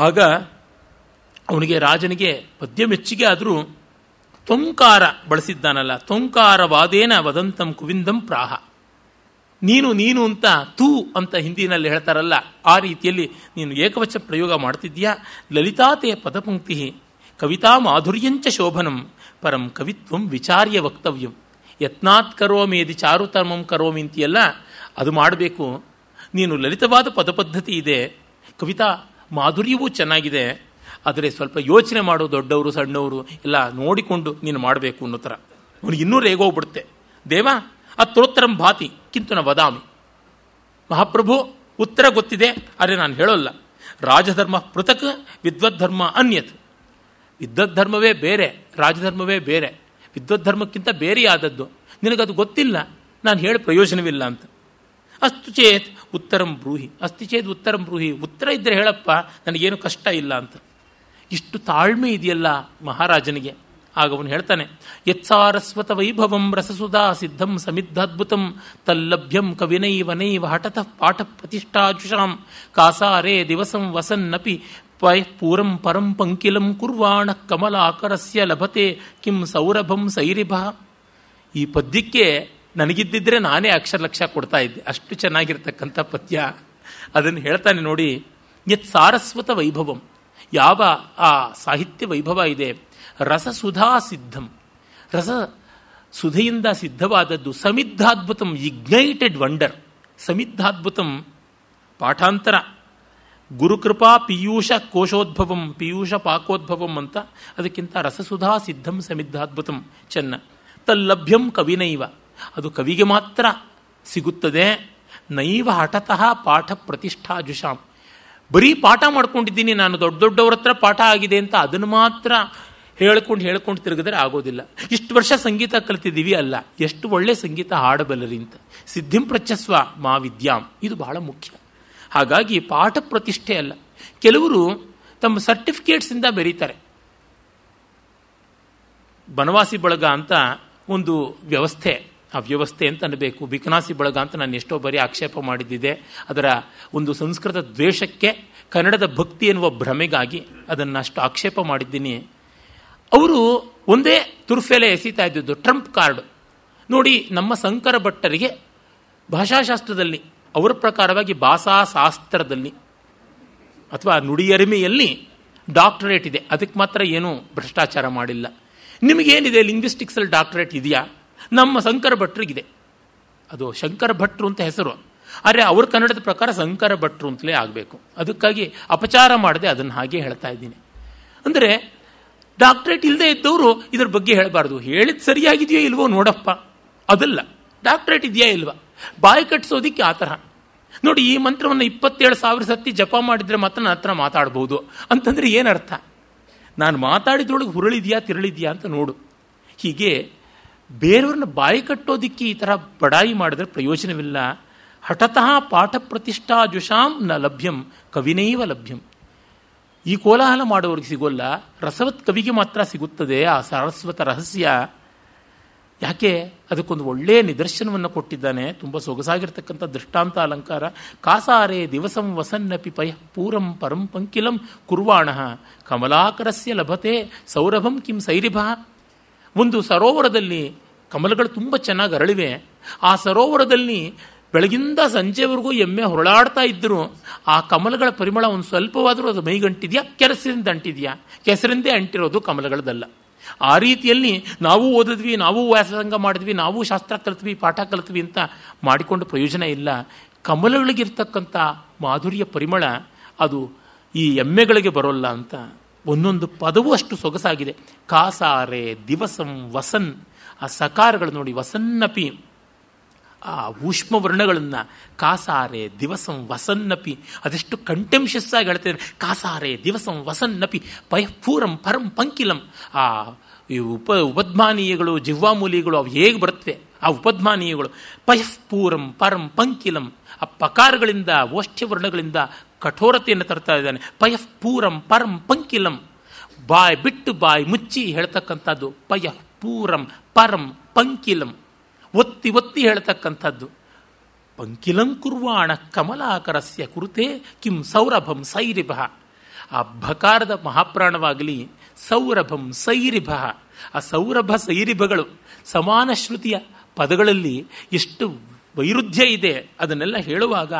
ಆಗ ಅವನಿಗೆ ರಾಜನಿಗೆ ಪದ್ಯ ಮೆಚ್ಚುಗೆ ಆದರೂ ತೊಂಕಾರ ಬಳಸಿದ್ದಾನಲ್ಲ ತೊಂಕಾರವಾದೇನ ವದಂತಂ ಕುವಿಂದಂ ಪ್ರಾಹ ನೀನು ನೀನು ಅಂತ ತೂ ಅಂತ ಹಿಂದಿನಲ್ಲಿ ಹೇಳ್ತಾರಲ್ಲ ಆ ರೀತಿಯಲ್ಲಿ ನೀನು ಏಕವಚ ಪ್ರಯೋಗ ಮಾಡ್ತಿದ್ಯಾ ಲಲಿತಾತೆ ಪದಪಂಕ್ತಿ ಕವಿತಾ ಮಾಧುರ್ಯಂಚ ಶೋಭನಂ ಪರಂ ಕವಿತ್ವಂ ವಿಚಾರ್ಯ ವಕ್ತವ್ಯಂ ಯತ್ನಾತ್ ಕರೋಮೇದಿ ಚಾರುತರ್ಮಂ ಕರೋಮಿ ಅಂತೀಯಲ್ಲ ಅದು ಮಾಡಬೇಕು ನೀನು ಲಲಿತವಾದ ಪದಪದ್ಧತಿ ಇದೆ ಕವಿತಾ ಮಾಧುರ್ಯವೂ ಚೆನ್ನಾಗಿದೆ ಆದರೆ ಸ್ವಲ್ಪ ಯೋಚನೆ ಮಾಡು ದೊಡ್ಡವರು ಸಣ್ಣವರು ಎಲ್ಲ ನೋಡಿಕೊಂಡು ನೀನು ಮಾಡಬೇಕು ಅನ್ನೋ ಥರ ಅವನಿಗೆ ಇನ್ನೂ ರೇಗೋಗ್ಬಿಡುತ್ತೆ ದೇವ ಅತ್ರೋತ್ತರಂ ಭಾತಿ ಕಿಂತು ನಾ ವದಾಮಿ ಮಹಾಪ್ರಭು ಉತ್ತರ ಗೊತ್ತಿದೆ ಆದರೆ ನಾನು ಹೇಳೋಲ್ಲ ರಾಜಧರ್ಮ ಪೃಥಕ್ ವಿದ್ವದ್ಧರ್ಮ ಅನ್ಯತ್ ವಿದ್ವದ್ಧರ್ಮವೇ ಬೇರೆ ರಾಜಧರ್ಮವೇ ಬೇರೆ ವಿದ್ವದ್ಧರ್ಮಕ್ಕಿಂತ ಬೇರೆಯಾದದ್ದು ನಿನಗದು ಗೊತ್ತಿಲ್ಲ ನಾನು ಹೇಳಿ ಪ್ರಯೋಜನವಿಲ್ಲ ಅಂತ ಅಸ್ತು ಚೇತ್ ಉತ್ತರಂ ಬ್ರೂಹಿ ಅಸ್ತಿ ಚೇತ್ ಉತ್ತರಂ ಬ್ರೂಹಿ ಉತ್ತರ ಇದ್ದರೆ ಹೇಳಪ್ಪ ನನಗೇನು ಕಷ್ಟ ಇಲ್ಲ ಅಂತ ಇಷ್ಟು ತಾಳ್ಮೆ ಇದೆಯಲ್ಲ ಮಹಾರಾಜನಿಗೆ ಆಗ ಅವನು ಹೇಳ್ತಾನೆ ಯತ್ಸಾರಸ್ವತ ವೈಭವಂ ರಸಸುಧಾ ಸಿದ್ಧಂ ಸಮಿದ್ಧಾದ್ಭುತಂ ತಲ್ಲಭ್ಯಂ ಕವಿನೈವನೈವ ಹಠತಃ ಪಾಠ ಪ್ರತಿಷ್ಠಾಚುಷಾಂ ಕಾಸಾರೇ ದಿವಸಂ ವಸನ್ನಪಿ ಪಯ ಪೂರಂ ಪರಂ ಪಂಕಿಲಂ ಕುರ್ವಾಣ ಕಮಲಾಕರಸ್ಯ ಲಭತೆ ಕಿಂ ಸೌರಭಂ ಸೈರಿಭ ಈ ಪದ್ಯಕ್ಕೆ ನನಗಿದ್ದಿದ್ರೆ ನಾನೇ ಅಕ್ಷರಲಕ್ಷ ಕೊಡ್ತಾ ಇದ್ದೆ ಅಷ್ಟು ಚೆನ್ನಾಗಿರ್ತಕ್ಕಂಥ ಪದ್ಯ ಅದನ್ನು ಹೇಳ್ತಾನೆ ನೋಡಿ ಯತ್ ಸಾರಸ್ವತ ವೈಭವಂ ಯಾವ ಆ ಸಾಹಿತ್ಯ ವೈಭವ ಇದೆ ರಸಸುಧಾ ಸಿದ್ಧಂ ರಸ ಸುಧೆಯಿಂದ ಸಿದ್ಧವಾದದ್ದು ಸಮಿದ್ಧಾದ್ಭುತಂ ಇಗ್ನೈಟೆಡ್ ವಂಡರ್ ಸಮಿದ್ಧಾದ್ಭುತಂ ಪಾಠಾಂತರ ಗುರುಕೃಪಾ ಪಿಯೂಷ ಕೋಶೋದ್ಭವಂ ಪಿಯೂಷ ಪಾಕೋದ್ಭವಂ ಅಂತ ಅದಕ್ಕಿಂತ ರಸಸುಧಾ ಸಿದ್ಧಂ ಸಮಿದ್ಧಾದ್ಭುತಂ ಚೆನ್ನ ತಲ್ಲಭ್ಯಂ ಕವಿನೈವ ಅದು ಕವಿಗೆ ಮಾತ್ರ ಸಿಗುತ್ತದೆ ನೈವ ಹಠತಃ ಪಾಠ ಪ್ರತಿಷ್ಠಾ ಜುಷಾಂ ಬರೀ ಪಾಠ ಮಾಡ್ಕೊಂಡಿದ್ದೀನಿ ನಾನು ದೊಡ್ಡ ದೊಡ್ಡವ್ರ ಹತ್ರ ಪಾಠ ಆಗಿದೆ ಅಂತ ಅದನ್ನು ಮಾತ್ರ ಹೇಳ್ಕೊಂಡು ಹೇಳ್ಕೊಂಡು ತಿರುಗಿದ್ರೆ ಆಗೋದಿಲ್ಲ ಇಷ್ಟು ವರ್ಷ ಸಂಗೀತ ಕಲ್ತಿದ್ದೀವಿ ಅಲ್ಲ ಎಷ್ಟು ಒಳ್ಳೆ ಸಂಗೀತ ಹಾಡಬಲ್ಲರಿ ಅಂತ ಸಿದ್ಧಿಂ ಪ್ರಚಸ್ವ ಮಾ ವಿದ್ಯಾಂ ಇದು ಬಹಳ ಮುಖ್ಯ ಹಾಗಾಗಿ ಪಾಠ ಪ್ರತಿಷ್ಠೆ ಅಲ್ಲ ಕೆಲವರು ತಮ್ಮ ಸರ್ಟಿಫಿಕೇಟ್ಸಿಂದ ಬೆರೀತಾರೆ ಬನವಾಸಿ ಬಳಗ ಅಂತ ಒಂದು ವ್ಯವಸ್ಥೆ ಅವ್ಯವಸ್ಥೆ ಅಂತ ಅನ್ನಬೇಕು ಬಿಕನಾಸಿ ಬಳಗ ಅಂತ ನಾನು ಎಷ್ಟೋ ಬಾರಿ ಆಕ್ಷೇಪ ಮಾಡಿದ್ದಿದೆ ಅದರ ಒಂದು ಸಂಸ್ಕೃತ ದ್ವೇಷಕ್ಕೆ ಕನ್ನಡದ ಭಕ್ತಿ ಎನ್ನುವ ಭ್ರಮೆಗಾಗಿ ಅದನ್ನು ಅಷ್ಟು ಆಕ್ಷೇಪ ಮಾಡಿದ್ದೀನಿ ಅವರು ಒಂದೇ ತುರ್ಫೆಲೆ ಎಸೀತಾ ಇದ್ದಿದ್ದು ಟ್ರಂಪ್ ಕಾರ್ಡ್ ನೋಡಿ ನಮ್ಮ ಸಂಕರ ಭಟ್ಟರಿಗೆ ಭಾಷಾಶಾಸ್ತ್ರದಲ್ಲಿ ಅವರ ಪ್ರಕಾರವಾಗಿ ಭಾಷಾಶಾಸ್ತ್ರದಲ್ಲಿ ಅಥವಾ ನುಡಿಯರಿಮೆಯಲ್ಲಿ ಡಾಕ್ಟರೇಟ್ ಇದೆ ಅದಕ್ಕೆ ಮಾತ್ರ ಏನೂ ಭ್ರಷ್ಟಾಚಾರ ಮಾಡಿಲ್ಲ ನಿಮಗೇನಿದೆ ಲಿಂಗ್ವಿಸ್ಟಿಕ್ಸಲ್ಲಿ ಡಾಕ್ಟರೇಟ್ ಇದೆಯಾ ನಮ್ಮ ಶಂಕರ ಭಟ್ರಿಗಿದೆ ಅದು ಶಂಕರ ಭಟ್ರು ಅಂತ ಹೆಸರು ಆದರೆ ಅವ್ರ ಕನ್ನಡದ ಪ್ರಕಾರ ಶಂಕರ ಭಟ್ರು ಅಂತಲೇ ಆಗಬೇಕು ಅದಕ್ಕಾಗಿ ಅಪಚಾರ ಮಾಡದೆ ಅದನ್ನು ಹಾಗೆ ಹೇಳ್ತಾ ಇದ್ದೀನಿ ಅಂದರೆ ಡಾಕ್ಟ್ರೇಟ್ ಇಲ್ಲದೆ ಇದ್ದವರು ಇದ್ರ ಬಗ್ಗೆ ಹೇಳಬಾರ್ದು ಹೇಳಿದ್ ಸರಿಯಾಗಿದೆಯೋ ಇಲ್ವೋ ನೋಡಪ್ಪ ಅದಲ್ಲ ಡಾಕ್ಟ್ರೇಟ್ ಇದೆಯಾ ಇಲ್ವ ಬಾಯಿ ಕಟ್ಟಿಸೋದಿಕ್ಕೆ ಆ ಥರ ನೋಡಿ ಈ ಮಂತ್ರವನ್ನು ಇಪ್ಪತ್ತೇಳು ಸಾವಿರ ಸತ್ತಿ ಜಪ ಮಾಡಿದ್ರೆ ಮಾತ್ರ ನನ್ನ ಹತ್ರ ಮಾತಾಡ್ಬೋದು ಅಂತಂದ್ರೆ ಏನರ್ಥ ನಾನು ಮಾತಾಡಿದ್ರೊಳಗೆ ಹುರುಳಿದ್ಯಾ ತಿರುಳಿದ್ಯಾ ಅಂತ ನೋಡು ಹೀಗೆ ಬೇರೆಯವ್ರನ್ನ ಬಾಯಿ ಕಟ್ಟೋದಿಕ್ಕೆ ಈ ಥರ ಬಡಾಯಿ ಮಾಡಿದ್ರೆ ಪ್ರಯೋಜನವಿಲ್ಲ ಹಠತಃ ಪಾಠ ಪ್ರತಿಷ್ಠಾ ಜುಷಾಂ ನ ಲಭ್ಯಂ ಕವಿನೈವ ಲಭ್ಯಂ ಈ ಕೋಲಾಹಲ ಮಾಡೋರಿಗೆ ಸಿಗೋಲ್ಲ ರಸವತ್ ಕವಿಗೆ ಮಾತ್ರ ಸಿಗುತ್ತದೆ ಆ ಸಾರಸ್ವತ ರಹಸ್ಯ ಯಾಕೆ ಅದಕ್ಕೊಂದು ಒಳ್ಳೆಯ ನಿದರ್ಶನವನ್ನು ಕೊಟ್ಟಿದ್ದಾನೆ ತುಂಬ ಸೊಗಸಾಗಿರ್ತಕ್ಕಂಥ ದೃಷ್ಟಾಂತ ಅಲಂಕಾರ ಕಾಸಾರೇ ದಿವಸಂ ವಸನ್ನಪಿ ಪಯ ಪೂರಂ ಪರಂ ಪಂಕಿಲಂ ಕುರ್ವಾಣ ಕಮಲಾಕರಸ್ಯ ಲಭತೆ ಸೌರಭಂ ಕಿಂ ಸೈರಿಭ ಒಂದು ಸರೋವರದಲ್ಲಿ ಕಮಲಗಳು ತುಂಬ ಚೆನ್ನಾಗಿ ಅರಳಿವೆ ಆ ಸರೋವರದಲ್ಲಿ ಬೆಳಗಿಂದ ಸಂಜೆವರೆಗೂ ಎಮ್ಮೆ ಹೊರಳಾಡ್ತಾ ಇದ್ದರೂ ಆ ಕಮಲಗಳ ಪರಿಮಳ ಒಂದು ಸ್ವಲ್ಪವಾದರೂ ಅದು ಮೈಗಂಟಿದೆಯಾ ಕೆಸರಿಂದ ಅಂಟಿದೆಯಾ ಕೆಸರಿಂದೇ ಅಂಟಿರೋದು ಕಮಲಗಳದಲ್ಲ ಆ ರೀತಿಯಲ್ಲಿ ನಾವು ಓದಿದ್ವಿ ನಾವು ವ್ಯಾಸಂಗ ಮಾಡಿದ್ವಿ ನಾವು ಶಾಸ್ತ್ರ ಕಲಿತ್ವಿ ಪಾಠ ಕಲಿತ್ವಿ ಅಂತ ಮಾಡಿಕೊಂಡು ಪ್ರಯೋಜನ ಇಲ್ಲ ಕಮಲಗಳಿಗಿರ್ತಕ್ಕಂಥ ಮಾಧುರ್ಯ ಪರಿಮಳ ಅದು ಈ ಎಮ್ಮೆಗಳಿಗೆ ಬರೋಲ್ಲ ಅಂತ ಒಂದೊಂದು ಪದವೂ ಅಷ್ಟು ಸೊಗಸಾಗಿದೆ ಕಾಸಾರೆ ದಿವಸಂ ವಸನ್ ಆ ಸಕಾರಗಳು ನೋಡಿ ವಸನ್ನಪಿ ಆ ಊಷ್ಮ ವರ್ಣಗಳನ್ನು ಕಾಸಾರೆ ದಿವಸಂ ವಸನ್ನಪಿ ಅದೆಷ್ಟು ಕಂಟೆಂಶಸ್ ಆಗಿ ಹೇಳ್ತಾರೆ ಕಾಸಾರೆ ದಿವಸಂ ವಸನ್ನಪಿ ಪೂರಂ ಪರಂ ಪಂಕಿಲಂ ಆ ಈ ಉಪ ಉಪದ್ಮಾನೀಯಗಳು ಜಿಹ್ವಾಮೂಲಿಗಳು ಅವು ಹೇಗೆ ಬರುತ್ತವೆ ಆ ಉಪದ್ಮಾನೀಯಗಳು ಪಯಃಪೂರಂ ಪರಂ ಪಂಕಿಲಂ ಆ ಪಕಾರಗಳಿಂದ ವರ್ಣಗಳಿಂದ ಕಠೋರತೆಯನ್ನು ತರ್ತಾ ಇದ್ದಾನೆ ಪಯಃ ಪೂರಂ ಪರಂ ಪಂಕಿಲಂ ಬಾಯ್ ಬಿಟ್ಟು ಬಾಯ್ ಮುಚ್ಚಿ ಹೇಳ್ತಕ್ಕಂಥದ್ದು ಪಯಃ ಪೂರಂ ಪರಂ ಪಂಕಿಲಂ ಒತ್ತಿ ಒತ್ತಿ ಹೇಳ್ತಕ್ಕಂಥದ್ದು ಪಂಕಿಲಂ ಕುರ್ವಾಣ ಕಮಲಾಕರಸ್ಯ ಕುರುತೆ ಕಿಂ ಸೌರಭಂ ಸೈರಿಭ ಆ ಭಕಾರದ ಮಹಾಪ್ರಾಣವಾಗಲಿ ಸೌರಭಂ ಸೈರಿಭ ಆ ಸೌರಭ ಸೈರಿಭಗಳು ಸಮಾನ ಶ್ರುತಿಯ ಪದಗಳಲ್ಲಿ ಎಷ್ಟು ವೈರುಧ್ಯ ಇದೆ ಅದನ್ನೆಲ್ಲ ಹೇಳುವಾಗ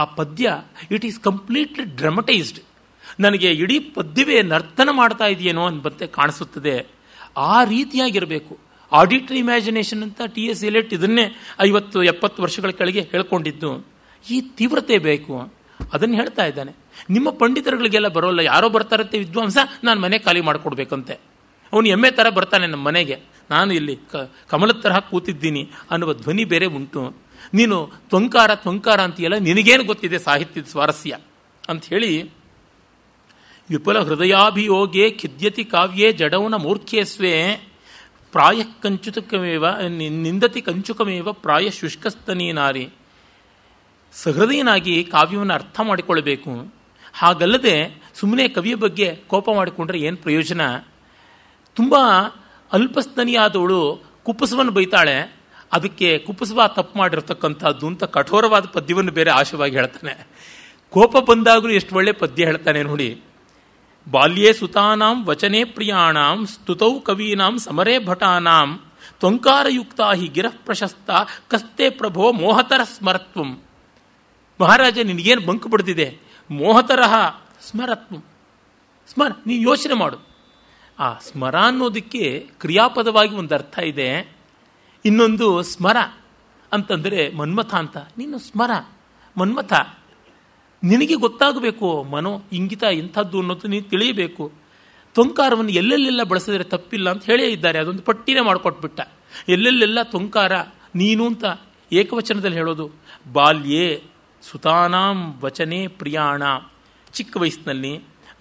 ಆ ಪದ್ಯ ಇಟ್ ಈಸ್ ಕಂಪ್ಲೀಟ್ಲಿ ಡ್ರಮಟೈಸ್ಡ್ ನನಗೆ ಇಡೀ ಪದ್ಯವೇ ನರ್ತನ ಮಾಡ್ತಾ ಇದೆಯೇನೋ ಅನ್ಬಂತೆ ಕಾಣಿಸುತ್ತದೆ ಆ ರೀತಿಯಾಗಿರಬೇಕು ಆಡಿಟ್ರಿ ಇಮ್ಯಾಜಿನೇಷನ್ ಅಂತ ಟಿ ಎಸ್ ಎಲೆಟ್ ಇದನ್ನೇ ಐವತ್ತು ಎಪ್ಪತ್ತು ವರ್ಷಗಳ ಕೆಳಗೆ ಹೇಳ್ಕೊಂಡಿದ್ದು ಈ ತೀವ್ರತೆ ಬೇಕು ಅದನ್ನು ಹೇಳ್ತಾ ಇದ್ದಾನೆ ನಿಮ್ಮ ಪಂಡಿತರುಗಳಿಗೆಲ್ಲ ಬರೋಲ್ಲ ಯಾರೋ ಬರ್ತಾರಂತೆ ವಿದ್ವಾಂಸ ನಾನು ಮನೆ ಖಾಲಿ ಮಾಡಿಕೊಡ್ಬೇಕಂತೆ ಅವನು ಎಮ್ಮೆ ಥರ ಬರ್ತಾನೆ ನಮ್ಮ ಮನೆಗೆ ನಾನು ಇಲ್ಲಿ ಕ ಕಮಲದ ತರಹ ಕೂತಿದ್ದೀನಿ ಅನ್ನುವ ಧ್ವನಿ ಬೇರೆ ಉಂಟು ನೀನು ತ್ವಂಕಾರ ತ್ವಂಕಾರ ಅಂತೀಯಲ್ಲ ನಿನಗೇನು ಗೊತ್ತಿದೆ ಸಾಹಿತ್ಯದ ಸ್ವಾರಸ್ಯ ಹೇಳಿ ವಿಪುಲ ಹೃದಯಾಭಿಯೋಗೇ ಖಿದ್ಯತಿ ಕಾವ್ಯೇ ಜಡೌನ ಮೂರ್ಖೇಸ್ವೇ ಸ್ವೇ ಪ್ರಾಯ ಕಂಚುಕಮೇವ ನಿಂದತಿ ಕಂಚುಕಮೇವ ಪ್ರಾಯ ನಾರಿ ಸಹೃದಯನಾಗಿ ಕಾವ್ಯವನ್ನು ಅರ್ಥ ಮಾಡಿಕೊಳ್ಳಬೇಕು ಹಾಗಲ್ಲದೆ ಸುಮ್ಮನೆ ಕವಿಯ ಬಗ್ಗೆ ಕೋಪ ಮಾಡಿಕೊಂಡ್ರೆ ಏನು ಪ್ರಯೋಜನ ತುಂಬ ಅಲ್ಪಸ್ತನಿಯಾದವಳು ಕುಪ್ಪಸವನ್ನು ಬೈತಾಳೆ ಅದಕ್ಕೆ ಕುಪುಸವಾ ತಪ್ಪು ಮಾಡಿರ್ತಕ್ಕಂಥದ್ದು ಅಂತ ಕಠೋರವಾದ ಪದ್ಯವನ್ನು ಬೇರೆ ಆಶವಾಗಿ ಹೇಳ್ತಾನೆ ಕೋಪ ಬಂದಾಗಲೂ ಎಷ್ಟು ಒಳ್ಳೆ ಪದ್ಯ ಹೇಳ್ತಾನೆ ನೋಡಿ ಬಾಲ್ಯೇ ಸುತಾನಾಂ ವಚನೆ ಪ್ರಿಯಾಣಾಂ ಸ್ತುತೌ ಕವೀನಾಂ ಸಮರೇ ಭಟಾನಾಂ ತ್ವಂಕಾರಯುಕ್ತ ಹಿ ಗಿರಃ ಪ್ರಶಸ್ತ ಕಸ್ತೆ ಪ್ರಭೋ ಮೋಹತರ ಸ್ಮರತ್ವಂ ಮಹಾರಾಜ ನಿನಗೇನು ಬಂಕು ಬಿಡ್ತಿದೆ ಮೋಹತರ ಸ್ಮರತ್ವಂ ಸ್ಮರ ನೀ ಯೋಚನೆ ಮಾಡು ಆ ಸ್ಮರ ಅನ್ನೋದಕ್ಕೆ ಕ್ರಿಯಾಪದವಾಗಿ ಒಂದು ಅರ್ಥ ಇದೆ ಇನ್ನೊಂದು ಸ್ಮರ ಅಂತಂದರೆ ಮನ್ಮಥ ಅಂತ ನೀನು ಸ್ಮರ ಮನ್ಮಥ ನಿನಗೆ ಗೊತ್ತಾಗಬೇಕು ಮನೋ ಇಂಗಿತ ಇಂಥದ್ದು ಅನ್ನೋದು ನೀನು ತಿಳಿಯಬೇಕು ತೊಂಕಾರವನ್ನು ಎಲ್ಲೆಲ್ಲೆಲ್ಲ ಬಳಸಿದ್ರೆ ತಪ್ಪಿಲ್ಲ ಅಂತ ಹೇಳೇ ಇದ್ದಾರೆ ಅದೊಂದು ಪಟ್ಟಿನೇ ಮಾಡಿಕೊಟ್ಬಿಟ್ಟ ಎಲ್ಲೆಲ್ಲೆಲ್ಲ ತೊಂಕಾರ ನೀನು ಅಂತ ಏಕವಚನದಲ್ಲಿ ಹೇಳೋದು ಬಾಲ್ಯೇ ಸುತಾನಾಂ ವಚನೆ ಪ್ರಿಯಾಣ ಚಿಕ್ಕ ವಯಸ್ಸಿನಲ್ಲಿ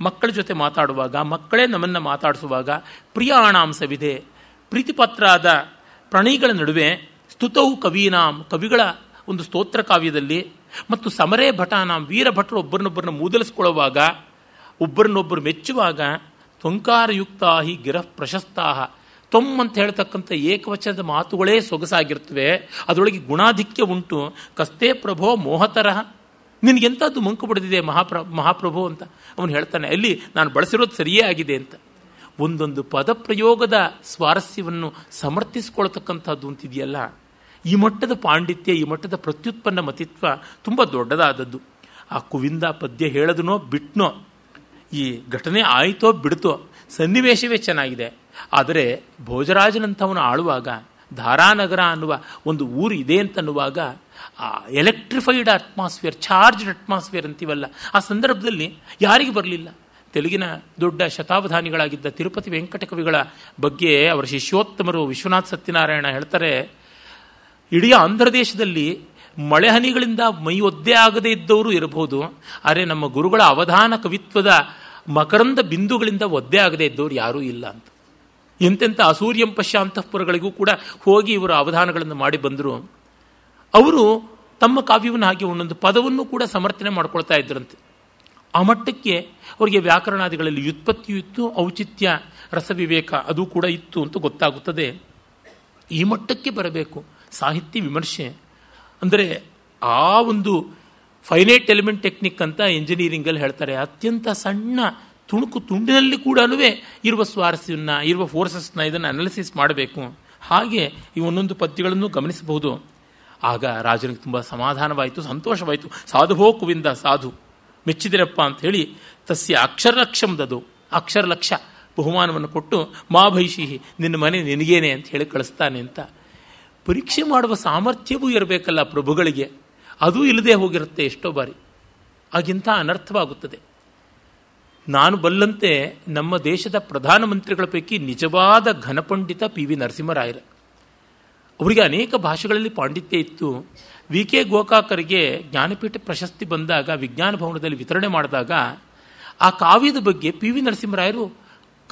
ಮಕ್ಕಳ ಜೊತೆ ಮಾತಾಡುವಾಗ ಮಕ್ಕಳೇ ನಮ್ಮನ್ನು ಮಾತಾಡಿಸುವಾಗ ಪ್ರಿಯಾಣಾಂಶವಿದೆ ಪ್ರೀತಿಪಾತ್ರ ಆದ ಪ್ರಣಯಿಗಳ ನಡುವೆ ಸ್ತುತೌ ಕವೀನಾಮ್ ಕವಿಗಳ ಒಂದು ಸ್ತೋತ್ರ ಕಾವ್ಯದಲ್ಲಿ ಮತ್ತು ಸಮರೇ ಭಟಾನಾಂ ವೀರಭಟರು ಒಬ್ಬರನ್ನೊಬ್ಬರನ್ನ ಮೂದಲಿಸ್ಕೊಳ್ಳುವಾಗ ಒಬ್ಬರನ್ನೊಬ್ಬರು ಮೆಚ್ಚುವಾಗ ತ್ವಂಕಾರಯುಕ್ತಾ ಹಿ ಗಿರಃ ಪ್ರಶಸ್ತಾಹ ತೊಮ್ ಅಂತ ಹೇಳ್ತಕ್ಕಂಥ ಏಕವಚನದ ಮಾತುಗಳೇ ಸೊಗಸಾಗಿರ್ತವೆ ಅದರೊಳಗೆ ಗುಣಾಧಿಕ್ಯ ಉಂಟು ಕಸ್ತೇ ಪ್ರಭೋ ಮೋಹತರಹ ನಿನಗೆಂಥದ್ದು ಮಂಕು ಪಡೆದಿದೆ ಮಹಾಪ್ರ ಮಹಾಪ್ರಭು ಅಂತ ಅವನು ಹೇಳ್ತಾನೆ ಅಲ್ಲಿ ನಾನು ಬಳಸಿರೋದು ಸರಿಯೇ ಆಗಿದೆ ಅಂತ ಒಂದೊಂದು ಪದ ಪ್ರಯೋಗದ ಸ್ವಾರಸ್ಯವನ್ನು ಸಮರ್ಥಿಸಿಕೊಳ್ತಕ್ಕಂಥದ್ದು ಅಂತಿದೆಯಲ್ಲ ಈ ಮಟ್ಟದ ಪಾಂಡಿತ್ಯ ಈ ಮಟ್ಟದ ಪ್ರತ್ಯುತ್ಪನ್ನ ಮತಿತ್ವ ತುಂಬ ದೊಡ್ಡದಾದದ್ದು ಆ ಕುವಿಂದ ಪದ್ಯ ಹೇಳದನೋ ಬಿಟ್ನೋ ಈ ಘಟನೆ ಆಯಿತೋ ಬಿಡ್ತೋ ಸನ್ನಿವೇಶವೇ ಚೆನ್ನಾಗಿದೆ ಆದರೆ ಭೋಜರಾಜನಂಥವನು ಆಳುವಾಗ ಧಾರಾನಗರ ಅನ್ನುವ ಒಂದು ಊರು ಇದೆ ಅಂತನ್ನುವಾಗ ಆ ಎಲೆಕ್ಟ್ರಿಫೈಡ್ ಅಟ್ಮಾಸ್ಫಿಯರ್ ಚಾರ್ಜ್ಡ್ ಅಟ್ಮಾಸ್ಫಿಯರ್ ಅಂತೀವಲ್ಲ ಆ ಸಂದರ್ಭದಲ್ಲಿ ಯಾರಿಗೆ ಬರಲಿಲ್ಲ ತೆಲುಗಿನ ದೊಡ್ಡ ಶತಾವಧಾನಿಗಳಾಗಿದ್ದ ತಿರುಪತಿ ವೆಂಕಟಕವಿಗಳ ಬಗ್ಗೆ ಅವರ ಶಿಷ್ಯೋತ್ತಮರು ವಿಶ್ವನಾಥ್ ಸತ್ಯನಾರಾಯಣ ಹೇಳ್ತಾರೆ ಇಡೀ ಆಂಧ್ರ ದೇಶದಲ್ಲಿ ಮಳೆಹನಿಗಳಿಂದ ಮೈ ಒದ್ದೆ ಆಗದೇ ಇದ್ದವರು ಇರಬಹುದು ಆದರೆ ನಮ್ಮ ಗುರುಗಳ ಅವಧಾನ ಕವಿತ್ವದ ಮಕರಂದ ಬಿಂದುಗಳಿಂದ ಒದ್ದೆ ಆಗದೇ ಇದ್ದವರು ಯಾರೂ ಇಲ್ಲ ಅಂತ ಎಂತೆಂಥ ಅಸೂರ್ಯಂ ಪಶ್ಯ ಅಂತಃಪುರಗಳಿಗೂ ಕೂಡ ಹೋಗಿ ಇವರು ಅವಧಾನಗಳನ್ನು ಮಾಡಿ ಬಂದರು ಅವರು ತಮ್ಮ ಕಾವ್ಯವನ್ನು ಹಾಗೆ ಒಂದೊಂದು ಪದವನ್ನು ಕೂಡ ಸಮರ್ಥನೆ ಮಾಡ್ಕೊಳ್ತಾ ಇದ್ರಂತೆ ಆ ಮಟ್ಟಕ್ಕೆ ಅವರಿಗೆ ವ್ಯಾಕರಣಾದಿಗಳಲ್ಲಿ ವ್ಯುತ್ಪತ್ತಿಯೂ ಇತ್ತು ಔಚಿತ್ಯ ರಸವಿವೇಕ ಅದು ಕೂಡ ಇತ್ತು ಅಂತ ಗೊತ್ತಾಗುತ್ತದೆ ಈ ಮಟ್ಟಕ್ಕೆ ಬರಬೇಕು ಸಾಹಿತ್ಯ ವಿಮರ್ಶೆ ಅಂದರೆ ಆ ಒಂದು ಫೈನೈಟ್ ಎಲಿಮೆಂಟ್ ಟೆಕ್ನಿಕ್ ಅಂತ ಇಂಜಿನಿಯರಿಂಗಲ್ಲಿ ಹೇಳ್ತಾರೆ ಅತ್ಯಂತ ಸಣ್ಣ ತುಣುಕು ತುಂಡಿನಲ್ಲಿ ಕೂಡ ಇರುವ ಸ್ವಾರಸ್ಯವನ್ನು ಇರುವ ಫೋರ್ಸಸ್ನ ಇದನ್ನು ಅನಾಲಿಸಿಸ್ ಮಾಡಬೇಕು ಹಾಗೆ ಈ ಒಂದೊಂದು ಪದ್ಯಗಳನ್ನು ಗಮನಿಸಬಹುದು ಆಗ ರಾಜನಿಗೆ ತುಂಬ ಸಮಾಧಾನವಾಯಿತು ಸಂತೋಷವಾಯಿತು ಸಾಧು ಕುವಿಂದ ಸಾಧು ಮೆಚ್ಚಿದಿರಪ್ಪ ಅಂತ ಹೇಳಿ ತಸ್ಯ ಅಕ್ಷರಲಕ್ಷಮ್ದದು ಅಕ್ಷರಲಕ್ಷ ಬಹುಮಾನವನ್ನು ಕೊಟ್ಟು ಮಾ ಭೈಷಿಹಿ ನಿನ್ನ ಮನೆ ನಿನಗೇನೆ ಅಂತ ಹೇಳಿ ಕಳಿಸ್ತಾನೆ ಅಂತ ಪರೀಕ್ಷೆ ಮಾಡುವ ಸಾಮರ್ಥ್ಯವೂ ಇರಬೇಕಲ್ಲ ಪ್ರಭುಗಳಿಗೆ ಅದೂ ಇಲ್ಲದೆ ಹೋಗಿರುತ್ತೆ ಎಷ್ಟೋ ಬಾರಿ ಆಗಿಂತ ಅನರ್ಥವಾಗುತ್ತದೆ ನಾನು ಬಲ್ಲಂತೆ ನಮ್ಮ ದೇಶದ ಪ್ರಧಾನಮಂತ್ರಿಗಳ ಪೈಕಿ ನಿಜವಾದ ಘನಪಂಡಿತ ಪಿ ವಿ ನರಸಿಂಹರಾಯರು ಅವರಿಗೆ ಅನೇಕ ಭಾಷೆಗಳಲ್ಲಿ ಪಾಂಡಿತ್ಯ ಇತ್ತು ವಿ ಕೆ ಗೋಕಾಕರಿಗೆ ಜ್ಞಾನಪೀಠ ಪ್ರಶಸ್ತಿ ಬಂದಾಗ ವಿಜ್ಞಾನ ಭವನದಲ್ಲಿ ವಿತರಣೆ ಮಾಡಿದಾಗ ಆ ಕಾವ್ಯದ ಬಗ್ಗೆ ಪಿ ವಿ ನರಸಿಂಹರಾಯರು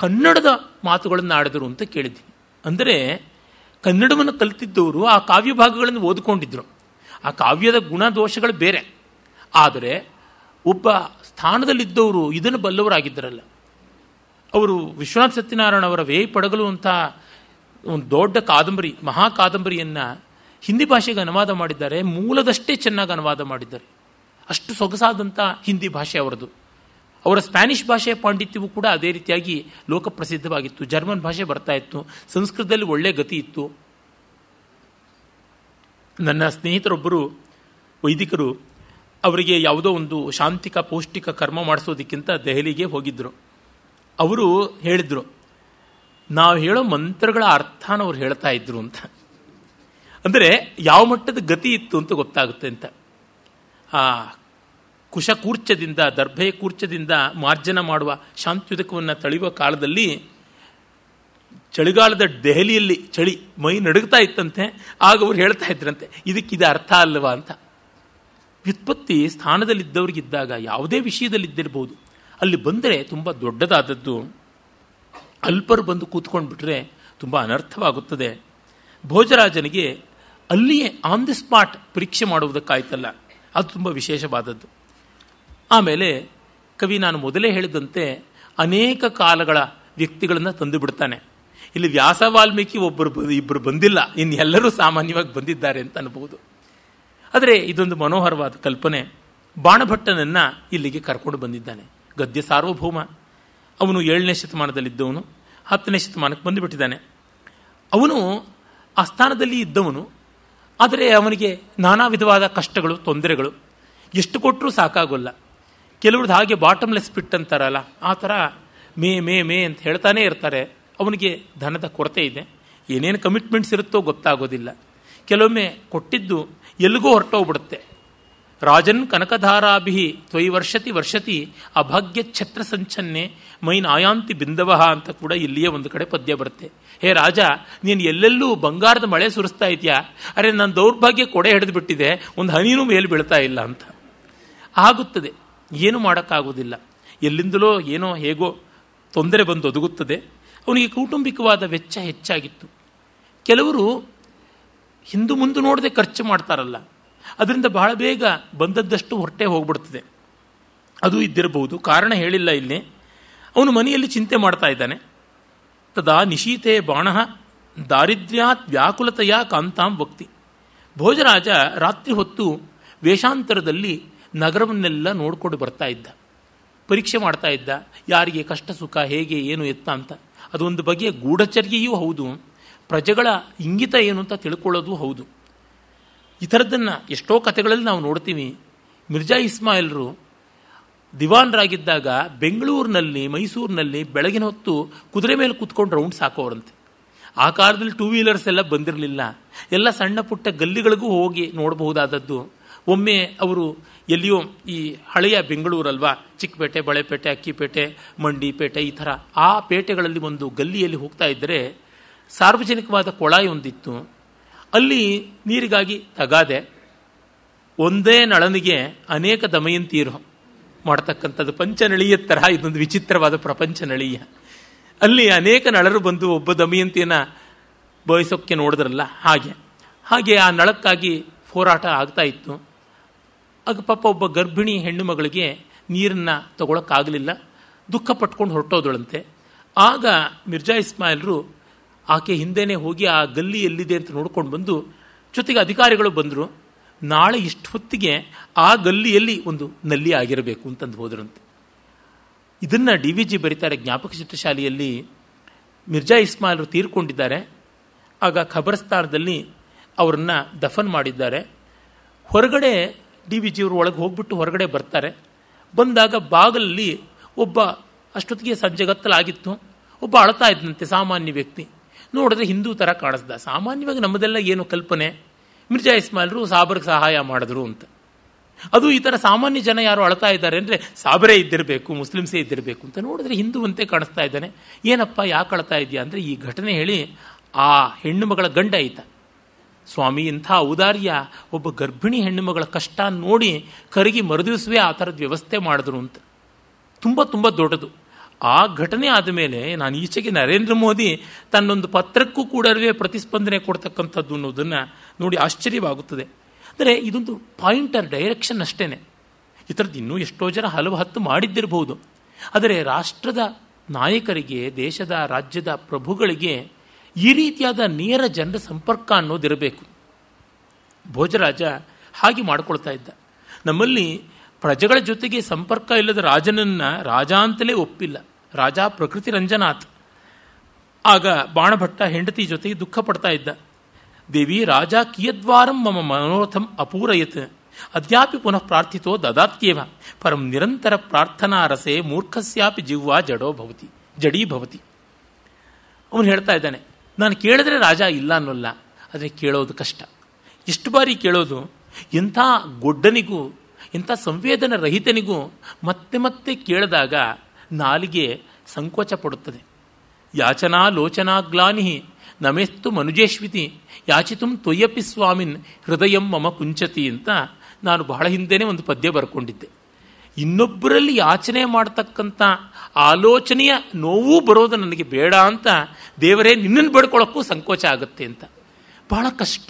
ಕನ್ನಡದ ಮಾತುಗಳನ್ನು ಆಡಿದರು ಅಂತ ಕೇಳಿದ್ವಿ ಅಂದರೆ ಕನ್ನಡವನ್ನು ಕಲಿತಿದ್ದವರು ಆ ಕಾವ್ಯ ಭಾಗಗಳನ್ನು ಓದಿಕೊಂಡಿದ್ದರು ಆ ಕಾವ್ಯದ ಗುಣ ದೋಷಗಳು ಬೇರೆ ಆದರೆ ಒಬ್ಬ ಸ್ಥಾನದಲ್ಲಿದ್ದವರು ಇದನ್ನು ಬಲ್ಲವರಾಗಿದ್ದರಲ್ಲ ಅವರು ವಿಶ್ವನಾಥ್ ಸತ್ಯನಾರಾಯಣ ಅವರ ವೇಯ್ ಪಡಗಲು ಅಂತ ಒಂದು ದೊಡ್ಡ ಕಾದಂಬರಿ ಮಹಾ ಹಿಂದಿ ಭಾಷೆಗೆ ಅನುವಾದ ಮಾಡಿದ್ದಾರೆ ಮೂಲದಷ್ಟೇ ಚೆನ್ನಾಗಿ ಅನುವಾದ ಮಾಡಿದ್ದಾರೆ ಅಷ್ಟು ಸೊಗಸಾದಂಥ ಹಿಂದಿ ಭಾಷೆ ಅವರದು ಅವರ ಸ್ಪ್ಯಾನಿಷ್ ಭಾಷೆಯ ಪಾಂಡಿತ್ಯವೂ ಕೂಡ ಅದೇ ರೀತಿಯಾಗಿ ಲೋಕಪ್ರಸಿದ್ಧವಾಗಿತ್ತು ಜರ್ಮನ್ ಭಾಷೆ ಬರ್ತಾ ಇತ್ತು ಸಂಸ್ಕೃತದಲ್ಲಿ ಒಳ್ಳೆ ಗತಿ ಇತ್ತು ನನ್ನ ಸ್ನೇಹಿತರೊಬ್ಬರು ವೈದಿಕರು ಅವರಿಗೆ ಯಾವುದೋ ಒಂದು ಶಾಂತಿಕ ಪೌಷ್ಟಿಕ ಕರ್ಮ ಮಾಡಿಸೋದಕ್ಕಿಂತ ದೆಹಲಿಗೆ ಹೋಗಿದ್ದರು ಅವರು ಹೇಳಿದರು ನಾವು ಹೇಳೋ ಮಂತ್ರಗಳ ಅರ್ಥನ ಅವ್ರು ಹೇಳ್ತಾ ಇದ್ರು ಅಂತ ಅಂದರೆ ಯಾವ ಮಟ್ಟದ ಗತಿ ಇತ್ತು ಅಂತ ಗೊತ್ತಾಗುತ್ತೆ ಅಂತ ಆ ಕುಶಕೂರ್ಚದಿಂದ ದರ್ಭೆಯ ಕೂರ್ಚದಿಂದ ಮಾರ್ಜನ ಮಾಡುವ ಶಾಂತ್ಯುದಕವನ್ನು ತಳೆಯುವ ಕಾಲದಲ್ಲಿ ಚಳಿಗಾಲದ ದೆಹಲಿಯಲ್ಲಿ ಚಳಿ ಮೈ ನಡುಗ್ತಾ ಇತ್ತಂತೆ ಆಗ ಅವ್ರು ಹೇಳ್ತಾ ಇದ್ರಂತೆ ಇದಕ್ಕಿದ ಅರ್ಥ ಅಲ್ವಾ ಅಂತ ವ್ಯುತ್ಪತ್ತಿ ಸ್ಥಾನದಲ್ಲಿದ್ದವ್ರಿಗಿದ್ದಾಗ ಯಾವುದೇ ವಿಷಯದಲ್ಲಿದ್ದಿರ್ಬೋದು ಅಲ್ಲಿ ಬಂದರೆ ತುಂಬ ದೊಡ್ಡದಾದದ್ದು ಅಲ್ಪರು ಬಂದು ಕೂತ್ಕೊಂಡು ಬಿಟ್ಟರೆ ತುಂಬ ಅನರ್ಥವಾಗುತ್ತದೆ ಭೋಜರಾಜನಿಗೆ ಅಲ್ಲಿಯೇ ಆನ್ ದಿ ಸ್ಪಾಟ್ ಪರೀಕ್ಷೆ ಮಾಡುವುದಕ್ಕಾಯ್ತಲ್ಲ ಅದು ತುಂಬ ವಿಶೇಷವಾದದ್ದು ಆಮೇಲೆ ಕವಿ ನಾನು ಮೊದಲೇ ಹೇಳಿದಂತೆ ಅನೇಕ ಕಾಲಗಳ ವ್ಯಕ್ತಿಗಳನ್ನು ತಂದು ಬಿಡ್ತಾನೆ ಇಲ್ಲಿ ವ್ಯಾಸ ವಾಲ್ಮೀಕಿ ಒಬ್ಬರು ಇಬ್ಬರು ಬಂದಿಲ್ಲ ಇನ್ನು ಎಲ್ಲರೂ ಸಾಮಾನ್ಯವಾಗಿ ಬಂದಿದ್ದಾರೆ ಅಂತ ಅನ್ಬೋದು ಆದರೆ ಇದೊಂದು ಮನೋಹರವಾದ ಕಲ್ಪನೆ ಬಾಣಭಟ್ಟನನ್ನು ಇಲ್ಲಿಗೆ ಕರ್ಕೊಂಡು ಬಂದಿದ್ದಾನೆ ಗದ್ಯ ಸಾರ್ವಭೌಮ ಅವನು ಏಳನೇ ಶತಮಾನದಲ್ಲಿದ್ದವನು ಹತ್ತನೇ ಶತಮಾನಕ್ಕೆ ಬಂದುಬಿಟ್ಟಿದ್ದಾನೆ ಅವನು ಆ ಸ್ಥಾನದಲ್ಲಿ ಇದ್ದವನು ಆದರೆ ಅವನಿಗೆ ನಾನಾ ವಿಧವಾದ ಕಷ್ಟಗಳು ತೊಂದರೆಗಳು ಎಷ್ಟು ಕೊಟ್ಟರೂ ಸಾಕಾಗೋಲ್ಲ ಕೆಲವ್ರದ್ದು ಹಾಗೆ ಬಾಟಮ್ಲೆಸ್ ಪಿಟ್ ಅಂತಾರಲ್ಲ ಆ ಥರ ಮೇ ಮೇ ಮೇ ಅಂತ ಹೇಳ್ತಾನೆ ಇರ್ತಾರೆ ಅವನಿಗೆ ಧನದ ಕೊರತೆ ಇದೆ ಏನೇನು ಕಮಿಟ್ಮೆಂಟ್ಸ್ ಇರುತ್ತೋ ಗೊತ್ತಾಗೋದಿಲ್ಲ ಕೆಲವೊಮ್ಮೆ ಕೊಟ್ಟಿದ್ದು ಎಲ್ಲಿಗೋ ಹೊರಟೋಗ್ಬಿಡುತ್ತೆ ರಾಜನ್ ಕನಕಧಾರಾಭಿ ತ್ವಯಿ ವರ್ಷತಿ ವರ್ಷತಿ ಅಭಾಗ್ಯ ಛತ್ರ ಸಂಚನ್ನೆ ಮೈನ್ ಆಯಾಂತಿ ಬಿಂದವಹ ಅಂತ ಕೂಡ ಇಲ್ಲಿಯೇ ಒಂದು ಕಡೆ ಪದ್ಯ ಬರುತ್ತೆ ಹೇ ರಾಜ ನೀನು ಎಲ್ಲೆಲ್ಲೂ ಬಂಗಾರದ ಮಳೆ ಸುರಿಸ್ತಾ ಇದೆಯಾ ಅರೆ ನನ್ನ ದೌರ್ಭಾಗ್ಯ ಕೊಡೆ ಹಿಡಿದು ಬಿಟ್ಟಿದೆ ಒಂದು ಹನಿನೂ ಮೇಲೆ ಬೀಳ್ತಾ ಇಲ್ಲ ಅಂತ ಆಗುತ್ತದೆ ಏನು ಮಾಡೋಕ್ಕಾಗೋದಿಲ್ಲ ಎಲ್ಲಿಂದಲೋ ಏನೋ ಹೇಗೋ ತೊಂದರೆ ಬಂದು ಒದಗುತ್ತದೆ ಅವನಿಗೆ ಕೌಟುಂಬಿಕವಾದ ವೆಚ್ಚ ಹೆಚ್ಚಾಗಿತ್ತು ಕೆಲವರು ಹಿಂದೂ ಮುಂದೆ ನೋಡದೆ ಖರ್ಚು ಮಾಡ್ತಾರಲ್ಲ ಅದರಿಂದ ಬಹಳ ಬೇಗ ಬಂದದ್ದಷ್ಟು ಹೊರಟೆ ಹೋಗ್ಬಿಡ್ತದೆ ಅದು ಇದ್ದಿರಬಹುದು ಕಾರಣ ಹೇಳಿಲ್ಲ ಇಲ್ಲಿ ಅವನು ಮನೆಯಲ್ಲಿ ಚಿಂತೆ ಮಾಡ್ತಾ ಇದ್ದಾನೆ ತದಾ ನಿಶೀತೆ ಬಾಣ ದಾರಿದ್ರ್ಯಾತ್ ವ್ಯಾಕುಲತೆಯ ಕಾಂತಾಂ ಭಕ್ತಿ ಭೋಜರಾಜ ರಾತ್ರಿ ಹೊತ್ತು ವೇಷಾಂತರದಲ್ಲಿ ನಗರವನ್ನೆಲ್ಲ ನೋಡಿಕೊಂಡು ಬರ್ತಾ ಇದ್ದ ಪರೀಕ್ಷೆ ಮಾಡ್ತಾ ಇದ್ದ ಯಾರಿಗೆ ಕಷ್ಟ ಸುಖ ಹೇಗೆ ಏನು ಎತ್ತ ಅಂತ ಅದೊಂದು ಬಗೆಯ ಗೂಢಚರ್ಯೆಯೂ ಹೌದು ಪ್ರಜೆಗಳ ಇಂಗಿತ ಏನು ಅಂತ ತಿಳ್ಕೊಳ್ಳೋದು ಹೌದು ಈ ಥರದ್ದನ್ನು ಎಷ್ಟೋ ಕಥೆಗಳಲ್ಲಿ ನಾವು ನೋಡ್ತೀವಿ ಮಿರ್ಜಾ ಇಸ್ಮಾಯಿಲ್ರು ದಿವಾನ್ರಾಗಿದ್ದಾಗ ಬೆಂಗಳೂರಿನಲ್ಲಿ ಮೈಸೂರಿನಲ್ಲಿ ಬೆಳಗಿನ ಹೊತ್ತು ಕುದುರೆ ಮೇಲೆ ಕೂತ್ಕೊಂಡು ರೌಂಡ್ಸ್ ಹಾಕೋರಂತೆ ಆ ಕಾಲದಲ್ಲಿ ಟೂ ವೀಲರ್ಸ್ ಎಲ್ಲ ಬಂದಿರಲಿಲ್ಲ ಎಲ್ಲ ಸಣ್ಣ ಪುಟ್ಟ ಗಲ್ಲಿಗಳಿಗೂ ಹೋಗಿ ನೋಡಬಹುದಾದದ್ದು ಒಮ್ಮೆ ಅವರು ಎಲ್ಲಿಯೋ ಈ ಹಳೆಯ ಬೆಂಗಳೂರಲ್ವಾ ಚಿಕ್ಕಪೇಟೆ ಬಳೆಪೇಟೆ ಅಕ್ಕಿಪೇಟೆ ಮಂಡಿಪೇಟೆ ಈ ಥರ ಆ ಪೇಟೆಗಳಲ್ಲಿ ಒಂದು ಗಲ್ಲಿಯಲ್ಲಿ ಹೋಗ್ತಾ ಇದ್ದರೆ ಸಾರ್ವಜನಿಕವಾದ ಕೊಳಾಯೊಂದಿತ್ತು ಅಲ್ಲಿ ನೀರಿಗಾಗಿ ತಗಾದೆ ಒಂದೇ ನಳನಿಗೆ ಅನೇಕ ದಮಯಂತಿರು ಮಾಡ್ತಕ್ಕಂಥದ್ದು ಪಂಚನಳಿಯ ತರಹ ಇದೊಂದು ವಿಚಿತ್ರವಾದ ಪ್ರಪಂಚ ನಳೀಯ ಅಲ್ಲಿ ಅನೇಕ ನಳರು ಬಂದು ಒಬ್ಬ ದಮಯಂತಿಯನ್ನು ಬಯಸೋಕ್ಕೆ ನೋಡಿದ್ರಲ್ಲ ಹಾಗೆ ಹಾಗೆ ಆ ನಳಕ್ಕಾಗಿ ಹೋರಾಟ ಆಗ್ತಾ ಇತ್ತು ಆಗ ಪಾಪ ಒಬ್ಬ ಗರ್ಭಿಣಿ ಹೆಣ್ಣು ಮಗಳಿಗೆ ನೀರನ್ನು ತಗೊಳಕ್ಕಾಗಲಿಲ್ಲ ದುಃಖ ಪಟ್ಕೊಂಡು ಹೊರಟೋದಳಂತೆ ಆಗ ಮಿರ್ಜಾ ಇಸ್ಮಾಯಿಲ್ರು ಆಕೆ ಹಿಂದೆನೇ ಹೋಗಿ ಆ ಗಲ್ಲಿ ಎಲ್ಲಿದೆ ಅಂತ ನೋಡ್ಕೊಂಡು ಬಂದು ಜೊತೆಗೆ ಅಧಿಕಾರಿಗಳು ಬಂದರು ನಾಳೆ ಇಷ್ಟು ಹೊತ್ತಿಗೆ ಆ ಗಲ್ಲಿಯಲ್ಲಿ ಒಂದು ನಲ್ಲಿ ಆಗಿರಬೇಕು ಅಂತಂದು ಹೋದ್ರಂತೆ ಇದನ್ನು ಡಿ ವಿ ಜಿ ಬರೀತಾರೆ ಜ್ಞಾಪಕ ಚಿತ್ರಶಾಲೆಯಲ್ಲಿ ಮಿರ್ಜಾ ಇಸ್ಮಾಲ್ರು ತೀರ್ಕೊಂಡಿದ್ದಾರೆ ಆಗ ಖಬರ್ಸ್ತಾನದಲ್ಲಿ ಅವರನ್ನು ದಫನ್ ಮಾಡಿದ್ದಾರೆ ಹೊರಗಡೆ ಡಿ ವಿ ಜಿಯವರು ಒಳಗೆ ಹೋಗ್ಬಿಟ್ಟು ಹೊರಗಡೆ ಬರ್ತಾರೆ ಬಂದಾಗ ಬಾಗಲಲ್ಲಿ ಒಬ್ಬ ಅಷ್ಟೊತ್ತಿಗೆ ಸಂಜೆಗತ್ತಲಾಗಿತ್ತು ಒಬ್ಬ ಅಳತಾ ಇದ್ದಂತೆ ಸಾಮಾನ್ಯ ವ್ಯಕ್ತಿ ನೋಡಿದ್ರೆ ಹಿಂದೂ ಥರ ಕಾಣಿಸ್ದ ಸಾಮಾನ್ಯವಾಗಿ ನಮ್ಮದೆಲ್ಲ ಏನು ಕಲ್ಪನೆ ಮಿರ್ಜಾ ಇಸ್ಮಾಲ್ರು ಸಾಬರ್ಗೆ ಸಹಾಯ ಮಾಡಿದ್ರು ಅಂತ ಅದು ಈ ಥರ ಸಾಮಾನ್ಯ ಜನ ಯಾರು ಅಳ್ತಾ ಇದ್ದಾರೆ ಅಂದರೆ ಸಾಬರೇ ಇದ್ದಿರಬೇಕು ಮುಸ್ಲಿಮ್ಸೇ ಇದ್ದಿರಬೇಕು ಅಂತ ನೋಡಿದ್ರೆ ಹಿಂದೂವಂತೆ ಕಾಣಿಸ್ತಾ ಇದ್ದಾನೆ ಏನಪ್ಪ ಯಾಕೆ ಅಳ್ತಾ ಇದೆಯಾ ಅಂದರೆ ಈ ಘಟನೆ ಹೇಳಿ ಆ ಹೆಣ್ಣು ಮಗಳ ಗಂಡ ಐತ ಸ್ವಾಮಿ ಇಂಥ ಔದಾರ್ಯ ಒಬ್ಬ ಗರ್ಭಿಣಿ ಹೆಣ್ಣು ಮಗಳ ಕಷ್ಟ ನೋಡಿ ಕರಗಿ ಮರುದಿವಸವೇ ಆ ಥರದ ವ್ಯವಸ್ಥೆ ಮಾಡಿದ್ರು ಅಂತ ತುಂಬ ತುಂಬ ದೊಡ್ಡದು ಆ ಘಟನೆ ಆದಮೇಲೆ ನಾನು ಈಚೆಗೆ ನರೇಂದ್ರ ಮೋದಿ ತನ್ನೊಂದು ಪತ್ರಕ್ಕೂ ಕೂಡ ಪ್ರತಿಸ್ಪಂದನೆ ಕೊಡ್ತಕ್ಕಂಥದ್ದು ಅನ್ನೋದನ್ನು ನೋಡಿ ಆಶ್ಚರ್ಯವಾಗುತ್ತದೆ ಅಂದರೆ ಇದೊಂದು ಪಾಯಿಂಟರ್ ಡೈರೆಕ್ಷನ್ ಅಷ್ಟೇ ಈ ಥರದ್ದು ಇನ್ನೂ ಎಷ್ಟೋ ಜನ ಹಲವು ಹತ್ತು ಮಾಡಿದ್ದಿರಬಹುದು ಆದರೆ ರಾಷ್ಟ್ರದ ನಾಯಕರಿಗೆ ದೇಶದ ರಾಜ್ಯದ ಪ್ರಭುಗಳಿಗೆ ಈ ರೀತಿಯಾದ ನೇರ ಜನರ ಸಂಪರ್ಕ ಅನ್ನೋದಿರಬೇಕು ಭೋಜರಾಜ ಹಾಗೆ ಮಾಡಿಕೊಳ್ತಾ ಇದ್ದ ನಮ್ಮಲ್ಲಿ ಪ್ರಜೆಗಳ ಜೊತೆಗೆ ಸಂಪರ್ಕ ಇಲ್ಲದ ರಾಜನನ್ನು ರಾಜ ಅಂತಲೇ ಒಪ್ಪಿಲ್ಲ ರಾಜ ಪ್ರಕೃತಿ ರಂಜನಾಥ್ ಆಗ ಬಾಣಭಟ್ಟ ಹೆಂಡತಿ ಜೊತೆಗೆ ದುಃಖ ಪಡ್ತಾ ಇದ್ದ ದೇವಿ ರಾಜ ಕಿಯದ್ವಾರಂ ಮಮ ಮನೋರಥಂ ಅಪೂರಯತ್ ಅದ್ಯಾಪಿ ಪುನಃ ಪ್ರಾರ್ಥಿತೋ ದದಾತ್ಯೇವ ಪರಂ ನಿರಂತರ ಪ್ರಾರ್ಥನಾ ರಸೆ ಮೂರ್ಖಸ್ಯಾಪಿ ಜಿವ್ವಾ ಜಡೋ ಭವತಿ ಜಡೀ ಭವತಿ ಅವನು ಹೇಳ್ತಾ ಇದ್ದಾನೆ ನಾನು ಕೇಳಿದ್ರೆ ರಾಜ ಇಲ್ಲ ಅನ್ನೋಲ್ಲ ಆದರೆ ಕೇಳೋದು ಕಷ್ಟ ಇಷ್ಟು ಬಾರಿ ಕೇಳೋದು ಎಂಥ ಗೊಡ್ಡನಿಗೂ ಇಂಥ ಸಂವೇದನಾ ರಹಿತನಿಗೂ ಮತ್ತೆ ಮತ್ತೆ ಕೇಳಿದಾಗ ನಾಲಿಗೆ ಸಂಕೋಚ ಪಡುತ್ತದೆ ಯಾಚನಾ ಲೋಚನಾಗ್ಲಾನಿ ನಮೇಸ್ತು ಮನುಜೇಶ್ವಿತಿ ಯಾಚಿತು ತೊಯ್ಯಪ್ಪಿ ಸ್ವಾಮಿನ್ ಹೃದಯ ಮಮ ಕುಂಚತಿ ಅಂತ ನಾನು ಬಹಳ ಹಿಂದೆಯೇ ಒಂದು ಪದ್ಯ ಬರ್ಕೊಂಡಿದ್ದೆ ಇನ್ನೊಬ್ಬರಲ್ಲಿ ಯಾಚನೆ ಮಾಡತಕ್ಕಂಥ ಆಲೋಚನೆಯ ನೋವು ಬರೋದು ನನಗೆ ಬೇಡ ಅಂತ ದೇವರೇ ನಿನ್ನನ್ನು ಬೇಡ್ಕೊಳ್ಳೋಕ್ಕೂ ಸಂಕೋಚ ಆಗುತ್ತೆ ಅಂತ ಬಹಳ ಕಷ್ಟ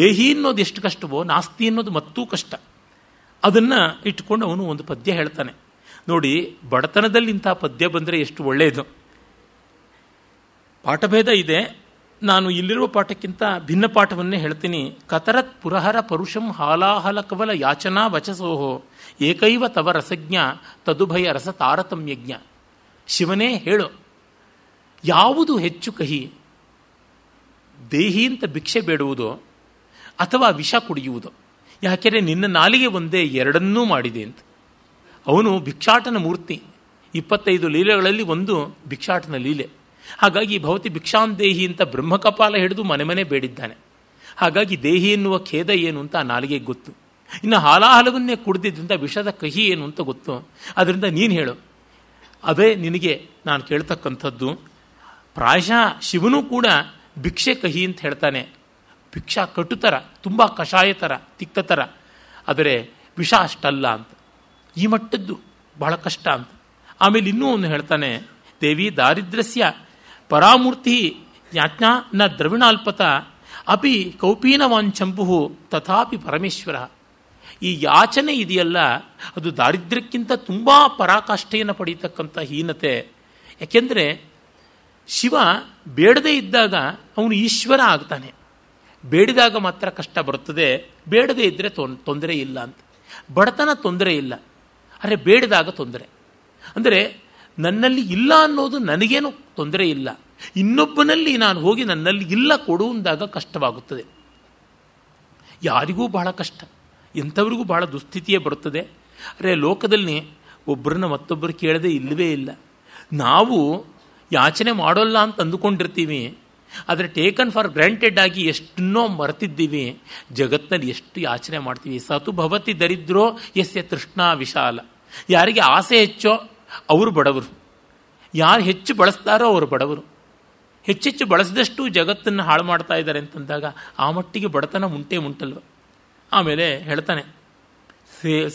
ದೇಹಿ ಅನ್ನೋದು ಎಷ್ಟು ಕಷ್ಟವೋ ನಾಸ್ತಿ ಅನ್ನೋದು ಮತ್ತೂ ಕಷ್ಟ ಅದನ್ನು ಇಟ್ಕೊಂಡು ಅವನು ಒಂದು ಪದ್ಯ ಹೇಳ್ತಾನೆ ನೋಡಿ ಬಡತನದಲ್ಲಿ ಇಂಥ ಪದ್ಯ ಬಂದರೆ ಎಷ್ಟು ಒಳ್ಳೆಯದು ಪಾಠಭೇದ ಇದೆ ನಾನು ಇಲ್ಲಿರುವ ಪಾಠಕ್ಕಿಂತ ಭಿನ್ನ ಪಾಠವನ್ನೇ ಹೇಳ್ತೀನಿ ಕತರತ್ ಪುರಹರ ಪರುಷಂ ಹಾಲಾಹಲ ಕವಲ ಯಾಚನಾ ವಚಸೋಹೋ ಏಕೈವ ತವ ರಸಜ್ಞ ತದುಭಯ ರಸ ತಾರತಮ್ಯಜ್ಞ ಶಿವನೇ ಹೇಳು ಯಾವುದು ಹೆಚ್ಚು ಕಹಿ ದೇಹಿ ಅಂತ ಭಿಕ್ಷೆ ಬೇಡುವುದು ಅಥವಾ ವಿಷ ಕುಡಿಯುವುದು ಯಾಕೆಂದರೆ ನಿನ್ನ ನಾಲಿಗೆ ಒಂದೇ ಎರಡನ್ನೂ ಮಾಡಿದೆ ಅಂತ ಅವನು ಭಿಕ್ಷಾಟನ ಮೂರ್ತಿ ಇಪ್ಪತ್ತೈದು ಲೀಲೆಗಳಲ್ಲಿ ಒಂದು ಭಿಕ್ಷಾಟನ ಲೀಲೆ ಹಾಗಾಗಿ ಭವತಿ ಭಿಕ್ಷಾಂ ದೇಹಿ ಅಂತ ಬ್ರಹ್ಮಕಪಾಲ ಹಿಡಿದು ಮನೆ ಮನೆ ಬೇಡಿದ್ದಾನೆ ಹಾಗಾಗಿ ದೇಹಿ ಎನ್ನುವ ಖೇದ ಏನು ಅಂತ ಆ ಗೊತ್ತು ಇನ್ನು ಹಾಲಾಹಲವನ್ನೇ ಕುಡಿದಿದ್ದರಿಂದ ವಿಷದ ಕಹಿ ಏನು ಅಂತ ಗೊತ್ತು ಅದರಿಂದ ನೀನು ಹೇಳು ಅದೇ ನಿನಗೆ ನಾನು ಕೇಳ್ತಕ್ಕಂಥದ್ದು ಪ್ರಾಯಶಃ ಶಿವನೂ ಕೂಡ ಭಿಕ್ಷೆ ಕಹಿ ಅಂತ ಹೇಳ್ತಾನೆ ಭಿಕ್ಷಾ ಥರ ತುಂಬ ಕಷಾಯ ಥರ ತಿಕ್ತ ಥರ ಆದರೆ ವಿಷ ಅಷ್ಟಲ್ಲ ಅಂತ ಈ ಮಟ್ಟದ್ದು ಬಹಳ ಕಷ್ಟ ಅಂತ ಆಮೇಲೆ ಇನ್ನೂ ಒಂದು ಹೇಳ್ತಾನೆ ದೇವಿ ದಾರಿದ್ರ್ಯ ಪರಾಮೂರ್ತಿ ಯಾಜ್ಞಾ ನ ದ್ರವಿಣಾಲ್ಪತ ಅಪಿ ಕೌಪೀನವಾಂಚಂಪು ತಥಾಪಿ ಪರಮೇಶ್ವರ ಈ ಯಾಚನೆ ಇದೆಯಲ್ಲ ಅದು ದಾರಿದ್ರ್ಯಕ್ಕಿಂತ ತುಂಬ ಪರಾಕಾಷ್ಠೆಯನ್ನು ಪಡೀತಕ್ಕಂಥ ಹೀನತೆ ಯಾಕೆಂದರೆ ಶಿವ ಬೇಡದೇ ಇದ್ದಾಗ ಅವನು ಈಶ್ವರ ಆಗ್ತಾನೆ ಬೇಡಿದಾಗ ಮಾತ್ರ ಕಷ್ಟ ಬರುತ್ತದೆ ಬೇಡದೇ ಇದ್ದರೆ ತೊಂದರೆ ಇಲ್ಲ ಅಂತ ಬಡತನ ತೊಂದರೆ ಇಲ್ಲ ಆದರೆ ಬೇಡದಾಗ ತೊಂದರೆ ಅಂದರೆ ನನ್ನಲ್ಲಿ ಇಲ್ಲ ಅನ್ನೋದು ನನಗೇನು ತೊಂದರೆ ಇಲ್ಲ ಇನ್ನೊಬ್ಬನಲ್ಲಿ ನಾನು ಹೋಗಿ ನನ್ನಲ್ಲಿ ಇಲ್ಲ ಕೊಡುವಂದಾಗ ಕಷ್ಟವಾಗುತ್ತದೆ ಯಾರಿಗೂ ಬಹಳ ಕಷ್ಟ ಎಂಥವ್ರಿಗೂ ಬಹಳ ದುಸ್ಥಿತಿಯೇ ಬರುತ್ತದೆ ಅರೆ ಲೋಕದಲ್ಲಿ ಒಬ್ಬರನ್ನ ಮತ್ತೊಬ್ಬರು ಕೇಳದೆ ಇಲ್ಲವೇ ಇಲ್ಲ ನಾವು ಯಾಚನೆ ಮಾಡೋಲ್ಲ ಅಂತ ಅಂದುಕೊಂಡಿರ್ತೀವಿ ಆದರೆ ಟೇಕನ್ ಫಾರ್ ಗ್ರ್ಯಾಂಟೆಡ್ ಆಗಿ ಎಷ್ಟನ್ನೋ ಮರೆತಿದ್ದೀವಿ ಜಗತ್ತಿನಲ್ಲಿ ಎಷ್ಟು ಆಚರಣೆ ಮಾಡ್ತೀವಿ ಸತು ಭವತಿ ದರಿದ್ರೋ ಎ ತೃಷ್ಣಾ ವಿಶಾಲ ಯಾರಿಗೆ ಆಸೆ ಹೆಚ್ಚೋ ಅವರು ಬಡವರು ಯಾರು ಹೆಚ್ಚು ಬಳಸ್ತಾರೋ ಅವರು ಬಡವರು ಹೆಚ್ಚೆಚ್ಚು ಬಳಸಿದಷ್ಟು ಜಗತ್ತನ್ನು ಹಾಳು ಮಾಡ್ತಾ ಇದ್ದಾರೆ ಅಂತಂದಾಗ ಆ ಮಟ್ಟಿಗೆ ಬಡತನ ಉಂಟೇ ಉಂಟಲ್ವ ಆಮೇಲೆ ಹೇಳ್ತಾನೆ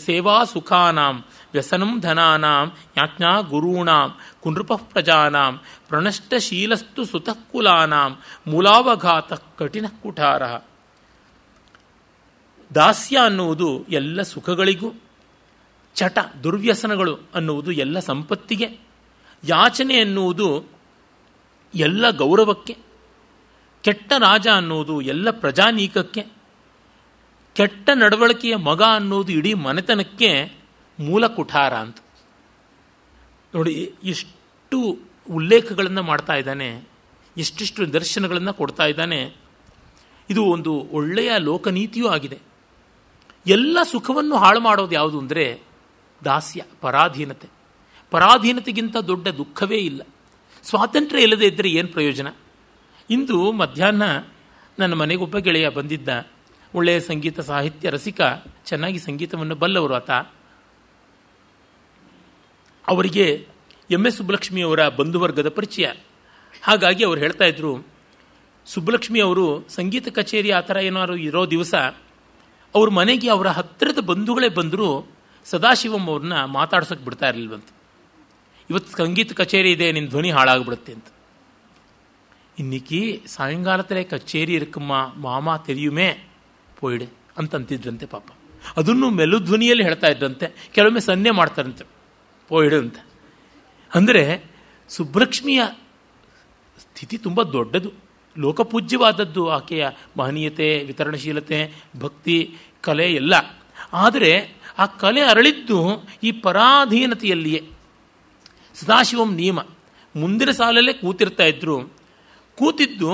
ಸೇವಾ ಸುಖಾನಾಂ ವ್ಯಸನಂ ಧನಾನಾಂ ಯಾಜ್ಞಾ ಗುರೂಣಾಂ ಕುನೃಪಃ ಪ್ರಜಾನಾಂ ಪ್ರಣಷ್ಟಶೀಲಸ್ತು ಸುತಃಕುಲಾನಾಂ ಮೂಲಾವಘಾತ ಕಠಿಣ ಕುಠಾರ ದಾಸ್ಯ ಅನ್ನುವುದು ಎಲ್ಲ ಸುಖಗಳಿಗೂ ಚಟ ದುರ್ವ್ಯಸನಗಳು ಅನ್ನುವುದು ಎಲ್ಲ ಸಂಪತ್ತಿಗೆ ಯಾಚನೆ ಅನ್ನುವುದು ಎಲ್ಲ ಗೌರವಕ್ಕೆ ಕೆಟ್ಟ ರಾಜ ಅನ್ನುವುದು ಎಲ್ಲ ಪ್ರಜಾನೀಕಕ್ಕೆ ಕೆಟ್ಟ ನಡವಳಿಕೆಯ ಮಗ ಅನ್ನೋದು ಇಡೀ ಮನೆತನಕ್ಕೆ ಮೂಲ ಕುಠಾರ ಅಂತ ನೋಡಿ ಎಷ್ಟು ಉಲ್ಲೇಖಗಳನ್ನು ಮಾಡ್ತಾ ಇದ್ದಾನೆ ಎಷ್ಟಿಷ್ಟು ದರ್ಶನಗಳನ್ನು ಕೊಡ್ತಾ ಇದ್ದಾನೆ ಇದು ಒಂದು ಒಳ್ಳೆಯ ಲೋಕನೀತಿಯೂ ಆಗಿದೆ ಎಲ್ಲ ಸುಖವನ್ನು ಹಾಳು ಮಾಡೋದು ಯಾವುದು ಅಂದರೆ ದಾಸ್ಯ ಪರಾಧೀನತೆ ಪರಾಧೀನತೆಗಿಂತ ದೊಡ್ಡ ದುಃಖವೇ ಇಲ್ಲ ಸ್ವಾತಂತ್ರ್ಯ ಇಲ್ಲದೇ ಇದ್ದರೆ ಏನು ಪ್ರಯೋಜನ ಇಂದು ಮಧ್ಯಾಹ್ನ ನನ್ನ ಮನೆಗೊಬ್ಬ ಗೆಳೆಯ ಬಂದಿದ್ದ ಒಳ್ಳೆಯ ಸಂಗೀತ ಸಾಹಿತ್ಯ ರಸಿಕ ಚೆನ್ನಾಗಿ ಸಂಗೀತವನ್ನು ಬಲ್ಲವರು ಆತ ಅವರಿಗೆ ಎಮ್ ಎಸ್ ಸುಬ್ಬಲಕ್ಷ್ಮಿಯವರ ಬಂಧುವರ್ಗದ ಪರಿಚಯ ಹಾಗಾಗಿ ಅವ್ರು ಹೇಳ್ತಾ ಇದ್ರು ಸುಬ್ಬಲಕ್ಷ್ಮಿ ಅವರು ಸಂಗೀತ ಕಚೇರಿ ಆ ಥರ ಏನಾದ್ರು ಇರೋ ದಿವಸ ಅವ್ರ ಮನೆಗೆ ಅವರ ಹತ್ತಿರದ ಬಂಧುಗಳೇ ಬಂದರೂ ಸದಾಶಿವಂ ಅವ್ರನ್ನ ಮಾತಾಡ್ಸೋಕೆ ಬಿಡ್ತಾ ಇರಲಿಲ್ವಂತ ಇವತ್ತು ಸಂಗೀತ ಕಚೇರಿ ಇದೆ ನಿನ್ನ ಧ್ವನಿ ಹಾಳಾಗ್ಬಿಡುತ್ತೆ ಅಂತ ಇನ್ನಿಕ್ಕಿ சாயங்காலத்தில் ಕಚೇರಿ ಇರಕಮ್ಮ ಮಾಮ தெரியுமே ಪೋಯ್ಡೆ ಅಂತಂತಿದ್ರಂತೆ ಪಾಪ ಅದನ್ನು ಮೆಲುಧ್ವನಿಯಲ್ಲಿ ಹೇಳ್ತಾ ಇದ್ರಂತೆ ಕೆಲವೊಮ್ಮೆ ಸನ್ನೆ ಮಾಡ್ತಾರಂತೆ ಪೋಯ್ಡು ಅಂತ ಅಂದರೆ ಸುಬ್ರಕ್ಷ್ಮಿಯ ಸ್ಥಿತಿ ತುಂಬ ದೊಡ್ಡದು ಲೋಕಪೂಜ್ಯವಾದದ್ದು ಆಕೆಯ ಮಹನೀಯತೆ ವಿತರಣಶೀಲತೆ ಭಕ್ತಿ ಕಲೆ ಎಲ್ಲ ಆದರೆ ಆ ಕಲೆ ಅರಳಿದ್ದು ಈ ಪರಾಧೀನತೆಯಲ್ಲಿಯೇ ಸದಾಶಿವಂ ನಿಯಮ ಮುಂದಿನ ಸಾಲಲ್ಲೇ ಕೂತಿರ್ತಾ ಇದ್ದರು ಕೂತಿದ್ದು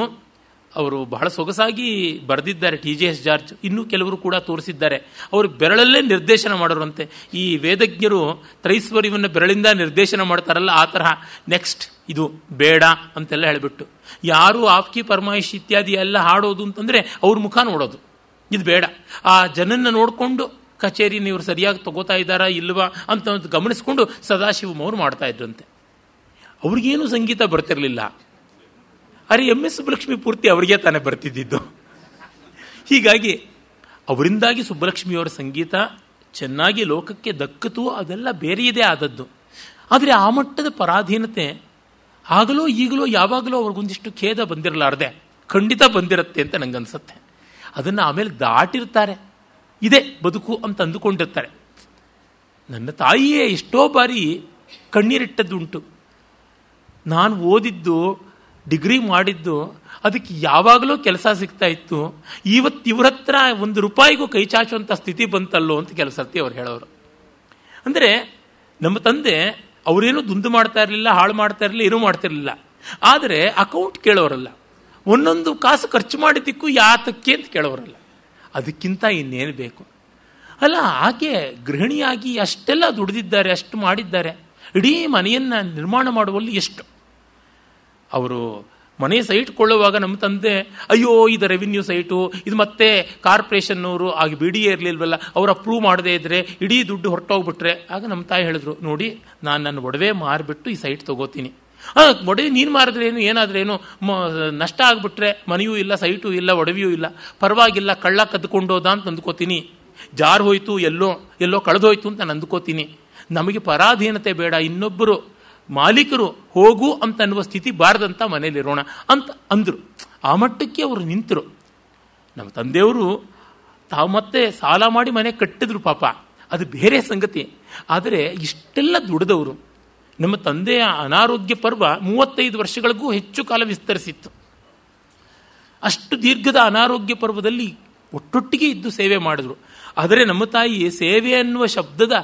ಅವರು ಬಹಳ ಸೊಗಸಾಗಿ ಬರೆದಿದ್ದಾರೆ ಟಿ ಜೆ ಎಸ್ ಜಾರ್ಜ್ ಇನ್ನೂ ಕೆಲವರು ಕೂಡ ತೋರಿಸಿದ್ದಾರೆ ಅವರು ಬೆರಳಲ್ಲೇ ನಿರ್ದೇಶನ ಮಾಡೋರಂತೆ ಈ ವೇದಜ್ಞರು ತ್ರೈಸ್ವರ್ಯವನ್ನು ಬೆರಳಿಂದ ನಿರ್ದೇಶನ ಮಾಡ್ತಾರಲ್ಲ ಆ ತರಹ ನೆಕ್ಸ್ಟ್ ಇದು ಬೇಡ ಅಂತೆಲ್ಲ ಹೇಳಿಬಿಟ್ಟು ಯಾರು ಆಪ್ಕಿ ಪರಮಾಯಿಷಿ ಇತ್ಯಾದಿ ಎಲ್ಲ ಹಾಡೋದು ಅಂತಂದರೆ ಅವ್ರ ಮುಖ ನೋಡೋದು ಇದು ಬೇಡ ಆ ಜನನ ನೋಡಿಕೊಂಡು ಕಚೇರಿ ನೀವು ಸರಿಯಾಗಿ ತಗೋತಾ ಇದ್ದಾರಾ ಇಲ್ವಾ ಅಂತ ಗಮನಿಸಿಕೊಂಡು ಸದಾಶಿವಮ್ ಅವರು ಮಾಡ್ತಾ ಇದ್ರಂತೆ ಅವ್ರಿಗೇನು ಸಂಗೀತ ಬರ್ತಿರಲಿಲ್ಲ ಅರೆ ಎಮ್ ಎಸ್ ಸುಬ್ಬಲಕ್ಷ್ಮಿ ಪೂರ್ತಿ ಅವರಿಗೆ ತಾನೇ ಬರ್ತಿದ್ದಿದ್ದು ಹೀಗಾಗಿ ಅವರಿಂದಾಗಿ ಸುಬ್ಬಲಕ್ಷ್ಮಿಯವರ ಸಂಗೀತ ಚೆನ್ನಾಗಿ ಲೋಕಕ್ಕೆ ದಕ್ಕತು ಅದೆಲ್ಲ ಬೇರೆಯದೇ ಆದದ್ದು ಆದರೆ ಆ ಮಟ್ಟದ ಪರಾಧೀನತೆ ಆಗಲೋ ಈಗಲೋ ಯಾವಾಗಲೋ ಅವ್ರಿಗೊಂದಿಷ್ಟು ಖೇದ ಬಂದಿರಲಾರ್ದೆ ಖಂಡಿತ ಬಂದಿರುತ್ತೆ ಅಂತ ನನಗನ್ಸುತ್ತೆ ಅದನ್ನು ಆಮೇಲೆ ದಾಟಿರ್ತಾರೆ ಇದೆ ಬದುಕು ಅಂತ ಅಂದುಕೊಂಡಿರ್ತಾರೆ ನನ್ನ ತಾಯಿಯೇ ಎಷ್ಟೋ ಬಾರಿ ಕಣ್ಣೀರಿಟ್ಟದ್ದುಂಟು ನಾನು ಓದಿದ್ದು ಡಿಗ್ರಿ ಮಾಡಿದ್ದು ಅದಕ್ಕೆ ಯಾವಾಗಲೂ ಕೆಲಸ ಸಿಗ್ತಾ ಇತ್ತು ಇವತ್ತು ಇವ್ರ ಹತ್ರ ಒಂದು ರೂಪಾಯಿಗೂ ಕೈ ಚಾಚುವಂಥ ಸ್ಥಿತಿ ಬಂತಲ್ಲೋ ಅಂತ ಕೆಲಸ ಸರ್ತಿ ಅವ್ರು ಹೇಳೋರು ಅಂದರೆ ನಮ್ಮ ತಂದೆ ಅವರೇನು ದುಂದು ಮಾಡ್ತಾ ಇರಲಿಲ್ಲ ಹಾಳು ಮಾಡ್ತಾ ಇರಲಿಲ್ಲ ಏನೂ ಇರಲಿಲ್ಲ ಆದರೆ ಅಕೌಂಟ್ ಕೇಳೋರಲ್ಲ ಒಂದೊಂದು ಕಾಸು ಖರ್ಚು ಮಾಡಿದ್ದಕ್ಕೂ ಯಾತಕ್ಕೆ ಅಂತ ಕೇಳೋರಲ್ಲ ಅದಕ್ಕಿಂತ ಇನ್ನೇನು ಬೇಕು ಅಲ್ಲ ಆಕೆ ಗೃಹಿಣಿಯಾಗಿ ಅಷ್ಟೆಲ್ಲ ದುಡಿದಿದ್ದಾರೆ ಅಷ್ಟು ಮಾಡಿದ್ದಾರೆ ಇಡೀ ಮನೆಯನ್ನು ನಿರ್ಮಾಣ ಮಾಡುವಲ್ಲಿ ಎಷ್ಟು ಅವರು ಮನೆ ಸೈಟ್ ಕೊಳ್ಳುವಾಗ ನಮ್ಮ ತಂದೆ ಅಯ್ಯೋ ಇದು ರೆವಿನ್ಯೂ ಸೈಟು ಇದು ಮತ್ತೆ ಕಾರ್ಪೊರೇಷನ್ನವರು ಆಗ ಬಿ ಡಿ ಎ ಇರಲಿಲ್ವಲ್ಲ ಅವ್ರು ಅಪ್ರೂವ್ ಮಾಡದೇ ಇದ್ರೆ ಇಡೀ ದುಡ್ಡು ಹೊರಟೋಗ್ಬಿಟ್ರೆ ಆಗ ನಮ್ಮ ತಾಯಿ ಹೇಳಿದ್ರು ನೋಡಿ ನಾನು ನನ್ನ ಒಡವೆ ಮಾರಿಬಿಟ್ಟು ಈ ಸೈಟ್ ತೊಗೋತೀನಿ ಹಾಂ ಒಡವೆ ನೀನು ಮಾರಿದ್ರೇನು ಏನಾದ್ರೇನು ಮ ನಷ್ಟ ಆಗಿಬಿಟ್ರೆ ಮನೆಯೂ ಇಲ್ಲ ಸೈಟೂ ಇಲ್ಲ ಒಡವೆಯೂ ಇಲ್ಲ ಪರವಾಗಿಲ್ಲ ಕಳ್ಳ ಕದ್ಕೊಂಡೋದ ಅಂತ ಅಂದ್ಕೋತೀನಿ ಜಾರು ಹೋಯ್ತು ಎಲ್ಲೋ ಎಲ್ಲೋ ಕಳೆದೋಯ್ತು ಅಂತ ನಾನು ಅಂದ್ಕೋತೀನಿ ನಮಗೆ ಪರಾಧೀನತೆ ಬೇಡ ಇನ್ನೊಬ್ಬರು ಮಾಲೀಕರು ಹೋಗು ಅಂತ ಅನ್ನುವ ಸ್ಥಿತಿ ಬಾರದಂತ ಮನೇಲಿರೋಣ ಅಂತ ಅಂದರು ಆ ಮಟ್ಟಕ್ಕೆ ಅವರು ನಿಂತರು ನಮ್ಮ ತಂದೆಯವರು ತಾವು ಮತ್ತೆ ಸಾಲ ಮಾಡಿ ಮನೆ ಕಟ್ಟಿದ್ರು ಪಾಪ ಅದು ಬೇರೆ ಸಂಗತಿ ಆದರೆ ಇಷ್ಟೆಲ್ಲ ದುಡಿದವರು ನಮ್ಮ ತಂದೆಯ ಅನಾರೋಗ್ಯ ಪರ್ವ ಮೂವತ್ತೈದು ವರ್ಷಗಳಿಗೂ ಹೆಚ್ಚು ಕಾಲ ವಿಸ್ತರಿಸಿತ್ತು ಅಷ್ಟು ದೀರ್ಘದ ಅನಾರೋಗ್ಯ ಪರ್ವದಲ್ಲಿ ಒಟ್ಟೊಟ್ಟಿಗೆ ಇದ್ದು ಸೇವೆ ಮಾಡಿದ್ರು ಆದರೆ ನಮ್ಮ ತಾಯಿ ಸೇವೆ ಅನ್ನುವ ಶಬ್ದದ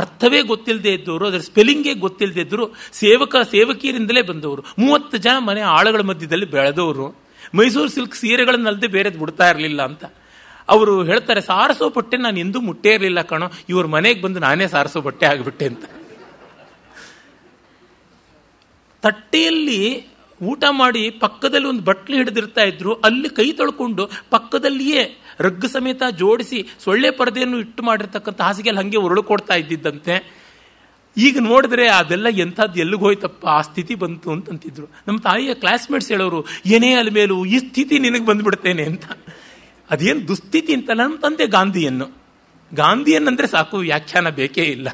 ಅರ್ಥವೇ ಗೊತ್ತಿಲ್ಲದೆ ಇದ್ದವರು ಅದರ ಸ್ಪೆಲ್ಲಿಂಗೇ ಗೊತ್ತಿಲ್ಲದೆ ಇದ್ದರು ಸೇವಕ ಸೇವಕಿಯರಿಂದಲೇ ಬಂದವರು ಮೂವತ್ತು ಜನ ಮನೆ ಆಳುಗಳ ಮಧ್ಯದಲ್ಲಿ ಬೆಳೆದವರು ಮೈಸೂರು ಸಿಲ್ಕ್ ಸೀರೆಗಳನ್ನಲ್ಲದೆ ಬೇರೆದು ಬಿಡ್ತಾ ಇರಲಿಲ್ಲ ಅಂತ ಅವರು ಹೇಳ್ತಾರೆ ಸಾರಿಸೋ ಬಟ್ಟೆ ನಾನು ಎಂದೂ ಮುಟ್ಟೇ ಇರಲಿಲ್ಲ ಕಣೋ ಇವ್ರ ಮನೆಗೆ ಬಂದು ನಾನೇ ಸಾರಿಸೋ ಬಟ್ಟೆ ಆಗಿಬಿಟ್ಟೆ ಅಂತ ತಟ್ಟೆಯಲ್ಲಿ ಊಟ ಮಾಡಿ ಪಕ್ಕದಲ್ಲಿ ಒಂದು ಬಟ್ಲು ಹಿಡಿದಿರ್ತಾ ಇದ್ರು ಅಲ್ಲಿ ಕೈ ತೊಳ್ಕೊಂಡು ಪಕ್ಕದಲ್ಲಿಯೇ ರಗ್ಗು ಸಮೇತ ಜೋಡಿಸಿ ಸೊಳ್ಳೆ ಪರದೆಯನ್ನು ಇಟ್ಟು ಮಾಡಿರ್ತಕ್ಕಂಥ ಹಾಸಿಗೆಯಲ್ಲಿ ಹಾಗೆ ಕೊಡ್ತಾ ಇದ್ದಿದ್ದಂತೆ ಈಗ ನೋಡಿದ್ರೆ ಅದೆಲ್ಲ ಎಂಥದ್ದು ಎಲ್ಲಿಗೆ ಹೋಯ್ತಪ್ಪ ಆ ಸ್ಥಿತಿ ಬಂತು ಅಂತಂತಿದ್ರು ನಮ್ಮ ತಾಯಿಯ ಕ್ಲಾಸ್ಮೇಟ್ಸ್ ಹೇಳೋರು ಏನೇ ಅಲ್ಲಿ ಮೇಲೂ ಈ ಸ್ಥಿತಿ ನಿನಗೆ ಬಂದ್ಬಿಡ್ತೇನೆ ಅಂತ ಅದೇನು ದುಸ್ಥಿತಿ ಅಂತಲ್ಲ ನಮ್ಮ ತಂದೆ ಗಾಂಧಿಯನ್ನು ಗಾಂಧಿಯನ್ನಂದ್ರೆ ಸಾಕು ವ್ಯಾಖ್ಯಾನ ಬೇಕೇ ಇಲ್ಲ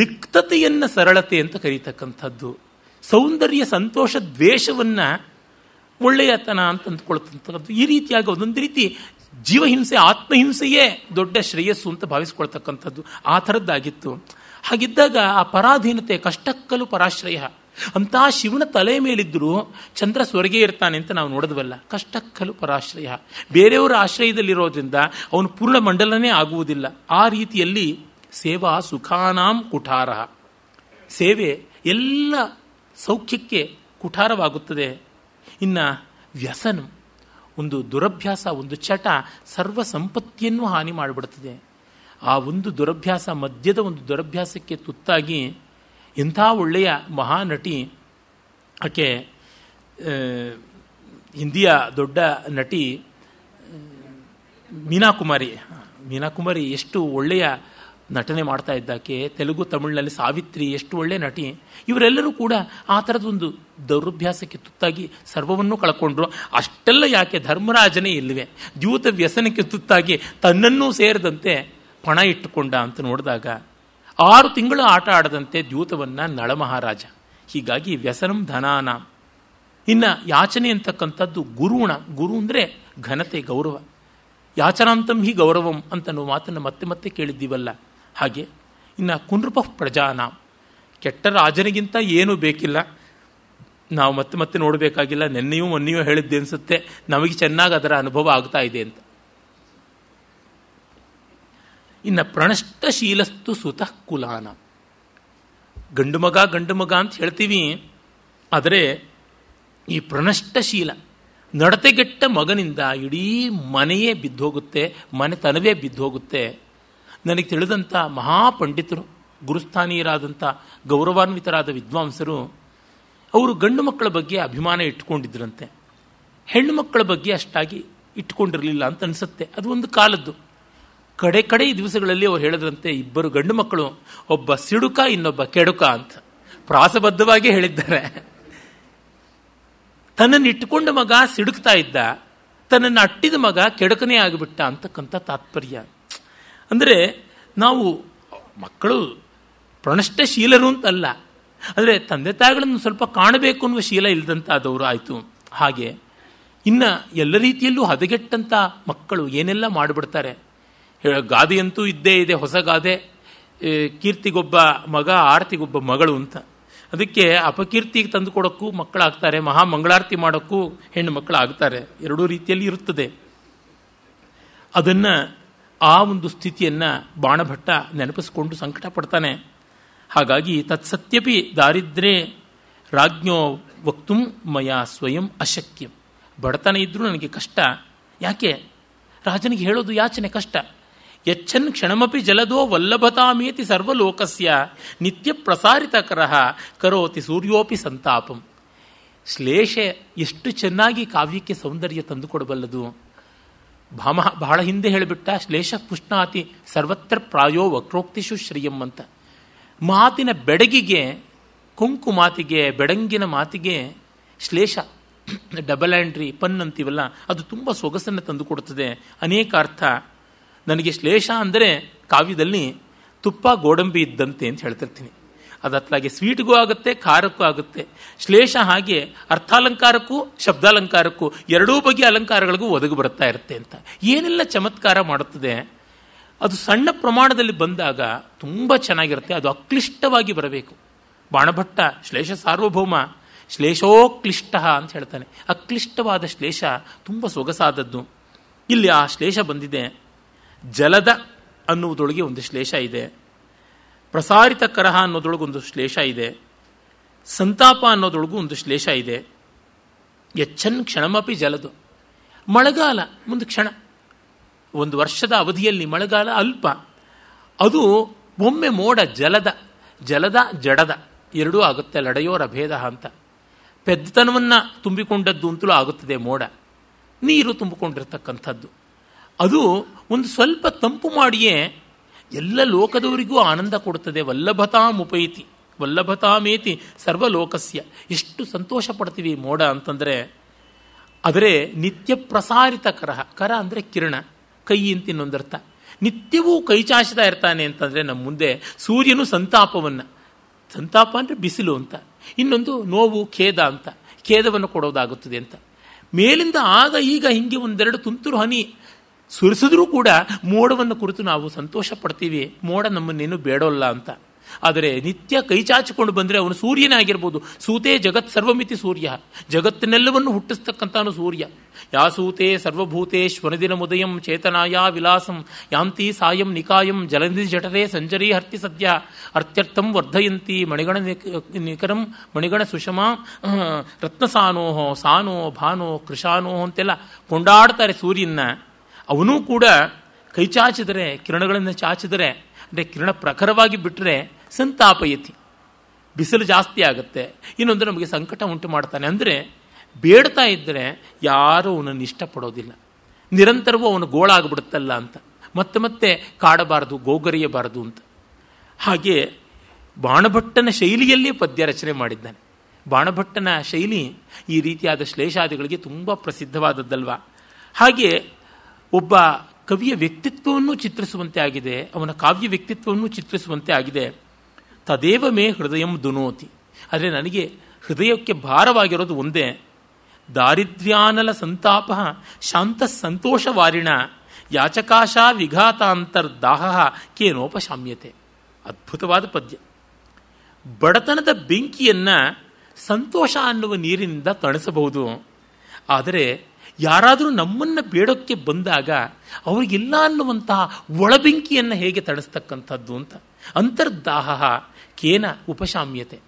ರಿಕ್ತತೆಯನ್ನು ಸರಳತೆ ಅಂತ ಕರೀತಕ್ಕಂಥದ್ದು ಸೌಂದರ್ಯ ಸಂತೋಷ ದ್ವೇಷವನ್ನು ಒಳ್ಳೆಯತನ ಅಂತ ಅಂದ್ಕೊಳ್ತಕ್ಕಂಥದ್ದು ಈ ರೀತಿಯಾಗಿ ಒಂದೊಂದು ರೀತಿ ಜೀವಹಿಂಸೆ ಆತ್ಮಹಿಂಸೆಯೇ ದೊಡ್ಡ ಶ್ರೇಯಸ್ಸು ಅಂತ ಭಾವಿಸ್ಕೊಳ್ತಕ್ಕಂಥದ್ದು ಆ ಥರದ್ದಾಗಿತ್ತು ಹಾಗಿದ್ದಾಗ ಆ ಪರಾಧೀನತೆ ಕಷ್ಟಕ್ಕಲು ಪರಾಶ್ರಯ ಅಂತಹ ಶಿವನ ತಲೆ ಮೇಲಿದ್ದರೂ ಚಂದ್ರ ಸ್ವರ್ಗೆ ಇರ್ತಾನೆ ಅಂತ ನಾವು ನೋಡಿದ್ವಲ್ಲ ಕಷ್ಟಕ್ಕಲು ಪರಾಶ್ರಯ ಬೇರೆಯವರ ಆಶ್ರಯದಲ್ಲಿರೋದ್ರಿಂದ ಅವನು ಪೂರ್ಣ ಮಂಡಲನೇ ಆಗುವುದಿಲ್ಲ ಆ ರೀತಿಯಲ್ಲಿ ಸೇವಾ ಸುಖಾನಾಂ ಕುಠಾರ ಸೇವೆ ಎಲ್ಲ ಸೌಖ್ಯಕ್ಕೆ ಕುಠಾರವಾಗುತ್ತದೆ ಇನ್ನು ವ್ಯಸನ ಒಂದು ದುರಭ್ಯಾಸ ಒಂದು ಚಟ ಸರ್ವ ಸಂಪತ್ತಿಯನ್ನು ಹಾನಿ ಮಾಡಿಬಿಡ್ತದೆ ಆ ಒಂದು ದುರಭ್ಯಾಸ ಮಧ್ಯದ ಒಂದು ದುರಭ್ಯಾಸಕ್ಕೆ ತುತ್ತಾಗಿ ಇಂಥ ಒಳ್ಳೆಯ ಮಹಾನಟಿ ಆಕೆ ಹಿಂದಿಯ ದೊಡ್ಡ ನಟಿ ಮೀನಾಕುಮಾರಿ ಮೀನಾಕುಮಾರಿ ಎಷ್ಟು ಒಳ್ಳೆಯ ನಟನೆ ಮಾಡ್ತಾ ಇದ್ದಾಕೆ ತೆಲುಗು ತಮಿಳಿನಲ್ಲಿ ಸಾವಿತ್ರಿ ಎಷ್ಟು ಒಳ್ಳೆ ನಟಿ ಇವರೆಲ್ಲರೂ ಕೂಡ ಆ ಥರದೊಂದು ದೌರ್ಭ್ಯಾಸಕ್ಕೆ ತುತ್ತಾಗಿ ಸರ್ವವನ್ನು ಕಳ್ಕೊಂಡ್ರು ಅಷ್ಟೆಲ್ಲ ಯಾಕೆ ಧರ್ಮರಾಜನೇ ಇಲ್ಲವೇ ದ್ಯೂತ ವ್ಯಸನಕ್ಕೆ ತುತ್ತಾಗಿ ತನ್ನನ್ನೂ ಸೇರದಂತೆ ಪಣ ಇಟ್ಟುಕೊಂಡ ಅಂತ ನೋಡಿದಾಗ ಆರು ತಿಂಗಳು ಆಟ ಆಡದಂತೆ ದ್ಯೂತವನ್ನು ನಳಮಹಾರಾಜ ಹೀಗಾಗಿ ವ್ಯಸನಂ ಧನಾನ ಇನ್ನು ಯಾಚನೆ ಅಂತಕ್ಕಂಥದ್ದು ಗುರುಣ ಗುರು ಅಂದರೆ ಘನತೆ ಗೌರವ ಯಾಚನಾಂತಂ ಹಿ ಗೌರವಂ ಅಂತ ಮಾತನ್ನು ಮತ್ತೆ ಮತ್ತೆ ಕೇಳಿದ್ದೀವಲ್ಲ ಹಾಗೆ ಇನ್ನು ಪ್ರಜಾ ಪ್ರಜಾನ ಕೆಟ್ಟ ರಾಜನಿಗಿಂತ ಏನೂ ಬೇಕಿಲ್ಲ ನಾವು ಮತ್ತೆ ಮತ್ತೆ ನೋಡಬೇಕಾಗಿಲ್ಲ ನೆನ್ನೆಯೂ ಮೊನ್ನೆಯೂ ಹೇಳಿದ್ದೆ ಅನಿಸುತ್ತೆ ನಮಗೆ ಚೆನ್ನಾಗಿ ಅದರ ಅನುಭವ ಆಗ್ತಾ ಇದೆ ಅಂತ ಇನ್ನು ಪ್ರಣಷ್ಟಶೀಲಸ್ತು ಸುತ ಕುಲಾನ ಗಂಡು ಮಗ ಗಂಡು ಮಗ ಅಂತ ಹೇಳ್ತೀವಿ ಆದರೆ ಈ ಪ್ರಣಷ್ಟಶೀಲ ನಡತೆಗೆಟ್ಟ ಮಗನಿಂದ ಇಡೀ ಮನೆಯೇ ಬಿದ್ದೋಗುತ್ತೆ ಮನೆತನವೇ ಬಿದ್ದೋಗುತ್ತೆ ನನಗೆ ತಿಳಿದಂಥ ಮಹಾಪಂಡಿತರು ಗುರುಸ್ಥಾನೀಯರಾದಂಥ ಗೌರವಾನ್ವಿತರಾದ ವಿದ್ವಾಂಸರು ಅವರು ಗಂಡು ಮಕ್ಕಳ ಬಗ್ಗೆ ಅಭಿಮಾನ ಇಟ್ಟುಕೊಂಡಿದ್ರಂತೆ ಹೆಣ್ಣು ಮಕ್ಕಳ ಬಗ್ಗೆ ಅಷ್ಟಾಗಿ ಇಟ್ಟುಕೊಂಡಿರಲಿಲ್ಲ ಅಂತ ಅನಿಸುತ್ತೆ ಅದು ಒಂದು ಕಾಲದ್ದು ಕಡೆ ಕಡೆ ದಿವಸಗಳಲ್ಲಿ ಅವರು ಹೇಳಿದ್ರಂತೆ ಇಬ್ಬರು ಗಂಡು ಮಕ್ಕಳು ಒಬ್ಬ ಸಿಡುಕ ಇನ್ನೊಬ್ಬ ಕೆಡುಕ ಅಂತ ಪ್ರಾಸಬದ್ಧವಾಗಿ ಹೇಳಿದ್ದಾರೆ ತನ್ನನ್ನು ಇಟ್ಟುಕೊಂಡ ಮಗ ಸಿಡುಕ್ತಾ ಇದ್ದ ತನ್ನನ್ನು ಅಟ್ಟಿದ ಮಗ ಕೆಡಕನೇ ಆಗಿಬಿಟ್ಟ ಅಂತಕ್ಕಂಥ ತಾತ್ಪರ್ಯ ಅಂದರೆ ನಾವು ಮಕ್ಕಳು ಪ್ರಣಷ್ಟ ಪ್ರಣಷ್ಟಶೀಲರು ಅಂತಲ್ಲ ಆದರೆ ತಂದೆ ತಾಯಿಗಳನ್ನು ಸ್ವಲ್ಪ ಕಾಣಬೇಕು ಅನ್ನುವ ಶೀಲ ಇಲ್ಲದಂತಾದವರು ಆಯಿತು ಹಾಗೆ ಇನ್ನು ಎಲ್ಲ ರೀತಿಯಲ್ಲೂ ಹದಗೆಟ್ಟಂಥ ಮಕ್ಕಳು ಏನೆಲ್ಲ ಮಾಡಿಬಿಡ್ತಾರೆ ಗಾದೆಯಂತೂ ಇದ್ದೇ ಇದೆ ಹೊಸ ಗಾದೆ ಕೀರ್ತಿಗೊಬ್ಬ ಮಗ ಆರತಿಗೊಬ್ಬ ಮಗಳು ಅಂತ ಅದಕ್ಕೆ ಅಪಕೀರ್ತಿಗೆ ತಂದು ಕೊಡೋಕ್ಕೂ ಮಕ್ಕಳಾಗ್ತಾರೆ ಮಹಾ ಮಂಗಳಾರತಿ ಮಾಡೋಕ್ಕೂ ಹೆಣ್ಣು ಮಕ್ಕಳಾಗ್ತಾರೆ ಎರಡೂ ರೀತಿಯಲ್ಲಿ ಇರುತ್ತದೆ ಅದನ್ನು ಆ ಒಂದು ಸ್ಥಿತಿಯನ್ನು ಬಾಣಭಟ್ಟ ನೆನಪಿಸಿಕೊಂಡು ಸಂಕಟ ಪಡ್ತಾನೆ ಹಾಗಾಗಿ ತತ್ಸತ್ಯಪಿ ದಾರಿದ್ರ್ಯ ರಾಜ್ಞೋ ವಕ್ತು ಮಯ ಸ್ವಯಂ ಅಶಕ್ಯಂ ಬಡತನ ಇದ್ದರೂ ನನಗೆ ಕಷ್ಟ ಯಾಕೆ ರಾಜನಿಗೆ ಹೇಳೋದು ಯಾಚನೆ ಕಷ್ಟ ಎಚ್ಚನ್ ಕ್ಷಣಮಿ ಜಲದೋ ವಲ್ಲಭತಾಮೇತಿ ಸರ್ವಲೋಕಸ್ಯ ನಿತ್ಯ ಪ್ರಸಾರಿತಕರ ಕರೋತಿ ಸೂರ್ಯೋಪಿ ಸಂತಾಪಂ ಶ್ಲೇಷೆ ಎಷ್ಟು ಚೆನ್ನಾಗಿ ಕಾವ್ಯಕ್ಕೆ ಸೌಂದರ್ಯ ತಂದುಕೊಡಬಲ್ಲದು ಭಾಮ ಬಹಳ ಹಿಂದೆ ಹೇಳಿಬಿಟ್ಟ ಶ್ಲೇಷ ಪುಷ್ಣಾತಿ ಸರ್ವತ್ರ ಪ್ರಾಯೋ ವಕ್ರೋಕ್ತಿಷು ಶ್ರೀಯಂ ಅಂತ ಮಾತಿನ ಬೆಡಗಿಗೆ ಕುಂಕು ಮಾತಿಗೆ ಬೆಡಂಗಿನ ಮಾತಿಗೆ ಶ್ಲೇಷ ಡಬಲ್ ಆ್ಯಂಡ್ರಿ ಪನ್ ಅಂತೀವಲ್ಲ ಅದು ತುಂಬ ಸೊಗಸನ್ನು ತಂದುಕೊಡುತ್ತದೆ ಅನೇಕ ಅರ್ಥ ನನಗೆ ಶ್ಲೇಷ ಅಂದರೆ ಕಾವ್ಯದಲ್ಲಿ ತುಪ್ಪ ಗೋಡಂಬಿ ಇದ್ದಂತೆ ಅಂತ ಹೇಳ್ತಿರ್ತೀನಿ ಅದತ್ಲಾಗೆ ಸ್ವೀಟ್ಗೂ ಆಗುತ್ತೆ ಖಾರಕ್ಕೂ ಆಗುತ್ತೆ ಶ್ಲೇಷ ಹಾಗೆ ಅರ್ಥಾಲಂಕಾರಕ್ಕೂ ಶಬ್ದಾಲಂಕಾರಕ್ಕೂ ಎರಡೂ ಬಗೆಯ ಅಲಂಕಾರಗಳಿಗೂ ಒದಗಿ ಬರ್ತಾ ಇರುತ್ತೆ ಅಂತ ಏನೆಲ್ಲ ಚಮತ್ಕಾರ ಮಾಡುತ್ತದೆ ಅದು ಸಣ್ಣ ಪ್ರಮಾಣದಲ್ಲಿ ಬಂದಾಗ ತುಂಬ ಚೆನ್ನಾಗಿರುತ್ತೆ ಅದು ಅಕ್ಲಿಷ್ಟವಾಗಿ ಬರಬೇಕು ಬಾಣಭಟ್ಟ ಶ್ಲೇಷ ಸಾರ್ವಭೌಮ ಶ್ಲೇಷೋಕ್ಲಿಷ್ಟ ಅಂತ ಹೇಳ್ತಾನೆ ಅಕ್ಲಿಷ್ಟವಾದ ಶ್ಲೇಷ ತುಂಬ ಸೊಗಸಾದದ್ದು ಇಲ್ಲಿ ಆ ಶ್ಲೇಷ ಬಂದಿದೆ ಜಲದ ಅನ್ನುವುದೊಳಗೆ ಒಂದು ಶ್ಲೇಷ ಇದೆ ಪ್ರಸಾರಿತ ಕರಹ ಅನ್ನೋದ್ರೊಳಗೊಂದು ಒಂದು ಶ್ಲೇಷ ಇದೆ ಸಂತಾಪ ಅನ್ನೋದ್ರೊಳಗೂ ಒಂದು ಶ್ಲೇಷ ಇದೆ ಎಚ್ಚನ್ ಕ್ಷಣಮಪಿ ಜಲದು ಮಳೆಗಾಲ ಒಂದು ಕ್ಷಣ ಒಂದು ವರ್ಷದ ಅವಧಿಯಲ್ಲಿ ಮಳೆಗಾಲ ಅಲ್ಪ ಅದು ಒಮ್ಮೆ ಮೋಡ ಜಲದ ಜಲದ ಜಡದ ಎರಡೂ ಆಗುತ್ತೆ ಲಡೆಯೋರ ಭೇದ ಅಂತ ಪೆದ್ದತನವನ್ನು ತುಂಬಿಕೊಂಡದ್ದು ಅಂತಲೂ ಆಗುತ್ತದೆ ಮೋಡ ನೀರು ತುಂಬಿಕೊಂಡಿರ್ತಕ್ಕಂಥದ್ದು ಅದು ಒಂದು ಸ್ವಲ್ಪ ತಂಪು ಮಾಡಿಯೇ ಎಲ್ಲ ಲೋಕದವರಿಗೂ ಆನಂದ ಕೊಡುತ್ತದೆ ಮೇತಿ ವಲ್ಲಭತಾಮೇತಿ ಸರ್ವಲೋಕಸ್ಯ ಎಷ್ಟು ಸಂತೋಷ ಪಡ್ತೀವಿ ಮೋಡ ಅಂತಂದರೆ ಆದರೆ ನಿತ್ಯ ಪ್ರಸಾರಿತ ಕರಹ ಕರ ಅಂದರೆ ಕಿರಣ ಕೈ ಅಂತ ಅರ್ಥ ನಿತ್ಯವೂ ಕೈ ಇರ್ತಾನೆ ಅಂತಂದರೆ ನಮ್ಮ ಮುಂದೆ ಸೂರ್ಯನು ಸಂತಾಪವನ್ನು ಸಂತಾಪ ಅಂದರೆ ಬಿಸಿಲು ಅಂತ ಇನ್ನೊಂದು ನೋವು ಖೇದ ಅಂತ ಖೇದವನ್ನು ಕೊಡೋದಾಗುತ್ತದೆ ಅಂತ ಮೇಲಿಂದ ಆಗ ಈಗ ಹಿಂಗೆ ಒಂದೆರಡು ತುಂತುರು ಹನಿ ಸುರಿಸಿದ್ರೂ ಕೂಡ ಮೋಡವನ್ನು ಕುರಿತು ನಾವು ಸಂತೋಷ ಪಡ್ತೀವಿ ಮೋಡ ನಮ್ಮನ್ನೇನು ಬೇಡೋಲ್ಲ ಅಂತ ಆದರೆ ನಿತ್ಯ ಕೈ ಚಾಚಿಕೊಂಡು ಬಂದರೆ ಅವನು ಸೂರ್ಯನಾಗಿರ್ಬೋದು ಸೂತೆ ಜಗತ್ ಸರ್ವಮಿತಿ ಸೂರ್ಯ ಜಗತ್ತಿನೆಲ್ಲವನ್ನು ಹುಟ್ಟಿಸ್ತಕ್ಕಂಥವನು ಸೂರ್ಯ ಯಾ ಸೂತೆ ಶ್ವನದಿನ ಉದಯಂ ಚೇತನಾಯ ವಿಲಾಸಂ ಯಾಂತಿ ಸಾಯಂ ನಿಕಾಯಂ ಜಲನಿಧಿ ಜಠರೆ ಸಂಜರಿ ಹರ್ತಿ ಸದ್ಯ ಅರ್ಥ್ಯರ್ಥಂ ವರ್ಧಯಂತಿ ಮಣಿಗಣ ನಿಖರಂ ಮಣಿಗಣ ಸುಷಮ ರತ್ನಸಾನೋಹೋ ಸಾನೋ ಭಾನೋ ಕೃಷಾನೋಹೋ ಅಂತೆಲ್ಲ ಕೊಂಡಾಡ್ತಾರೆ ಸೂರ್ಯನ ಅವನೂ ಕೂಡ ಕೈ ಚಾಚಿದರೆ ಕಿರಣಗಳನ್ನು ಚಾಚಿದರೆ ಅಂದರೆ ಕಿರಣ ಪ್ರಖರವಾಗಿ ಬಿಟ್ಟರೆ ಸಂತಾಪಯತಿ ಬಿಸಿಲು ಜಾಸ್ತಿ ಆಗುತ್ತೆ ಇನ್ನೊಂದು ನಮಗೆ ಸಂಕಟ ಉಂಟು ಮಾಡ್ತಾನೆ ಅಂದರೆ ಬೇಡ್ತಾ ಇದ್ದರೆ ಯಾರೂ ಅವನನ್ನು ಇಷ್ಟಪಡೋದಿಲ್ಲ ನಿರಂತರವೂ ಅವನು ಗೋಳಾಗ್ಬಿಡುತ್ತಲ್ಲ ಅಂತ ಮತ್ತೆ ಮತ್ತೆ ಕಾಡಬಾರದು ಗೋಗರಿಯಬಾರದು ಅಂತ ಹಾಗೆ ಬಾಣಭಟ್ಟನ ಶೈಲಿಯಲ್ಲಿ ಪದ್ಯ ರಚನೆ ಮಾಡಿದ್ದಾನೆ ಬಾಣಭಟ್ಟನ ಶೈಲಿ ಈ ರೀತಿಯಾದ ಶ್ಲೇಷಾದಿಗಳಿಗೆ ತುಂಬ ಪ್ರಸಿದ್ಧವಾದದ್ದಲ್ವ ಹಾಗೆ ಒಬ್ಬ ಕವಿಯ ವ್ಯಕ್ತಿತ್ವವನ್ನು ಚಿತ್ರಿಸುವಂತೆ ಆಗಿದೆ ಅವನ ಕಾವ್ಯ ವ್ಯಕ್ತಿತ್ವವನ್ನು ಚಿತ್ರಿಸುವಂತೆ ಆಗಿದೆ ತದೇವ ಮೇ ಹೃದಯ ದುನೋತಿ ಆದರೆ ನನಗೆ ಹೃದಯಕ್ಕೆ ಭಾರವಾಗಿರೋದು ಒಂದೇ ದಾರಿದ್ರ್ಯಾನಲ ಸಂತಾಪ ಶಾಂತ ಸಂತೋಷವಾರಿಣ ಯಾಚಕಾಶ ವಿಘಾತಾಂತರ್ದಾಹ ಕೇನೋಪಶಾಮ್ಯತೆ ಅದ್ಭುತವಾದ ಪದ್ಯ ಬಡತನದ ಬೆಂಕಿಯನ್ನು ಸಂತೋಷ ಅನ್ನುವ ನೀರಿನಿಂದ ತಣಿಸಬಹುದು ಆದರೆ ಯಾರಾದರೂ ನಮ್ಮನ್ನು ಬೇಡೋಕ್ಕೆ ಬಂದಾಗ ಅವರಿಗಿಲ್ಲ ಅನ್ನುವಂತಹ ಒಳಬೆಂಕಿಯನ್ನು ಹೇಗೆ ತಡಿಸ್ತಕ್ಕಂಥದ್ದು ಅಂತ ಅಂತರ್ದಾಹ ಕೇನ ಉಪಶಾಮ್ಯತೆ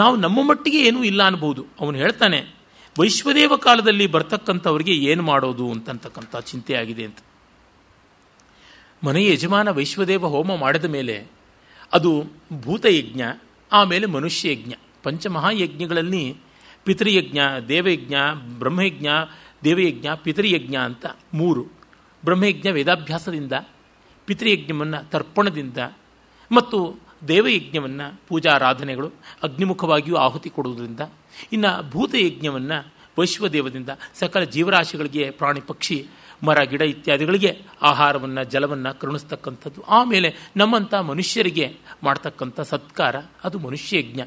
ನಾವು ನಮ್ಮ ಮಟ್ಟಿಗೆ ಏನೂ ಇಲ್ಲ ಅನ್ಬೋದು ಅವನು ಹೇಳ್ತಾನೆ ವೈಶ್ವದೇವ ಕಾಲದಲ್ಲಿ ಬರ್ತಕ್ಕಂಥವ್ರಿಗೆ ಏನು ಮಾಡೋದು ಅಂತಕ್ಕಂಥ ಚಿಂತೆ ಆಗಿದೆ ಅಂತ ಮನೆಯ ಯಜಮಾನ ವೈಶ್ವದೇವ ಹೋಮ ಮಾಡಿದ ಮೇಲೆ ಅದು ಭೂತಯಜ್ಞ ಆಮೇಲೆ ಮನುಷ್ಯ ಯಜ್ಞ ಪಂಚಮಹಾಯಜ್ಞಗಳಲ್ಲಿ ಪಿತೃಯಜ್ಞ ದೇವಯಜ್ಞ ಬ್ರಹ್ಮಯಜ್ಞ ದೇವಯಜ್ಞ ಪಿತೃಯಜ್ಞ ಅಂತ ಮೂರು ಬ್ರಹ್ಮಯಜ್ಞ ವೇದಾಭ್ಯಾಸದಿಂದ ಪಿತೃಯಜ್ಞವನ್ನು ತರ್ಪಣದಿಂದ ಮತ್ತು ದೇವಯಜ್ಞವನ್ನು ಪೂಜಾರಾಧನೆಗಳು ಅಗ್ನಿಮುಖವಾಗಿಯೂ ಆಹುತಿ ಕೊಡುವುದರಿಂದ ಇನ್ನು ಭೂತಯಜ್ಞವನ್ನು ವೈಶ್ವದೇವದಿಂದ ಸಕಲ ಜೀವರಾಶಿಗಳಿಗೆ ಪ್ರಾಣಿ ಪಕ್ಷಿ ಮರ ಗಿಡ ಇತ್ಯಾದಿಗಳಿಗೆ ಆಹಾರವನ್ನು ಜಲವನ್ನು ಕರುಣಿಸ್ತಕ್ಕಂಥದ್ದು ಆಮೇಲೆ ನಮ್ಮಂಥ ಮನುಷ್ಯರಿಗೆ ಮಾಡ್ತಕ್ಕಂಥ ಸತ್ಕಾರ ಅದು ಮನುಷ್ಯಯಜ್ಞ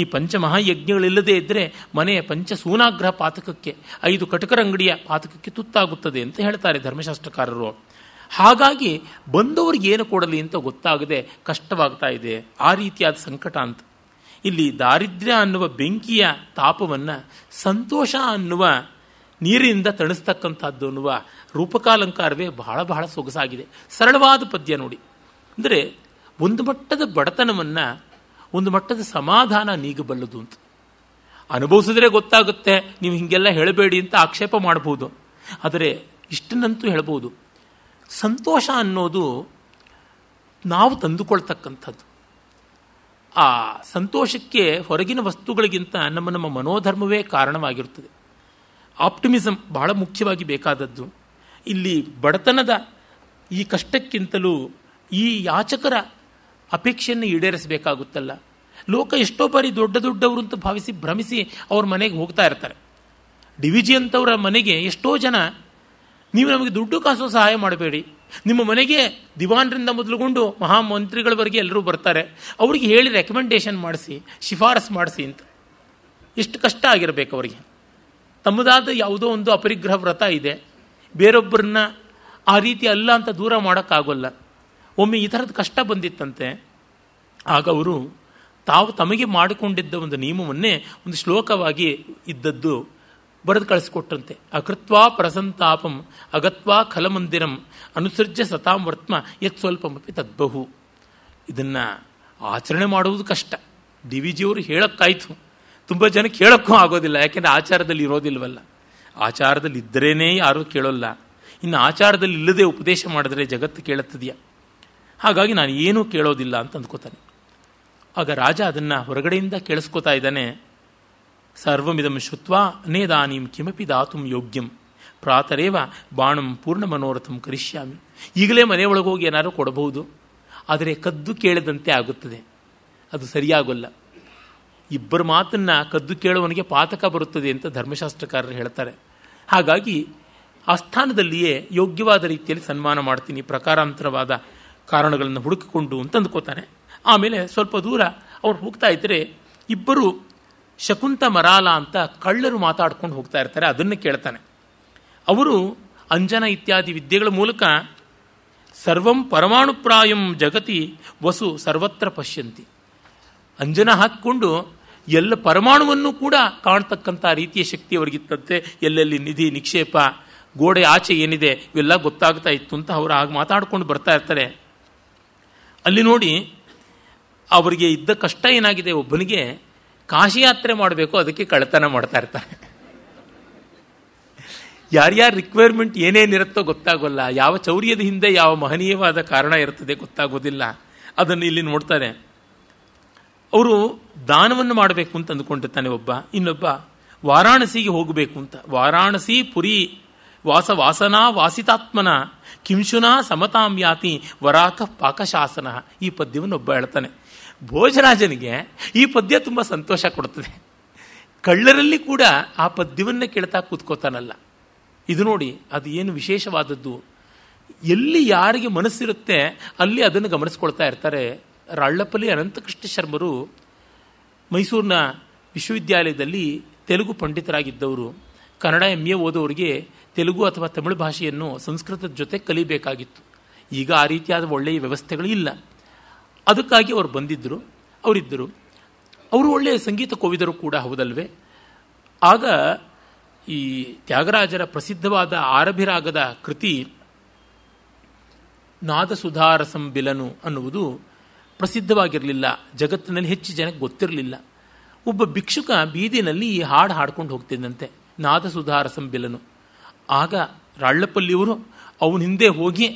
ಈ ಪಂಚಮಹಾಯಜ್ಞಗಳಿಲ್ಲದೇ ಇದ್ದರೆ ಮನೆಯ ಪಂಚಸೂನಾಗ್ರಹ ಪಾತಕಕ್ಕೆ ಐದು ಕಟಕರ ಅಂಗಡಿಯ ಪಾತಕಕ್ಕೆ ತುತ್ತಾಗುತ್ತದೆ ಅಂತ ಹೇಳ್ತಾರೆ ಧರ್ಮಶಾಸ್ತ್ರಕಾರರು ಹಾಗಾಗಿ ಬಂದವರಿಗೆ ಏನು ಕೊಡಲಿ ಅಂತ ಗೊತ್ತಾಗದೆ ಕಷ್ಟವಾಗ್ತಾ ಇದೆ ಆ ರೀತಿಯಾದ ಸಂಕಟ ಅಂತ ಇಲ್ಲಿ ದಾರಿದ್ರ್ಯ ಅನ್ನುವ ಬೆಂಕಿಯ ತಾಪವನ್ನು ಸಂತೋಷ ಅನ್ನುವ ನೀರಿನಿಂದ ತಣಿಸ್ತಕ್ಕಂಥದ್ದು ಅನ್ನುವ ರೂಪಕಾಲಂಕಾರವೇ ಬಹಳ ಬಹಳ ಸೊಗಸಾಗಿದೆ ಸರಳವಾದ ಪದ್ಯ ನೋಡಿ ಅಂದರೆ ಒಂದು ಮಟ್ಟದ ಬಡತನವನ್ನು ಒಂದು ಮಟ್ಟದ ಸಮಾಧಾನ ನೀಗಬಲ್ಲದು ಅಂತ ಅನುಭವಿಸಿದ್ರೆ ಗೊತ್ತಾಗುತ್ತೆ ನೀವು ಹಿಂಗೆಲ್ಲ ಹೇಳಬೇಡಿ ಅಂತ ಆಕ್ಷೇಪ ಮಾಡಬಹುದು ಆದರೆ ಇಷ್ಟನ್ನಂತೂ ಹೇಳ್ಬೋದು ಸಂತೋಷ ಅನ್ನೋದು ನಾವು ತಂದುಕೊಳ್ತಕ್ಕಂಥದ್ದು ಆ ಸಂತೋಷಕ್ಕೆ ಹೊರಗಿನ ವಸ್ತುಗಳಿಗಿಂತ ನಮ್ಮ ನಮ್ಮ ಮನೋಧರ್ಮವೇ ಕಾರಣವಾಗಿರುತ್ತದೆ ಆಪ್ಟಮಿಸಮ್ ಬಹಳ ಮುಖ್ಯವಾಗಿ ಬೇಕಾದದ್ದು ಇಲ್ಲಿ ಬಡತನದ ಈ ಕಷ್ಟಕ್ಕಿಂತಲೂ ಈ ಯಾಚಕರ ಅಪೇಕ್ಷೆಯನ್ನು ಈಡೇರಿಸಬೇಕಾಗುತ್ತಲ್ಲ ಲೋಕ ಎಷ್ಟೋ ಬಾರಿ ದೊಡ್ಡ ದೊಡ್ಡವರು ಅಂತ ಭಾವಿಸಿ ಭ್ರಮಿಸಿ ಅವ್ರ ಮನೆಗೆ ಹೋಗ್ತಾ ಇರ್ತಾರೆ ಡಿವಿಜಿ ಅಂತವರ ಮನೆಗೆ ಎಷ್ಟೋ ಜನ ನೀವು ನಮಗೆ ದುಡ್ಡು ಕಾಸು ಸಹಾಯ ಮಾಡಬೇಡಿ ನಿಮ್ಮ ಮನೆಗೆ ದಿವಾನ್ರಿಂದ ಮೊದಲುಗೊಂಡು ಮಹಾಮಂತ್ರಿಗಳವರೆಗೆ ಎಲ್ಲರೂ ಬರ್ತಾರೆ ಅವ್ರಿಗೆ ಹೇಳಿ ರೆಕಮೆಂಡೇಶನ್ ಮಾಡಿಸಿ ಶಿಫಾರಸ್ ಮಾಡಿಸಿ ಅಂತ ಎಷ್ಟು ಕಷ್ಟ ಆಗಿರಬೇಕು ಅವರಿಗೆ ತಮ್ಮದಾದ ಯಾವುದೋ ಒಂದು ಅಪರಿಗ್ರಹ ವ್ರತ ಇದೆ ಬೇರೊಬ್ಬರನ್ನ ಆ ರೀತಿ ಅಲ್ಲ ಅಂತ ದೂರ ಮಾಡೋಕ್ಕಾಗೋಲ್ಲ ಒಮ್ಮೆ ಈ ಥರದ ಕಷ್ಟ ಬಂದಿತ್ತಂತೆ ಆಗ ಅವರು ತಾವು ತಮಗೆ ಮಾಡಿಕೊಂಡಿದ್ದ ಒಂದು ನಿಯಮವನ್ನೇ ಒಂದು ಶ್ಲೋಕವಾಗಿ ಇದ್ದದ್ದು ಬರೆದು ಕಳಿಸ್ಕೊಟ್ರಂತೆ ಅಕೃತ್ವಾ ಪ್ರಸಂತಾಪಂ ಅಗತ್ವಾ ಖಲಮಂದಿರಂ ಅನುಸೃಜ್ಯ ಸತಾಂ ವರ್ತ್ಮ ಯತ್ ಸ್ವಲ್ಪಮಪಿ ತದ್ಬಹು ಇದನ್ನು ಆಚರಣೆ ಮಾಡುವುದು ಕಷ್ಟ ಡಿ ವಿ ಜಿಯವರು ಹೇಳೋಕ್ಕಾಯ್ತು ತುಂಬ ಜನ ಕೇಳೋಕ್ಕೂ ಆಗೋದಿಲ್ಲ ಯಾಕೆಂದರೆ ಆಚಾರದಲ್ಲಿ ಇರೋದಿಲ್ವಲ್ಲ ಆಚಾರದಲ್ಲಿ ಇದ್ದರೇನೇ ಯಾರೂ ಕೇಳೋಲ್ಲ ಇನ್ನು ಆಚಾರದಲ್ಲಿ ಇಲ್ಲದೆ ಉಪದೇಶ ಮಾಡಿದ್ರೆ ಜಗತ್ತು ಕೇಳುತ್ತದೆಯಾ ಹಾಗಾಗಿ ನಾನು ಏನೂ ಕೇಳೋದಿಲ್ಲ ಅಂತ ಅಂದ್ಕೋತಾನೆ ಆಗ ರಾಜ ಅದನ್ನು ಹೊರಗಡೆಯಿಂದ ಕೇಳಿಸ್ಕೋತಾ ಇದ್ದಾನೆ ಸರ್ವಮಿದಂ ಶುತ್ವ ಅನೇದಾನೀಂ ಕಿಮಪಿ ದಾತುಂ ಯೋಗ್ಯಂ ಪ್ರಾತರೇವ ಬಾಣಂ ಪೂರ್ಣ ಮನೋರಥಂ ಕರಿಷ್ಯಾಮಿ ಈಗಲೇ ಮನೆಯೊಳಗೆ ಹೋಗಿ ಏನಾದರೂ ಕೊಡಬಹುದು ಆದರೆ ಕದ್ದು ಕೇಳದಂತೆ ಆಗುತ್ತದೆ ಅದು ಸರಿಯಾಗಲ್ಲ ಇಬ್ಬರ ಮಾತನ್ನು ಕದ್ದು ಕೇಳುವವನಿಗೆ ಪಾತಕ ಬರುತ್ತದೆ ಅಂತ ಧರ್ಮಶಾಸ್ತ್ರಕಾರರು ಹೇಳ್ತಾರೆ ಹಾಗಾಗಿ ಆ ಸ್ಥಾನದಲ್ಲಿಯೇ ಯೋಗ್ಯವಾದ ರೀತಿಯಲ್ಲಿ ಸನ್ಮಾನ ಮಾಡ್ತೀನಿ ಪ್ರಕಾರಾಂತರವಾದ ಕಾರಣಗಳನ್ನು ಹುಡುಕಿಕೊಂಡು ಅಂತ ಅಂದ್ಕೋತಾನೆ ಆಮೇಲೆ ಸ್ವಲ್ಪ ದೂರ ಅವ್ರು ಹೋಗ್ತಾ ಇದ್ದರೆ ಇಬ್ಬರು ಶಕುಂತ ಮರಾಲ ಅಂತ ಕಳ್ಳರು ಮಾತಾಡ್ಕೊಂಡು ಹೋಗ್ತಾ ಇರ್ತಾರೆ ಅದನ್ನು ಕೇಳ್ತಾನೆ ಅವರು ಅಂಜನ ಇತ್ಯಾದಿ ವಿದ್ಯೆಗಳ ಮೂಲಕ ಸರ್ವಂ ಪರಮಾಣುಪ್ರಾಯಂ ಜಗತಿ ವಸು ಸರ್ವತ್ರ ಪಶ್ಯಂತಿ ಅಂಜನ ಹಾಕಿಕೊಂಡು ಎಲ್ಲ ಪರಮಾಣುವನ್ನು ಕೂಡ ಕಾಣ್ತಕ್ಕಂಥ ರೀತಿಯ ಶಕ್ತಿ ಅವರಿಗಿತ್ತಂತೆ ಎಲ್ಲೆಲ್ಲಿ ನಿಧಿ ನಿಕ್ಷೇಪ ಗೋಡೆ ಆಚೆ ಏನಿದೆ ಇವೆಲ್ಲ ಗೊತ್ತಾಗ್ತಾ ಇತ್ತು ಅಂತ ಅವರು ಆಗ ಮಾತಾಡ್ಕೊಂಡು ಬರ್ತಾ ಇರ್ತಾರೆ ಅಲ್ಲಿ ನೋಡಿ ಅವರಿಗೆ ಇದ್ದ ಕಷ್ಟ ಏನಾಗಿದೆ ಒಬ್ಬನಿಗೆ ಕಾಶಿ ಯಾತ್ರೆ ಮಾಡಬೇಕು ಅದಕ್ಕೆ ಕಳ್ತನ ಮಾಡ್ತಾ ಇರ್ತಾರೆ ಯಾರ್ಯಾರ ರಿಕ್ವೈರ್ಮೆಂಟ್ ಏನೇನಿರುತ್ತೋ ಗೊತ್ತಾಗೋಲ್ಲ ಯಾವ ಚೌರ್ಯದ ಹಿಂದೆ ಯಾವ ಮಹನೀಯವಾದ ಕಾರಣ ಇರ್ತದೆ ಗೊತ್ತಾಗೋದಿಲ್ಲ ಅದನ್ನು ಇಲ್ಲಿ ನೋಡ್ತಾರೆ ಅವರು ದಾನವನ್ನು ಮಾಡಬೇಕು ಅಂತ ಅಂದುಕೊಂಡಿರ್ತಾನೆ ಒಬ್ಬ ಇನ್ನೊಬ್ಬ ವಾರಾಣಸಿಗೆ ಹೋಗಬೇಕು ಅಂತ ವಾರಾಣಸಿ ಪುರಿ ವಾಸ ವಾಸನಾ ವಾಸಿತಾತ್ಮನ ಕಿಂಶುನಾ ಸಮತಾಂ ಯಾತಿ ವರಾಕ ಪಾಕಶಾಸನ ಈ ಪದ್ಯವನ್ನು ಒಬ್ಬ ಹೇಳ್ತಾನೆ ಭೋಜರಾಜನಿಗೆ ಈ ಪದ್ಯ ತುಂಬ ಸಂತೋಷ ಕೊಡ್ತದೆ ಕಳ್ಳರಲ್ಲಿ ಕೂಡ ಆ ಪದ್ಯವನ್ನು ಕೇಳ್ತಾ ಕೂತ್ಕೋತಾನಲ್ಲ ಇದು ನೋಡಿ ಅದು ಏನು ವಿಶೇಷವಾದದ್ದು ಎಲ್ಲಿ ಯಾರಿಗೆ ಮನಸ್ಸಿರುತ್ತೆ ಅಲ್ಲಿ ಅದನ್ನು ಗಮನಿಸ್ಕೊಳ್ತಾ ಇರ್ತಾರೆ ರಾಳ್ಳಪಲ್ಲಿ ಅನಂತಕೃಷ್ಣ ಶರ್ಮರು ಮೈಸೂರಿನ ವಿಶ್ವವಿದ್ಯಾಲಯದಲ್ಲಿ ತೆಲುಗು ಪಂಡಿತರಾಗಿದ್ದವರು ಕನ್ನಡ ಎಮ್ ಎ ಓದೋರಿಗೆ ತೆಲುಗು ಅಥವಾ ತಮಿಳು ಭಾಷೆಯನ್ನು ಸಂಸ್ಕೃತದ ಜೊತೆ ಕಲಿಬೇಕಾಗಿತ್ತು ಈಗ ಆ ರೀತಿಯಾದ ಒಳ್ಳೆಯ ವ್ಯವಸ್ಥೆಗಳು ಇಲ್ಲ ಅದಕ್ಕಾಗಿ ಅವರು ಬಂದಿದ್ದರು ಅವರಿದ್ದರು ಅವರು ಒಳ್ಳೆಯ ಸಂಗೀತ ಕೋವಿದರು ಕೂಡ ಹೌದಲ್ವೇ ಆಗ ಈ ತ್ಯಾಗರಾಜರ ಪ್ರಸಿದ್ಧವಾದ ಆರಭಿರಾಗದ ಕೃತಿ ನಾದ ನಾದಸುಧಾರಸಂ ಬಿಲನು ಅನ್ನುವುದು ಪ್ರಸಿದ್ಧವಾಗಿರಲಿಲ್ಲ ಜಗತ್ತಿನಲ್ಲಿ ಹೆಚ್ಚು ಜನಕ್ಕೆ ಗೊತ್ತಿರಲಿಲ್ಲ ಒಬ್ಬ ಭಿಕ್ಷುಕ ಬೀದಿನಲ್ಲಿ ಹಾಡು ಹಾಡ್ಕೊಂಡು ಹೋಗ್ತಿದ್ದಂತೆ ನಾದಸುಧಾರಸಂ ಸಂಬಿಲನು ಆಗ ರಾಳ್ಳಪಲ್ಲಿಯವರು ಅವನ ಹಿಂದೆ ಹೋಗಿ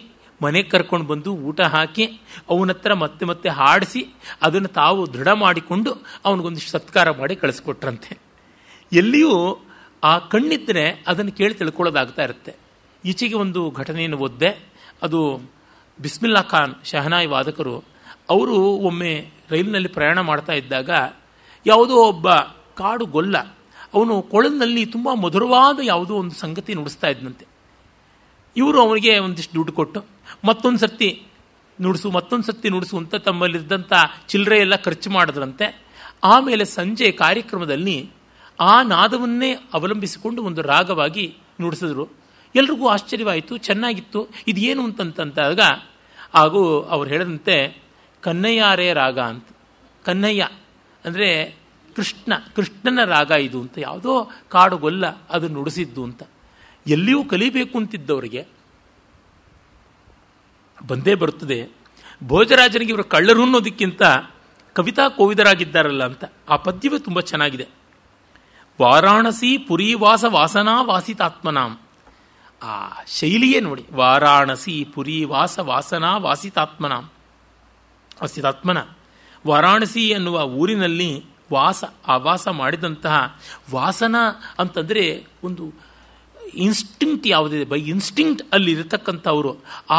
ಮನೆಗೆ ಕರ್ಕೊಂಡು ಬಂದು ಊಟ ಹಾಕಿ ಅವನ ಹತ್ರ ಮತ್ತೆ ಮತ್ತೆ ಹಾಡಿಸಿ ಅದನ್ನು ತಾವು ದೃಢ ಮಾಡಿಕೊಂಡು ಅವನಿಗೊಂದು ಸತ್ಕಾರ ಮಾಡಿ ಕಳಿಸ್ಕೊಟ್ರಂತೆ ಎಲ್ಲಿಯೂ ಆ ಕಣ್ಣಿದ್ದರೆ ಅದನ್ನು ಕೇಳಿ ತಿಳ್ಕೊಳ್ಳೋದಾಗ್ತಾ ಇರುತ್ತೆ ಈಚೆಗೆ ಒಂದು ಘಟನೆಯನ್ನು ಓದ್ದೆ ಅದು ಬಿಸ್ಮಿಲ್ಲಾ ಖಾನ್ ಶಹನಾಯಿ ವಾದಕರು ಅವರು ಒಮ್ಮೆ ರೈಲಿನಲ್ಲಿ ಪ್ರಯಾಣ ಮಾಡ್ತಾ ಇದ್ದಾಗ ಯಾವುದೋ ಒಬ್ಬ ಕಾಡು ಗೊಲ್ಲ ಅವನು ಕೊಳಲಿನಲ್ಲಿ ತುಂಬ ಮಧುರವಾದ ಯಾವುದೋ ಒಂದು ಸಂಗತಿ ನುಡಿಸ್ತಾ ಇದ್ದಂತೆ ಇವರು ಅವನಿಗೆ ಒಂದಿಷ್ಟು ದುಡ್ಡು ಕೊಟ್ಟು ಮತ್ತೊಂದು ಸರ್ತಿ ನುಡಿಸು ಮತ್ತೊಂದು ಸರ್ತಿ ನುಡಿಸು ಅಂತ ತಮ್ಮಲ್ಲಿದ್ದಂಥ ಚಿಲ್ಲರೆ ಎಲ್ಲ ಖರ್ಚು ಮಾಡಿದ್ರಂತೆ ಆಮೇಲೆ ಸಂಜೆ ಕಾರ್ಯಕ್ರಮದಲ್ಲಿ ಆ ನಾದವನ್ನೇ ಅವಲಂಬಿಸಿಕೊಂಡು ಒಂದು ರಾಗವಾಗಿ ನುಡಿಸಿದ್ರು ಎಲ್ರಿಗೂ ಆಶ್ಚರ್ಯವಾಯಿತು ಚೆನ್ನಾಗಿತ್ತು ಇದು ಏನು ಅಂತಂತಂದಾಗ ಹಾಗೂ ಅವ್ರು ಹೇಳಿದಂತೆ ಕನ್ನಯ್ಯಾರೇ ರಾಗ ಅಂತ ಕನ್ನಯ್ಯ ಅಂದರೆ ಕೃಷ್ಣ ಕೃಷ್ಣನ ರಾಗ ಇದು ಅಂತ ಯಾವುದೋ ಕಾಡುಗೊಲ್ಲ ಅದನ್ನು ನುಡಿಸಿದ್ದು ಅಂತ ಎಲ್ಲಿಯೂ ಕಲಿಬೇಕು ಅಂತಿದ್ದವರಿಗೆ ಬಂದೇ ಬರುತ್ತದೆ ಭೋಜರಾಜನಿಗೆ ಇವರು ಕಳ್ಳರು ಅನ್ನೋದಕ್ಕಿಂತ ಕವಿತಾ ಕೋವಿದರಾಗಿದ್ದಾರಲ್ಲ ಅಂತ ಆ ಪದ್ಯವೇ ತುಂಬ ಚೆನ್ನಾಗಿದೆ ವಾರಾಣಸಿ ಪುರಿವಾಸ ವಾಸನಾ ವಾಸಿತಾತ್ಮನಾಂ ಆ ಶೈಲಿಯೇ ನೋಡಿ ವಾರಾಣಸಿ ಪುರಿವಾಸ ವಾಸನಾ ವಾಸಿತಾತ್ಮನಾಂ ವಾಸಿತಾತ್ಮನ ವಾರಾಣಸಿ ಎನ್ನುವ ಊರಿನಲ್ಲಿ ವಾಸ ಆ ವಾಸ ಮಾಡಿದಂತಹ ವಾಸನ ಅಂತಂದರೆ ಒಂದು ಇನ್ಸ್ಟಿಂಕ್ಟ್ ಯಾವುದಿದೆ ಬೈ ಇನ್ಸ್ಟಿಂಕ್ಟ್ ಇರತಕ್ಕಂಥವರು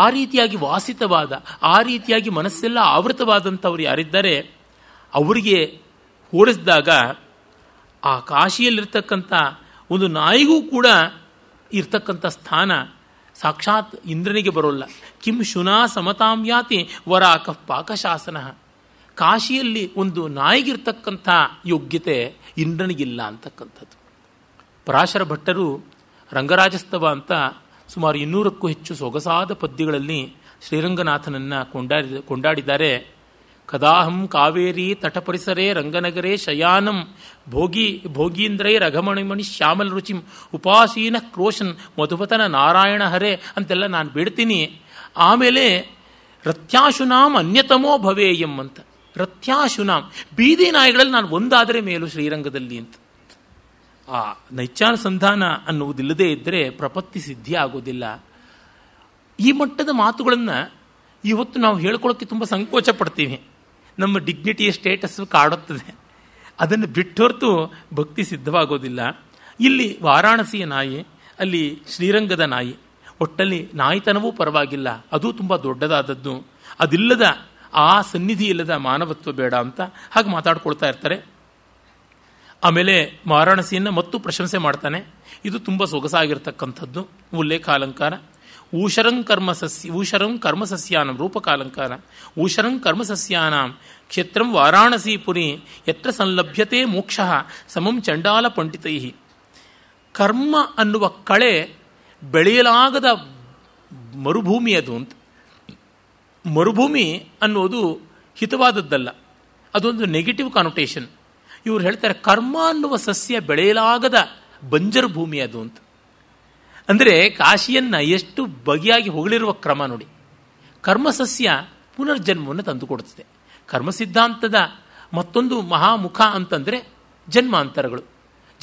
ಆ ರೀತಿಯಾಗಿ ವಾಸಿತವಾದ ಆ ರೀತಿಯಾಗಿ ಮನಸ್ಸೆಲ್ಲ ಆವೃತವಾದಂಥವ್ರು ಯಾರಿದ್ದಾರೆ ಅವರಿಗೆ ಹೋಲಿಸಿದಾಗ ಆ ಕಾಶಿಯಲ್ಲಿರ್ತಕ್ಕಂಥ ಒಂದು ನಾಯಿಗೂ ಕೂಡ ಇರ್ತಕ್ಕಂಥ ಸ್ಥಾನ ಸಾಕ್ಷಾತ್ ಇಂದ್ರನಿಗೆ ಬರೋಲ್ಲ ಕಿಂ ಶುನಾ ಸಮತಾಂ ಯಾತಿ ವರಾಕ ಪಾಕಶಾಸನ ಕಾಶಿಯಲ್ಲಿ ಒಂದು ನಾಯಿಗಿರ್ತಕ್ಕಂಥ ಯೋಗ್ಯತೆ ಇಂದ್ರನಿಗಿಲ್ಲ ಅಂತಕ್ಕಂಥದ್ದು ಪರಾಶರ ಭಟ್ಟರು ರಂಗರಾಜಸ್ತವ ಅಂತ ಸುಮಾರು ಇನ್ನೂರಕ್ಕೂ ಹೆಚ್ಚು ಸೊಗಸಾದ ಪದ್ಯಗಳಲ್ಲಿ ಶ್ರೀರಂಗನಾಥನನ್ನು ಕೊಂಡಾಡಿ ಕೊಂಡಾಡಿದ್ದಾರೆ ಕದಾಹಂ ಕಾವೇರಿ ತಟಪರಿಸರೇ ರಂಗನಗರೇ ಶಯಾನಂ ಭೋಗಿ ಭೋಗೀಂದ್ರೈ ರಘಮಣಿಮಣಿ ಶ್ಯಾಮಲ್ ರುಚಿಂ ಉಪಾಸೀನ ಕ್ರೋಶನ್ ಮಧುಪತನ ನಾರಾಯಣ ಹರೇ ಅಂತೆಲ್ಲ ನಾನು ಬೇಡ್ತೀನಿ ಆಮೇಲೆ ರತ್ಯಾಶುನಾಂ ಅನ್ಯತಮೋ ಭವೇಯಂ ಅಂತ ರತ್ಯಾಶುನಾಮ್ ಬೀದಿ ನಾಯಿಗಳಲ್ಲಿ ನಾನು ಒಂದಾದರೆ ಮೇಲು ಶ್ರೀರಂಗದಲ್ಲಿ ಅಂತ ಆ ನೈಚಾನುಸಂಧಾನ ಅನ್ನುವುದಿಲ್ಲದೆ ಇದ್ದರೆ ಪ್ರಪತ್ತಿ ಸಿದ್ಧಿ ಆಗೋದಿಲ್ಲ ಈ ಮಟ್ಟದ ಮಾತುಗಳನ್ನು ಇವತ್ತು ನಾವು ಹೇಳ್ಕೊಳ್ಳೋಕ್ಕೆ ತುಂಬ ಸಂಕೋಚ ಪಡ್ತೀವಿ ನಮ್ಮ ಡಿಗ್ನಿಟಿಯ ಸ್ಟೇಟಸ್ ಕಾಡುತ್ತದೆ ಅದನ್ನು ಬಿಟ್ಟು ಭಕ್ತಿ ಸಿದ್ಧವಾಗೋದಿಲ್ಲ ಇಲ್ಲಿ ವಾರಾಣಸಿಯ ನಾಯಿ ಅಲ್ಲಿ ಶ್ರೀರಂಗದ ನಾಯಿ ಒಟ್ಟಲ್ಲಿ ನಾಯಿತನವೂ ಪರವಾಗಿಲ್ಲ ಅದು ತುಂಬ ದೊಡ್ಡದಾದದ್ದು ಅದಿಲ್ಲದ ಆ ಸನ್ನಿಧಿ ಇಲ್ಲದ ಮಾನವತ್ವ ಬೇಡ ಅಂತ ಹಾಗೆ ಮಾತಾಡ್ಕೊಳ್ತಾ ಇರ್ತಾರೆ ಆಮೇಲೆ ವಾರಾಣಸಿಯನ್ನು ಮತ್ತು ಪ್ರಶಂಸೆ ಮಾಡ್ತಾನೆ ಇದು ತುಂಬ ಸೊಗಸಾಗಿರ್ತಕ್ಕಂಥದ್ದು ಉಲ್ಲೇಖ ಅಲಂಕಾರ ಊಷರಂ ಕರ್ಮ ಸಸ್ಯ ಊಷರಂ ರೂಪಕ ರೂಪಕಾಲಂಕಾರ ಊಷರಂ ಸಸ್ಯಾನ ಕ್ಷೇತ್ರಂ ವಾರಾಣಸಿ ಪುರಿ ಎತ್ರ ಸಂಲಭ್ಯತೆ ಮೋಕ್ಷ ಸಮಂ ಚಂಡಾಲ ಪಂಡಿತೈ ಕರ್ಮ ಅನ್ನುವ ಕಳೆ ಬೆಳೆಯಲಾಗದ ಮರುಭೂಮಿ ಅದು ಅಂತ ಮರುಭೂಮಿ ಅನ್ನೋದು ಹಿತವಾದದ್ದಲ್ಲ ಅದೊಂದು ನೆಗೆಟಿವ್ ಕಾನೊಟೇಷನ್ ಇವ್ರು ಹೇಳ್ತಾರೆ ಕರ್ಮ ಅನ್ನುವ ಸಸ್ಯ ಬೆಳೆಯಲಾಗದ ಬಂಜರು ಭೂಮಿ ಅದು ಅಂತ ಅಂದರೆ ಕಾಶಿಯನ್ನು ಎಷ್ಟು ಬಗೆಯಾಗಿ ಹೊಗಳಿರುವ ಕ್ರಮ ನೋಡಿ ಕರ್ಮ ಸಸ್ಯ ಪುನರ್ಜನ್ಮವನ್ನು ತಂದುಕೊಡುತ್ತದೆ ಕರ್ಮ ಸಿದ್ಧಾಂತದ ಮತ್ತೊಂದು ಮಹಾಮುಖ ಅಂತಂದರೆ ಜನ್ಮಾಂತರಗಳು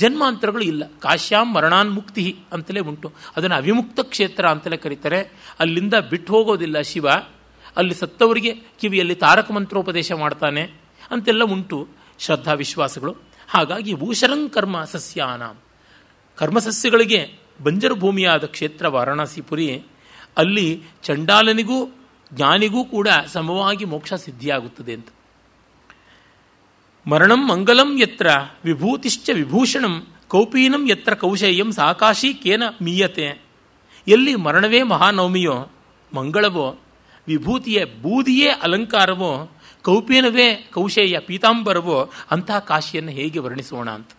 ಜನ್ಮಾಂತರಗಳು ಇಲ್ಲ ಕಾಶ್ಯಾಂ ಮರಣಾನ್ಮುಕ್ತಿ ಅಂತಲೇ ಉಂಟು ಅದನ್ನು ಅವಿಮುಕ್ತ ಕ್ಷೇತ್ರ ಅಂತಲೇ ಕರೀತಾರೆ ಅಲ್ಲಿಂದ ಬಿಟ್ಟು ಹೋಗೋದಿಲ್ಲ ಶಿವ ಅಲ್ಲಿ ಸತ್ತವರಿಗೆ ಕಿವಿಯಲ್ಲಿ ತಾರಕ ಮಂತ್ರೋಪದೇಶ ಮಾಡ್ತಾನೆ ಅಂತೆಲ್ಲ ಉಂಟು ಶ್ರದ್ಧಾ ವಿಶ್ವಾಸಗಳು ಹಾಗಾಗಿ ಭೂಷರಂ ಕರ್ಮ ಸಸ್ಯಾನಾಂ ಕರ್ಮಸಸ್ಯಗಳಿಗೆ ಬಂಜರು ಭೂಮಿಯಾದ ಕ್ಷೇತ್ರ ವಾರಣಾಸಿ ಪುರಿ ಅಲ್ಲಿ ಚಂಡಾಲನಿಗೂ ಜ್ಞಾನಿಗೂ ಕೂಡ ಸಮವಾಗಿ ಮೋಕ್ಷ ಸಿದ್ಧಿಯಾಗುತ್ತದೆ ಅಂತ ಮರಣಂ ಮಂಗಲಂ ಯತ್ರ ವಿಭೂತಿಶ್ಚ ವಿಭೂಷಣಂ ಕೌಪೀನಂ ಯತ್ರ ಕೌಶೇಯಂ ಸಾಕಾಶಿ ಕೇನ ಮೀಯತೆ ಎಲ್ಲಿ ಮರಣವೇ ಮಹಾನವಮಿಯೋ ಮಂಗಳವೋ ವಿಭೂತಿಯ ಬೂದಿಯೇ ಅಲಂಕಾರವೋ ಕೌಪೇನವೇ ಕೌಶೇಯ ಪೀತಾಂಬರವೋ ಅಂತಹ ಕಾಶಿಯನ್ನು ಹೇಗೆ ವರ್ಣಿಸೋಣ ಅಂತ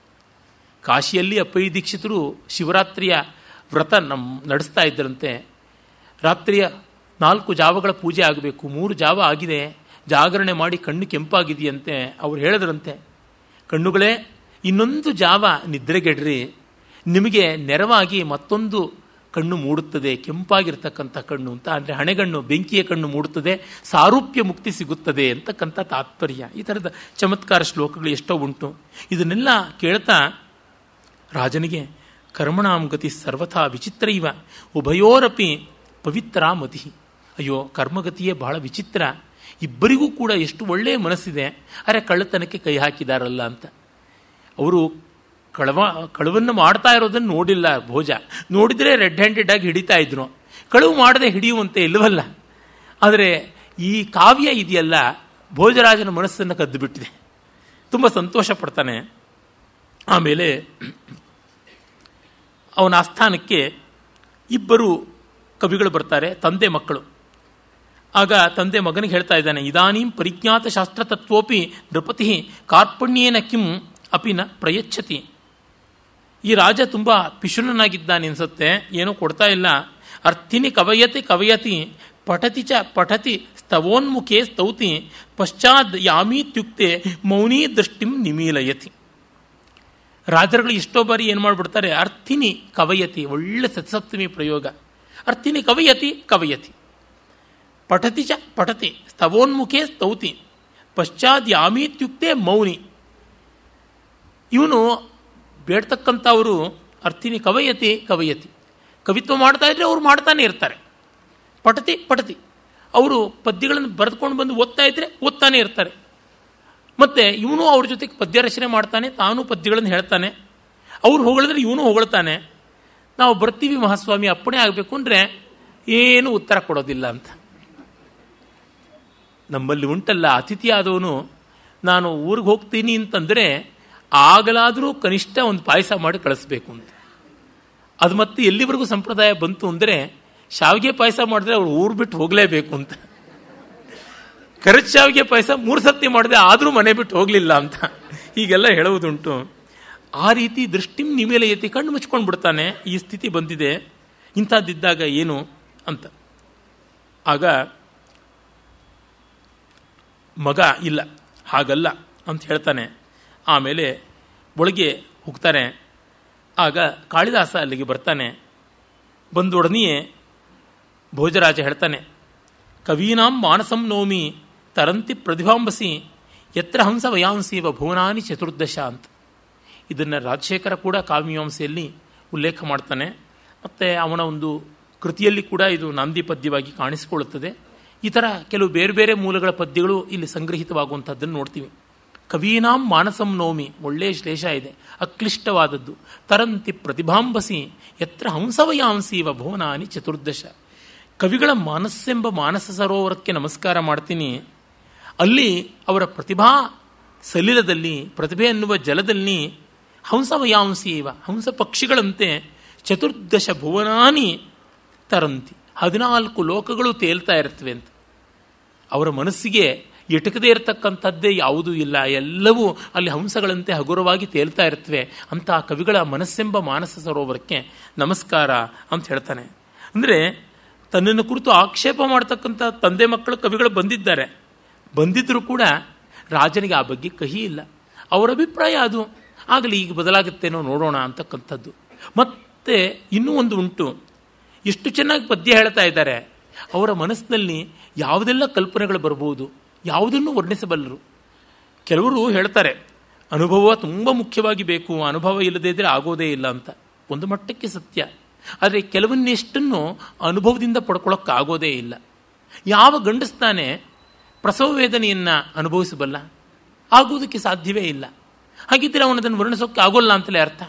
ಕಾಶಿಯಲ್ಲಿ ಅಪ್ಪಯ್ಯ ದೀಕ್ಷಿತರು ಶಿವರಾತ್ರಿಯ ವ್ರತ ನಮ್ಮ ನಡೆಸ್ತಾ ಇದ್ದರಂತೆ ರಾತ್ರಿಯ ನಾಲ್ಕು ಜಾವಗಳ ಪೂಜೆ ಆಗಬೇಕು ಮೂರು ಜಾವ ಆಗಿದೆ ಜಾಗರಣೆ ಮಾಡಿ ಕಣ್ಣು ಕೆಂಪಾಗಿದೆಯಂತೆ ಅವರು ಹೇಳಿದ್ರಂತೆ ಕಣ್ಣುಗಳೇ ಇನ್ನೊಂದು ಜಾವ ನಿದ್ರೆಗೆಡ್ರಿ ನಿಮಗೆ ನೆರವಾಗಿ ಮತ್ತೊಂದು ಕಣ್ಣು ಮೂಡುತ್ತದೆ ಕೆಂಪಾಗಿರ್ತಕ್ಕಂಥ ಕಣ್ಣು ಅಂತ ಅಂದರೆ ಹಣೆಗಣ್ಣು ಬೆಂಕಿಯ ಕಣ್ಣು ಮೂಡುತ್ತದೆ ಸಾರೂಪ್ಯ ಮುಕ್ತಿ ಸಿಗುತ್ತದೆ ಅಂತಕ್ಕಂಥ ತಾತ್ಪರ್ಯ ಈ ಥರದ ಚಮತ್ಕಾರ ಶ್ಲೋಕಗಳು ಎಷ್ಟೋ ಉಂಟು ಇದನ್ನೆಲ್ಲ ಕೇಳ್ತಾ ರಾಜನಿಗೆ ಕರ್ಮಣಾಂಗತಿ ಸರ್ವಥಾ ವಿಚಿತ್ರ ಇವ ಉಭಯೋರಪಿ ಪವಿತ್ರ ಮತಿ ಅಯ್ಯೋ ಕರ್ಮಗತಿಯೇ ಬಹಳ ವಿಚಿತ್ರ ಇಬ್ಬರಿಗೂ ಕೂಡ ಎಷ್ಟು ಒಳ್ಳೆಯ ಮನಸ್ಸಿದೆ ಅರೆ ಕಳ್ಳತನಕ್ಕೆ ಕೈ ಹಾಕಿದಾರಲ್ಲ ಅಂತ ಅವರು ಕಳವ ಕಳುವನ್ನು ಮಾಡ್ತಾ ಇರೋದನ್ನು ನೋಡಿಲ್ಲ ಭೋಜ ನೋಡಿದರೆ ರೆಡ್ ಹ್ಯಾಂಡೆಡ್ ಆಗಿ ಹಿಡಿತಾ ಇದ್ರು ಕಳುವು ಮಾಡದೆ ಹಿಡಿಯುವಂತೆ ಇಲ್ಲವಲ್ಲ ಆದರೆ ಈ ಕಾವ್ಯ ಇದೆಯಲ್ಲ ಭೋಜರಾಜನ ಮನಸ್ಸನ್ನು ಕದ್ದು ಬಿಟ್ಟಿದೆ ತುಂಬ ಸಂತೋಷ ಪಡ್ತಾನೆ ಆಮೇಲೆ ಅವನ ಆಸ್ಥಾನಕ್ಕೆ ಇಬ್ಬರು ಕವಿಗಳು ಬರ್ತಾರೆ ತಂದೆ ಮಕ್ಕಳು ಆಗ ತಂದೆ ಮಗನಿಗೆ ಹೇಳ್ತಾ ಇದ್ದಾನೆ ಇದಾನೀಂ ಪರಿಜ್ಞಾತ ತತ್ವೋಪಿ ನೃಪತಿ ಕಾರ್ಪಣ್ಯೇನ ಕಿಂ ಅಪಿನ ಪ್ರಯಚ್ಛತಿ ಈ ರಾಜ ತುಂಬ ಅನಿಸುತ್ತೆ ಏನೂ ಕೊಡ್ತಾ ಇಲ್ಲ ಅರ್ಥಿನಿ ಕವಯತಿ ಕವಯತಿ ಪಠತಿ ಚ ಪಠತಿ ಸ್ತವೋನ್ಮುಖೇ ಸ್ತೌತಿ ಪಶ್ಚಾತ್ ಯಾಮೀತ್ಯುಕ್ತೆ ಮೌನಿ ದೃಷ್ಟಿಂ ನಿಮೀಲಯತಿ ರಾಜರುಗಳು ಎಷ್ಟೋ ಬಾರಿ ಏನು ಮಾಡಿಬಿಡ್ತಾರೆ ಅರ್ಥಿನಿ ಕವಯತಿ ಒಳ್ಳೆ ಸತ್ಸಪ್ತಮಿ ಪ್ರಯೋಗ ಅರ್ಥಿನಿ ಕವಯತಿ ಕವಯತಿ ಪಠತಿ ಚ ಪಠತಿ ಸ್ತವೋನ್ಮುಖೇ ಸ್ತೌತಿ ಪಶ್ಚಾತ್ ಯಾಮೀತ್ಯುಕ್ತೆ ಮೌನಿ ಇವನು ಬೇಡ್ತಕ್ಕಂಥವರು ಅರ್ಥಿನಿ ಕವಯತಿ ಕವಯತಿ ಕವಿತ್ವ ಮಾಡ್ತಾ ಇದ್ರೆ ಅವ್ರು ಮಾಡ್ತಾನೆ ಇರ್ತಾರೆ ಪಟತಿ ಪಟತಿ ಅವರು ಪದ್ಯಗಳನ್ನು ಬರೆದುಕೊಂಡು ಬಂದು ಓದ್ತಾ ಇದ್ರೆ ಓದ್ತಾನೆ ಇರ್ತಾರೆ ಮತ್ತು ಇವನು ಅವ್ರ ಜೊತೆಗೆ ಪದ್ಯ ರಚನೆ ಮಾಡ್ತಾನೆ ತಾನು ಪದ್ಯಗಳನ್ನು ಹೇಳ್ತಾನೆ ಅವ್ರು ಹೊಗಳಿದ್ರೆ ಇವನು ಹೊಗಳ್ತಾನೆ ನಾವು ಬರ್ತೀವಿ ಮಹಾಸ್ವಾಮಿ ಅಪ್ಪಣೆ ಆಗಬೇಕು ಅಂದರೆ ಏನು ಉತ್ತರ ಕೊಡೋದಿಲ್ಲ ಅಂತ ನಮ್ಮಲ್ಲಿ ಉಂಟಲ್ಲ ಅತಿಥಿ ಆದವನು ನಾನು ಊರಿಗೆ ಹೋಗ್ತೀನಿ ಅಂತಂದರೆ ಆಗಲಾದರೂ ಕನಿಷ್ಠ ಒಂದು ಪಾಯಸ ಮಾಡಿ ಕಳಿಸ್ಬೇಕು ಅಂತ ಅದು ಮತ್ತೆ ಎಲ್ಲಿವರೆಗೂ ಸಂಪ್ರದಾಯ ಬಂತು ಅಂದರೆ ಶಾವಿಗೆ ಪಾಯಸ ಮಾಡಿದ್ರೆ ಅವ್ರು ಊರು ಬಿಟ್ಟು ಹೋಗಲೇಬೇಕು ಅಂತ ಕರೆಚ್ ಶಾವಿಗೆ ಪಾಯಸ ಮೂರು ಸತಿ ಮಾಡಿದೆ ಆದರೂ ಮನೆ ಬಿಟ್ಟು ಹೋಗಲಿಲ್ಲ ಅಂತ ಹೀಗೆಲ್ಲ ಹೇಳುವುದುಂಟು ಆ ರೀತಿ ದೃಷ್ಟಿ ನಿಮೇಲೆ ಎತ್ತಿ ಕಣ್ಣು ಮುಚ್ಕೊಂಡು ಬಿಡ್ತಾನೆ ಈ ಸ್ಥಿತಿ ಬಂದಿದೆ ಇಂಥದ್ದಿದ್ದಾಗ ಏನು ಅಂತ ಆಗ ಮಗ ಇಲ್ಲ ಹಾಗಲ್ಲ ಅಂತ ಹೇಳ್ತಾನೆ ಆಮೇಲೆ ಒಳಗೆ ಹೋಗ್ತಾನೆ ಆಗ ಕಾಳಿದಾಸ ಅಲ್ಲಿಗೆ ಬರ್ತಾನೆ ಬಂದೊಡನೆಯೇ ಭೋಜರಾಜ ಹೇಳ್ತಾನೆ ಕವೀನಾಂ ಮಾನಸಂ ನೋಮಿ ತರಂತಿ ಪ್ರತಿಭಾಂಬಸಿ ಎತ್ರ ಹಂಸ ವ ಭುವನಾನಿ ಚತುರ್ದಶ ಅಂತ ಇದನ್ನು ರಾಜಶೇಖರ ಕೂಡ ಕಾವ್ಯಮೀಮಾಂಸೆಯಲ್ಲಿ ಉಲ್ಲೇಖ ಮಾಡ್ತಾನೆ ಮತ್ತು ಅವನ ಒಂದು ಕೃತಿಯಲ್ಲಿ ಕೂಡ ಇದು ನಾಂದಿ ಪದ್ಯವಾಗಿ ಕಾಣಿಸಿಕೊಳ್ಳುತ್ತದೆ ಈ ಥರ ಕೆಲವು ಬೇರೆ ಬೇರೆ ಮೂಲಗಳ ಪದ್ಯಗಳು ಇಲ್ಲಿ ಸಂಗ್ರಹಿತವಾಗುವಂಥದ್ದನ್ನು ನೋಡ್ತೀವಿ ಕವೀನಾಂ ಮಾನಸಂ ನೋಮಿ ಒಳ್ಳೆಯ ಶ್ಲೇಷ ಇದೆ ಅಕ್ಲಿಷ್ಟವಾದದ್ದು ತರಂತಿ ಪ್ರತಿಭಾಂಬಸಿ ಯತ್ರ ಹಂಸವಯಾಂಸೀವ ಭುವನಾನಿ ಚತುರ್ದಶ ಕವಿಗಳ ಮಾನಸ್ಸೆಂಬ ಮಾನಸ ಸರೋವರಕ್ಕೆ ನಮಸ್ಕಾರ ಮಾಡ್ತೀನಿ ಅಲ್ಲಿ ಅವರ ಪ್ರತಿಭಾ ಸಲಿಲದಲ್ಲಿ ಪ್ರತಿಭೆ ಎನ್ನುವ ಜಲದಲ್ಲಿ ಹಂಸವಯಾಂಸೀವ ಹಂಸ ಪಕ್ಷಿಗಳಂತೆ ಚತುರ್ದಶ ಭುವನಾನಿ ತರಂತಿ ಹದಿನಾಲ್ಕು ಲೋಕಗಳು ತೇಲ್ತಾ ಇರ್ತವೆ ಅಂತ ಅವರ ಮನಸ್ಸಿಗೆ ಎಟಕದೇ ಇರತಕ್ಕಂಥದ್ದೇ ಯಾವುದೂ ಇಲ್ಲ ಎಲ್ಲವೂ ಅಲ್ಲಿ ಹಂಸಗಳಂತೆ ಹಗುರವಾಗಿ ತೇಲ್ತಾ ಇರ್ತವೆ ಆ ಕವಿಗಳ ಮನಸ್ಸೆಂಬ ಮಾನಸ ಸರೋವರಕ್ಕೆ ನಮಸ್ಕಾರ ಅಂತ ಹೇಳ್ತಾನೆ ಅಂದರೆ ತನ್ನನ್ನು ಕುರಿತು ಆಕ್ಷೇಪ ಮಾಡತಕ್ಕಂಥ ತಂದೆ ಮಕ್ಕಳು ಕವಿಗಳು ಬಂದಿದ್ದಾರೆ ಬಂದಿದ್ದರೂ ಕೂಡ ರಾಜನಿಗೆ ಆ ಬಗ್ಗೆ ಕಹಿ ಇಲ್ಲ ಅವರ ಅಭಿಪ್ರಾಯ ಅದು ಆಗಲಿ ಈಗ ಬದಲಾಗುತ್ತೇನೋ ನೋಡೋಣ ಅಂತಕ್ಕಂಥದ್ದು ಮತ್ತೆ ಇನ್ನೂ ಒಂದು ಉಂಟು ಎಷ್ಟು ಚೆನ್ನಾಗಿ ಪದ್ಯ ಹೇಳ್ತಾ ಇದ್ದಾರೆ ಅವರ ಮನಸ್ಸಿನಲ್ಲಿ ಯಾವುದೆಲ್ಲ ಕಲ್ಪನೆಗಳು ಬರ್ಬೋದು ಯಾವುದನ್ನು ವರ್ಣಿಸಬಲ್ಲರು ಕೆಲವರು ಹೇಳ್ತಾರೆ ಅನುಭವ ತುಂಬ ಮುಖ್ಯವಾಗಿ ಬೇಕು ಅನುಭವ ಇಲ್ಲದೇ ಇದ್ದರೆ ಆಗೋದೇ ಇಲ್ಲ ಅಂತ ಒಂದು ಮಟ್ಟಕ್ಕೆ ಸತ್ಯ ಆದರೆ ಕೆಲವನ್ನೆಷ್ಟನ್ನು ಅನುಭವದಿಂದ ಪಡ್ಕೊಳ್ಳೋಕ್ಕಾಗೋದೇ ಇಲ್ಲ ಯಾವ ಗಂಡಸ್ತಾನೆ ಪ್ರಸವ ವೇದನೆಯನ್ನು ಅನುಭವಿಸಬಲ್ಲ ಆಗೋದಕ್ಕೆ ಸಾಧ್ಯವೇ ಇಲ್ಲ ಹಾಗಿದ್ದರೆ ಅವನದನ್ನು ಅದನ್ನು ವರ್ಣಿಸೋಕ್ಕೆ ಆಗೋಲ್ಲ ಅಂತಲೇ ಅರ್ಥ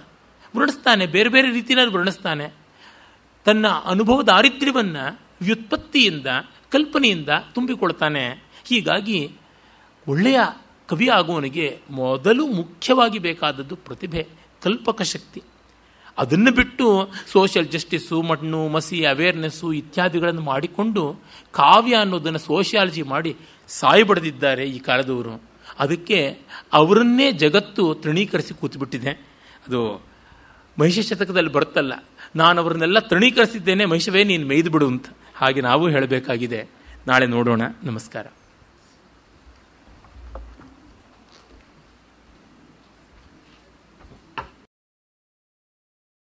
ವರ್ಣಿಸ್ತಾನೆ ಬೇರೆ ಬೇರೆ ರೀತಿಯಲ್ಲಿ ವರ್ಣಿಸ್ತಾನೆ ತನ್ನ ಅನುಭವ ದಾರಿದ್ರ್ಯವನ್ನು ವ್ಯುತ್ಪತ್ತಿಯಿಂದ ಕಲ್ಪನೆಯಿಂದ ತುಂಬಿಕೊಳ್ತಾನೆ ಹೀಗಾಗಿ ಒಳ್ಳೆಯ ಕವಿ ಆಗುವವನಿಗೆ ಮೊದಲು ಮುಖ್ಯವಾಗಿ ಬೇಕಾದದ್ದು ಪ್ರತಿಭೆ ಕಲ್ಪಕ ಶಕ್ತಿ ಅದನ್ನು ಬಿಟ್ಟು ಸೋಷಿಯಲ್ ಜಸ್ಟಿಸ್ಸು ಮಣ್ಣು ಮಸಿ ಅವೇರ್ನೆಸ್ಸು ಇತ್ಯಾದಿಗಳನ್ನು ಮಾಡಿಕೊಂಡು ಕಾವ್ಯ ಅನ್ನೋದನ್ನು ಸೋಷಿಯಾಲಜಿ ಮಾಡಿ ಸಾಯಿ ಈ ಕಾಲದವರು ಅದಕ್ಕೆ ಅವರನ್ನೇ ಜಗತ್ತು ತೃಣೀಕರಿಸಿ ಕೂತ್ಬಿಟ್ಟಿದೆ ಅದು ಮಹಿಷ ಶತಕದಲ್ಲಿ ಬರುತ್ತಲ್ಲ ನಾನು ಅವರನ್ನೆಲ್ಲ ತೃಣೀಕರಿಸಿದ್ದೇನೆ ಮಹಿಷವೇ ನೀನು ಮೇಯ್ದು ಬಿಡು ಅಂತ ಹಾಗೆ ನಾವು ಹೇಳಬೇಕಾಗಿದೆ ನಾಳೆ ನೋಡೋಣ ನಮಸ್ಕಾರ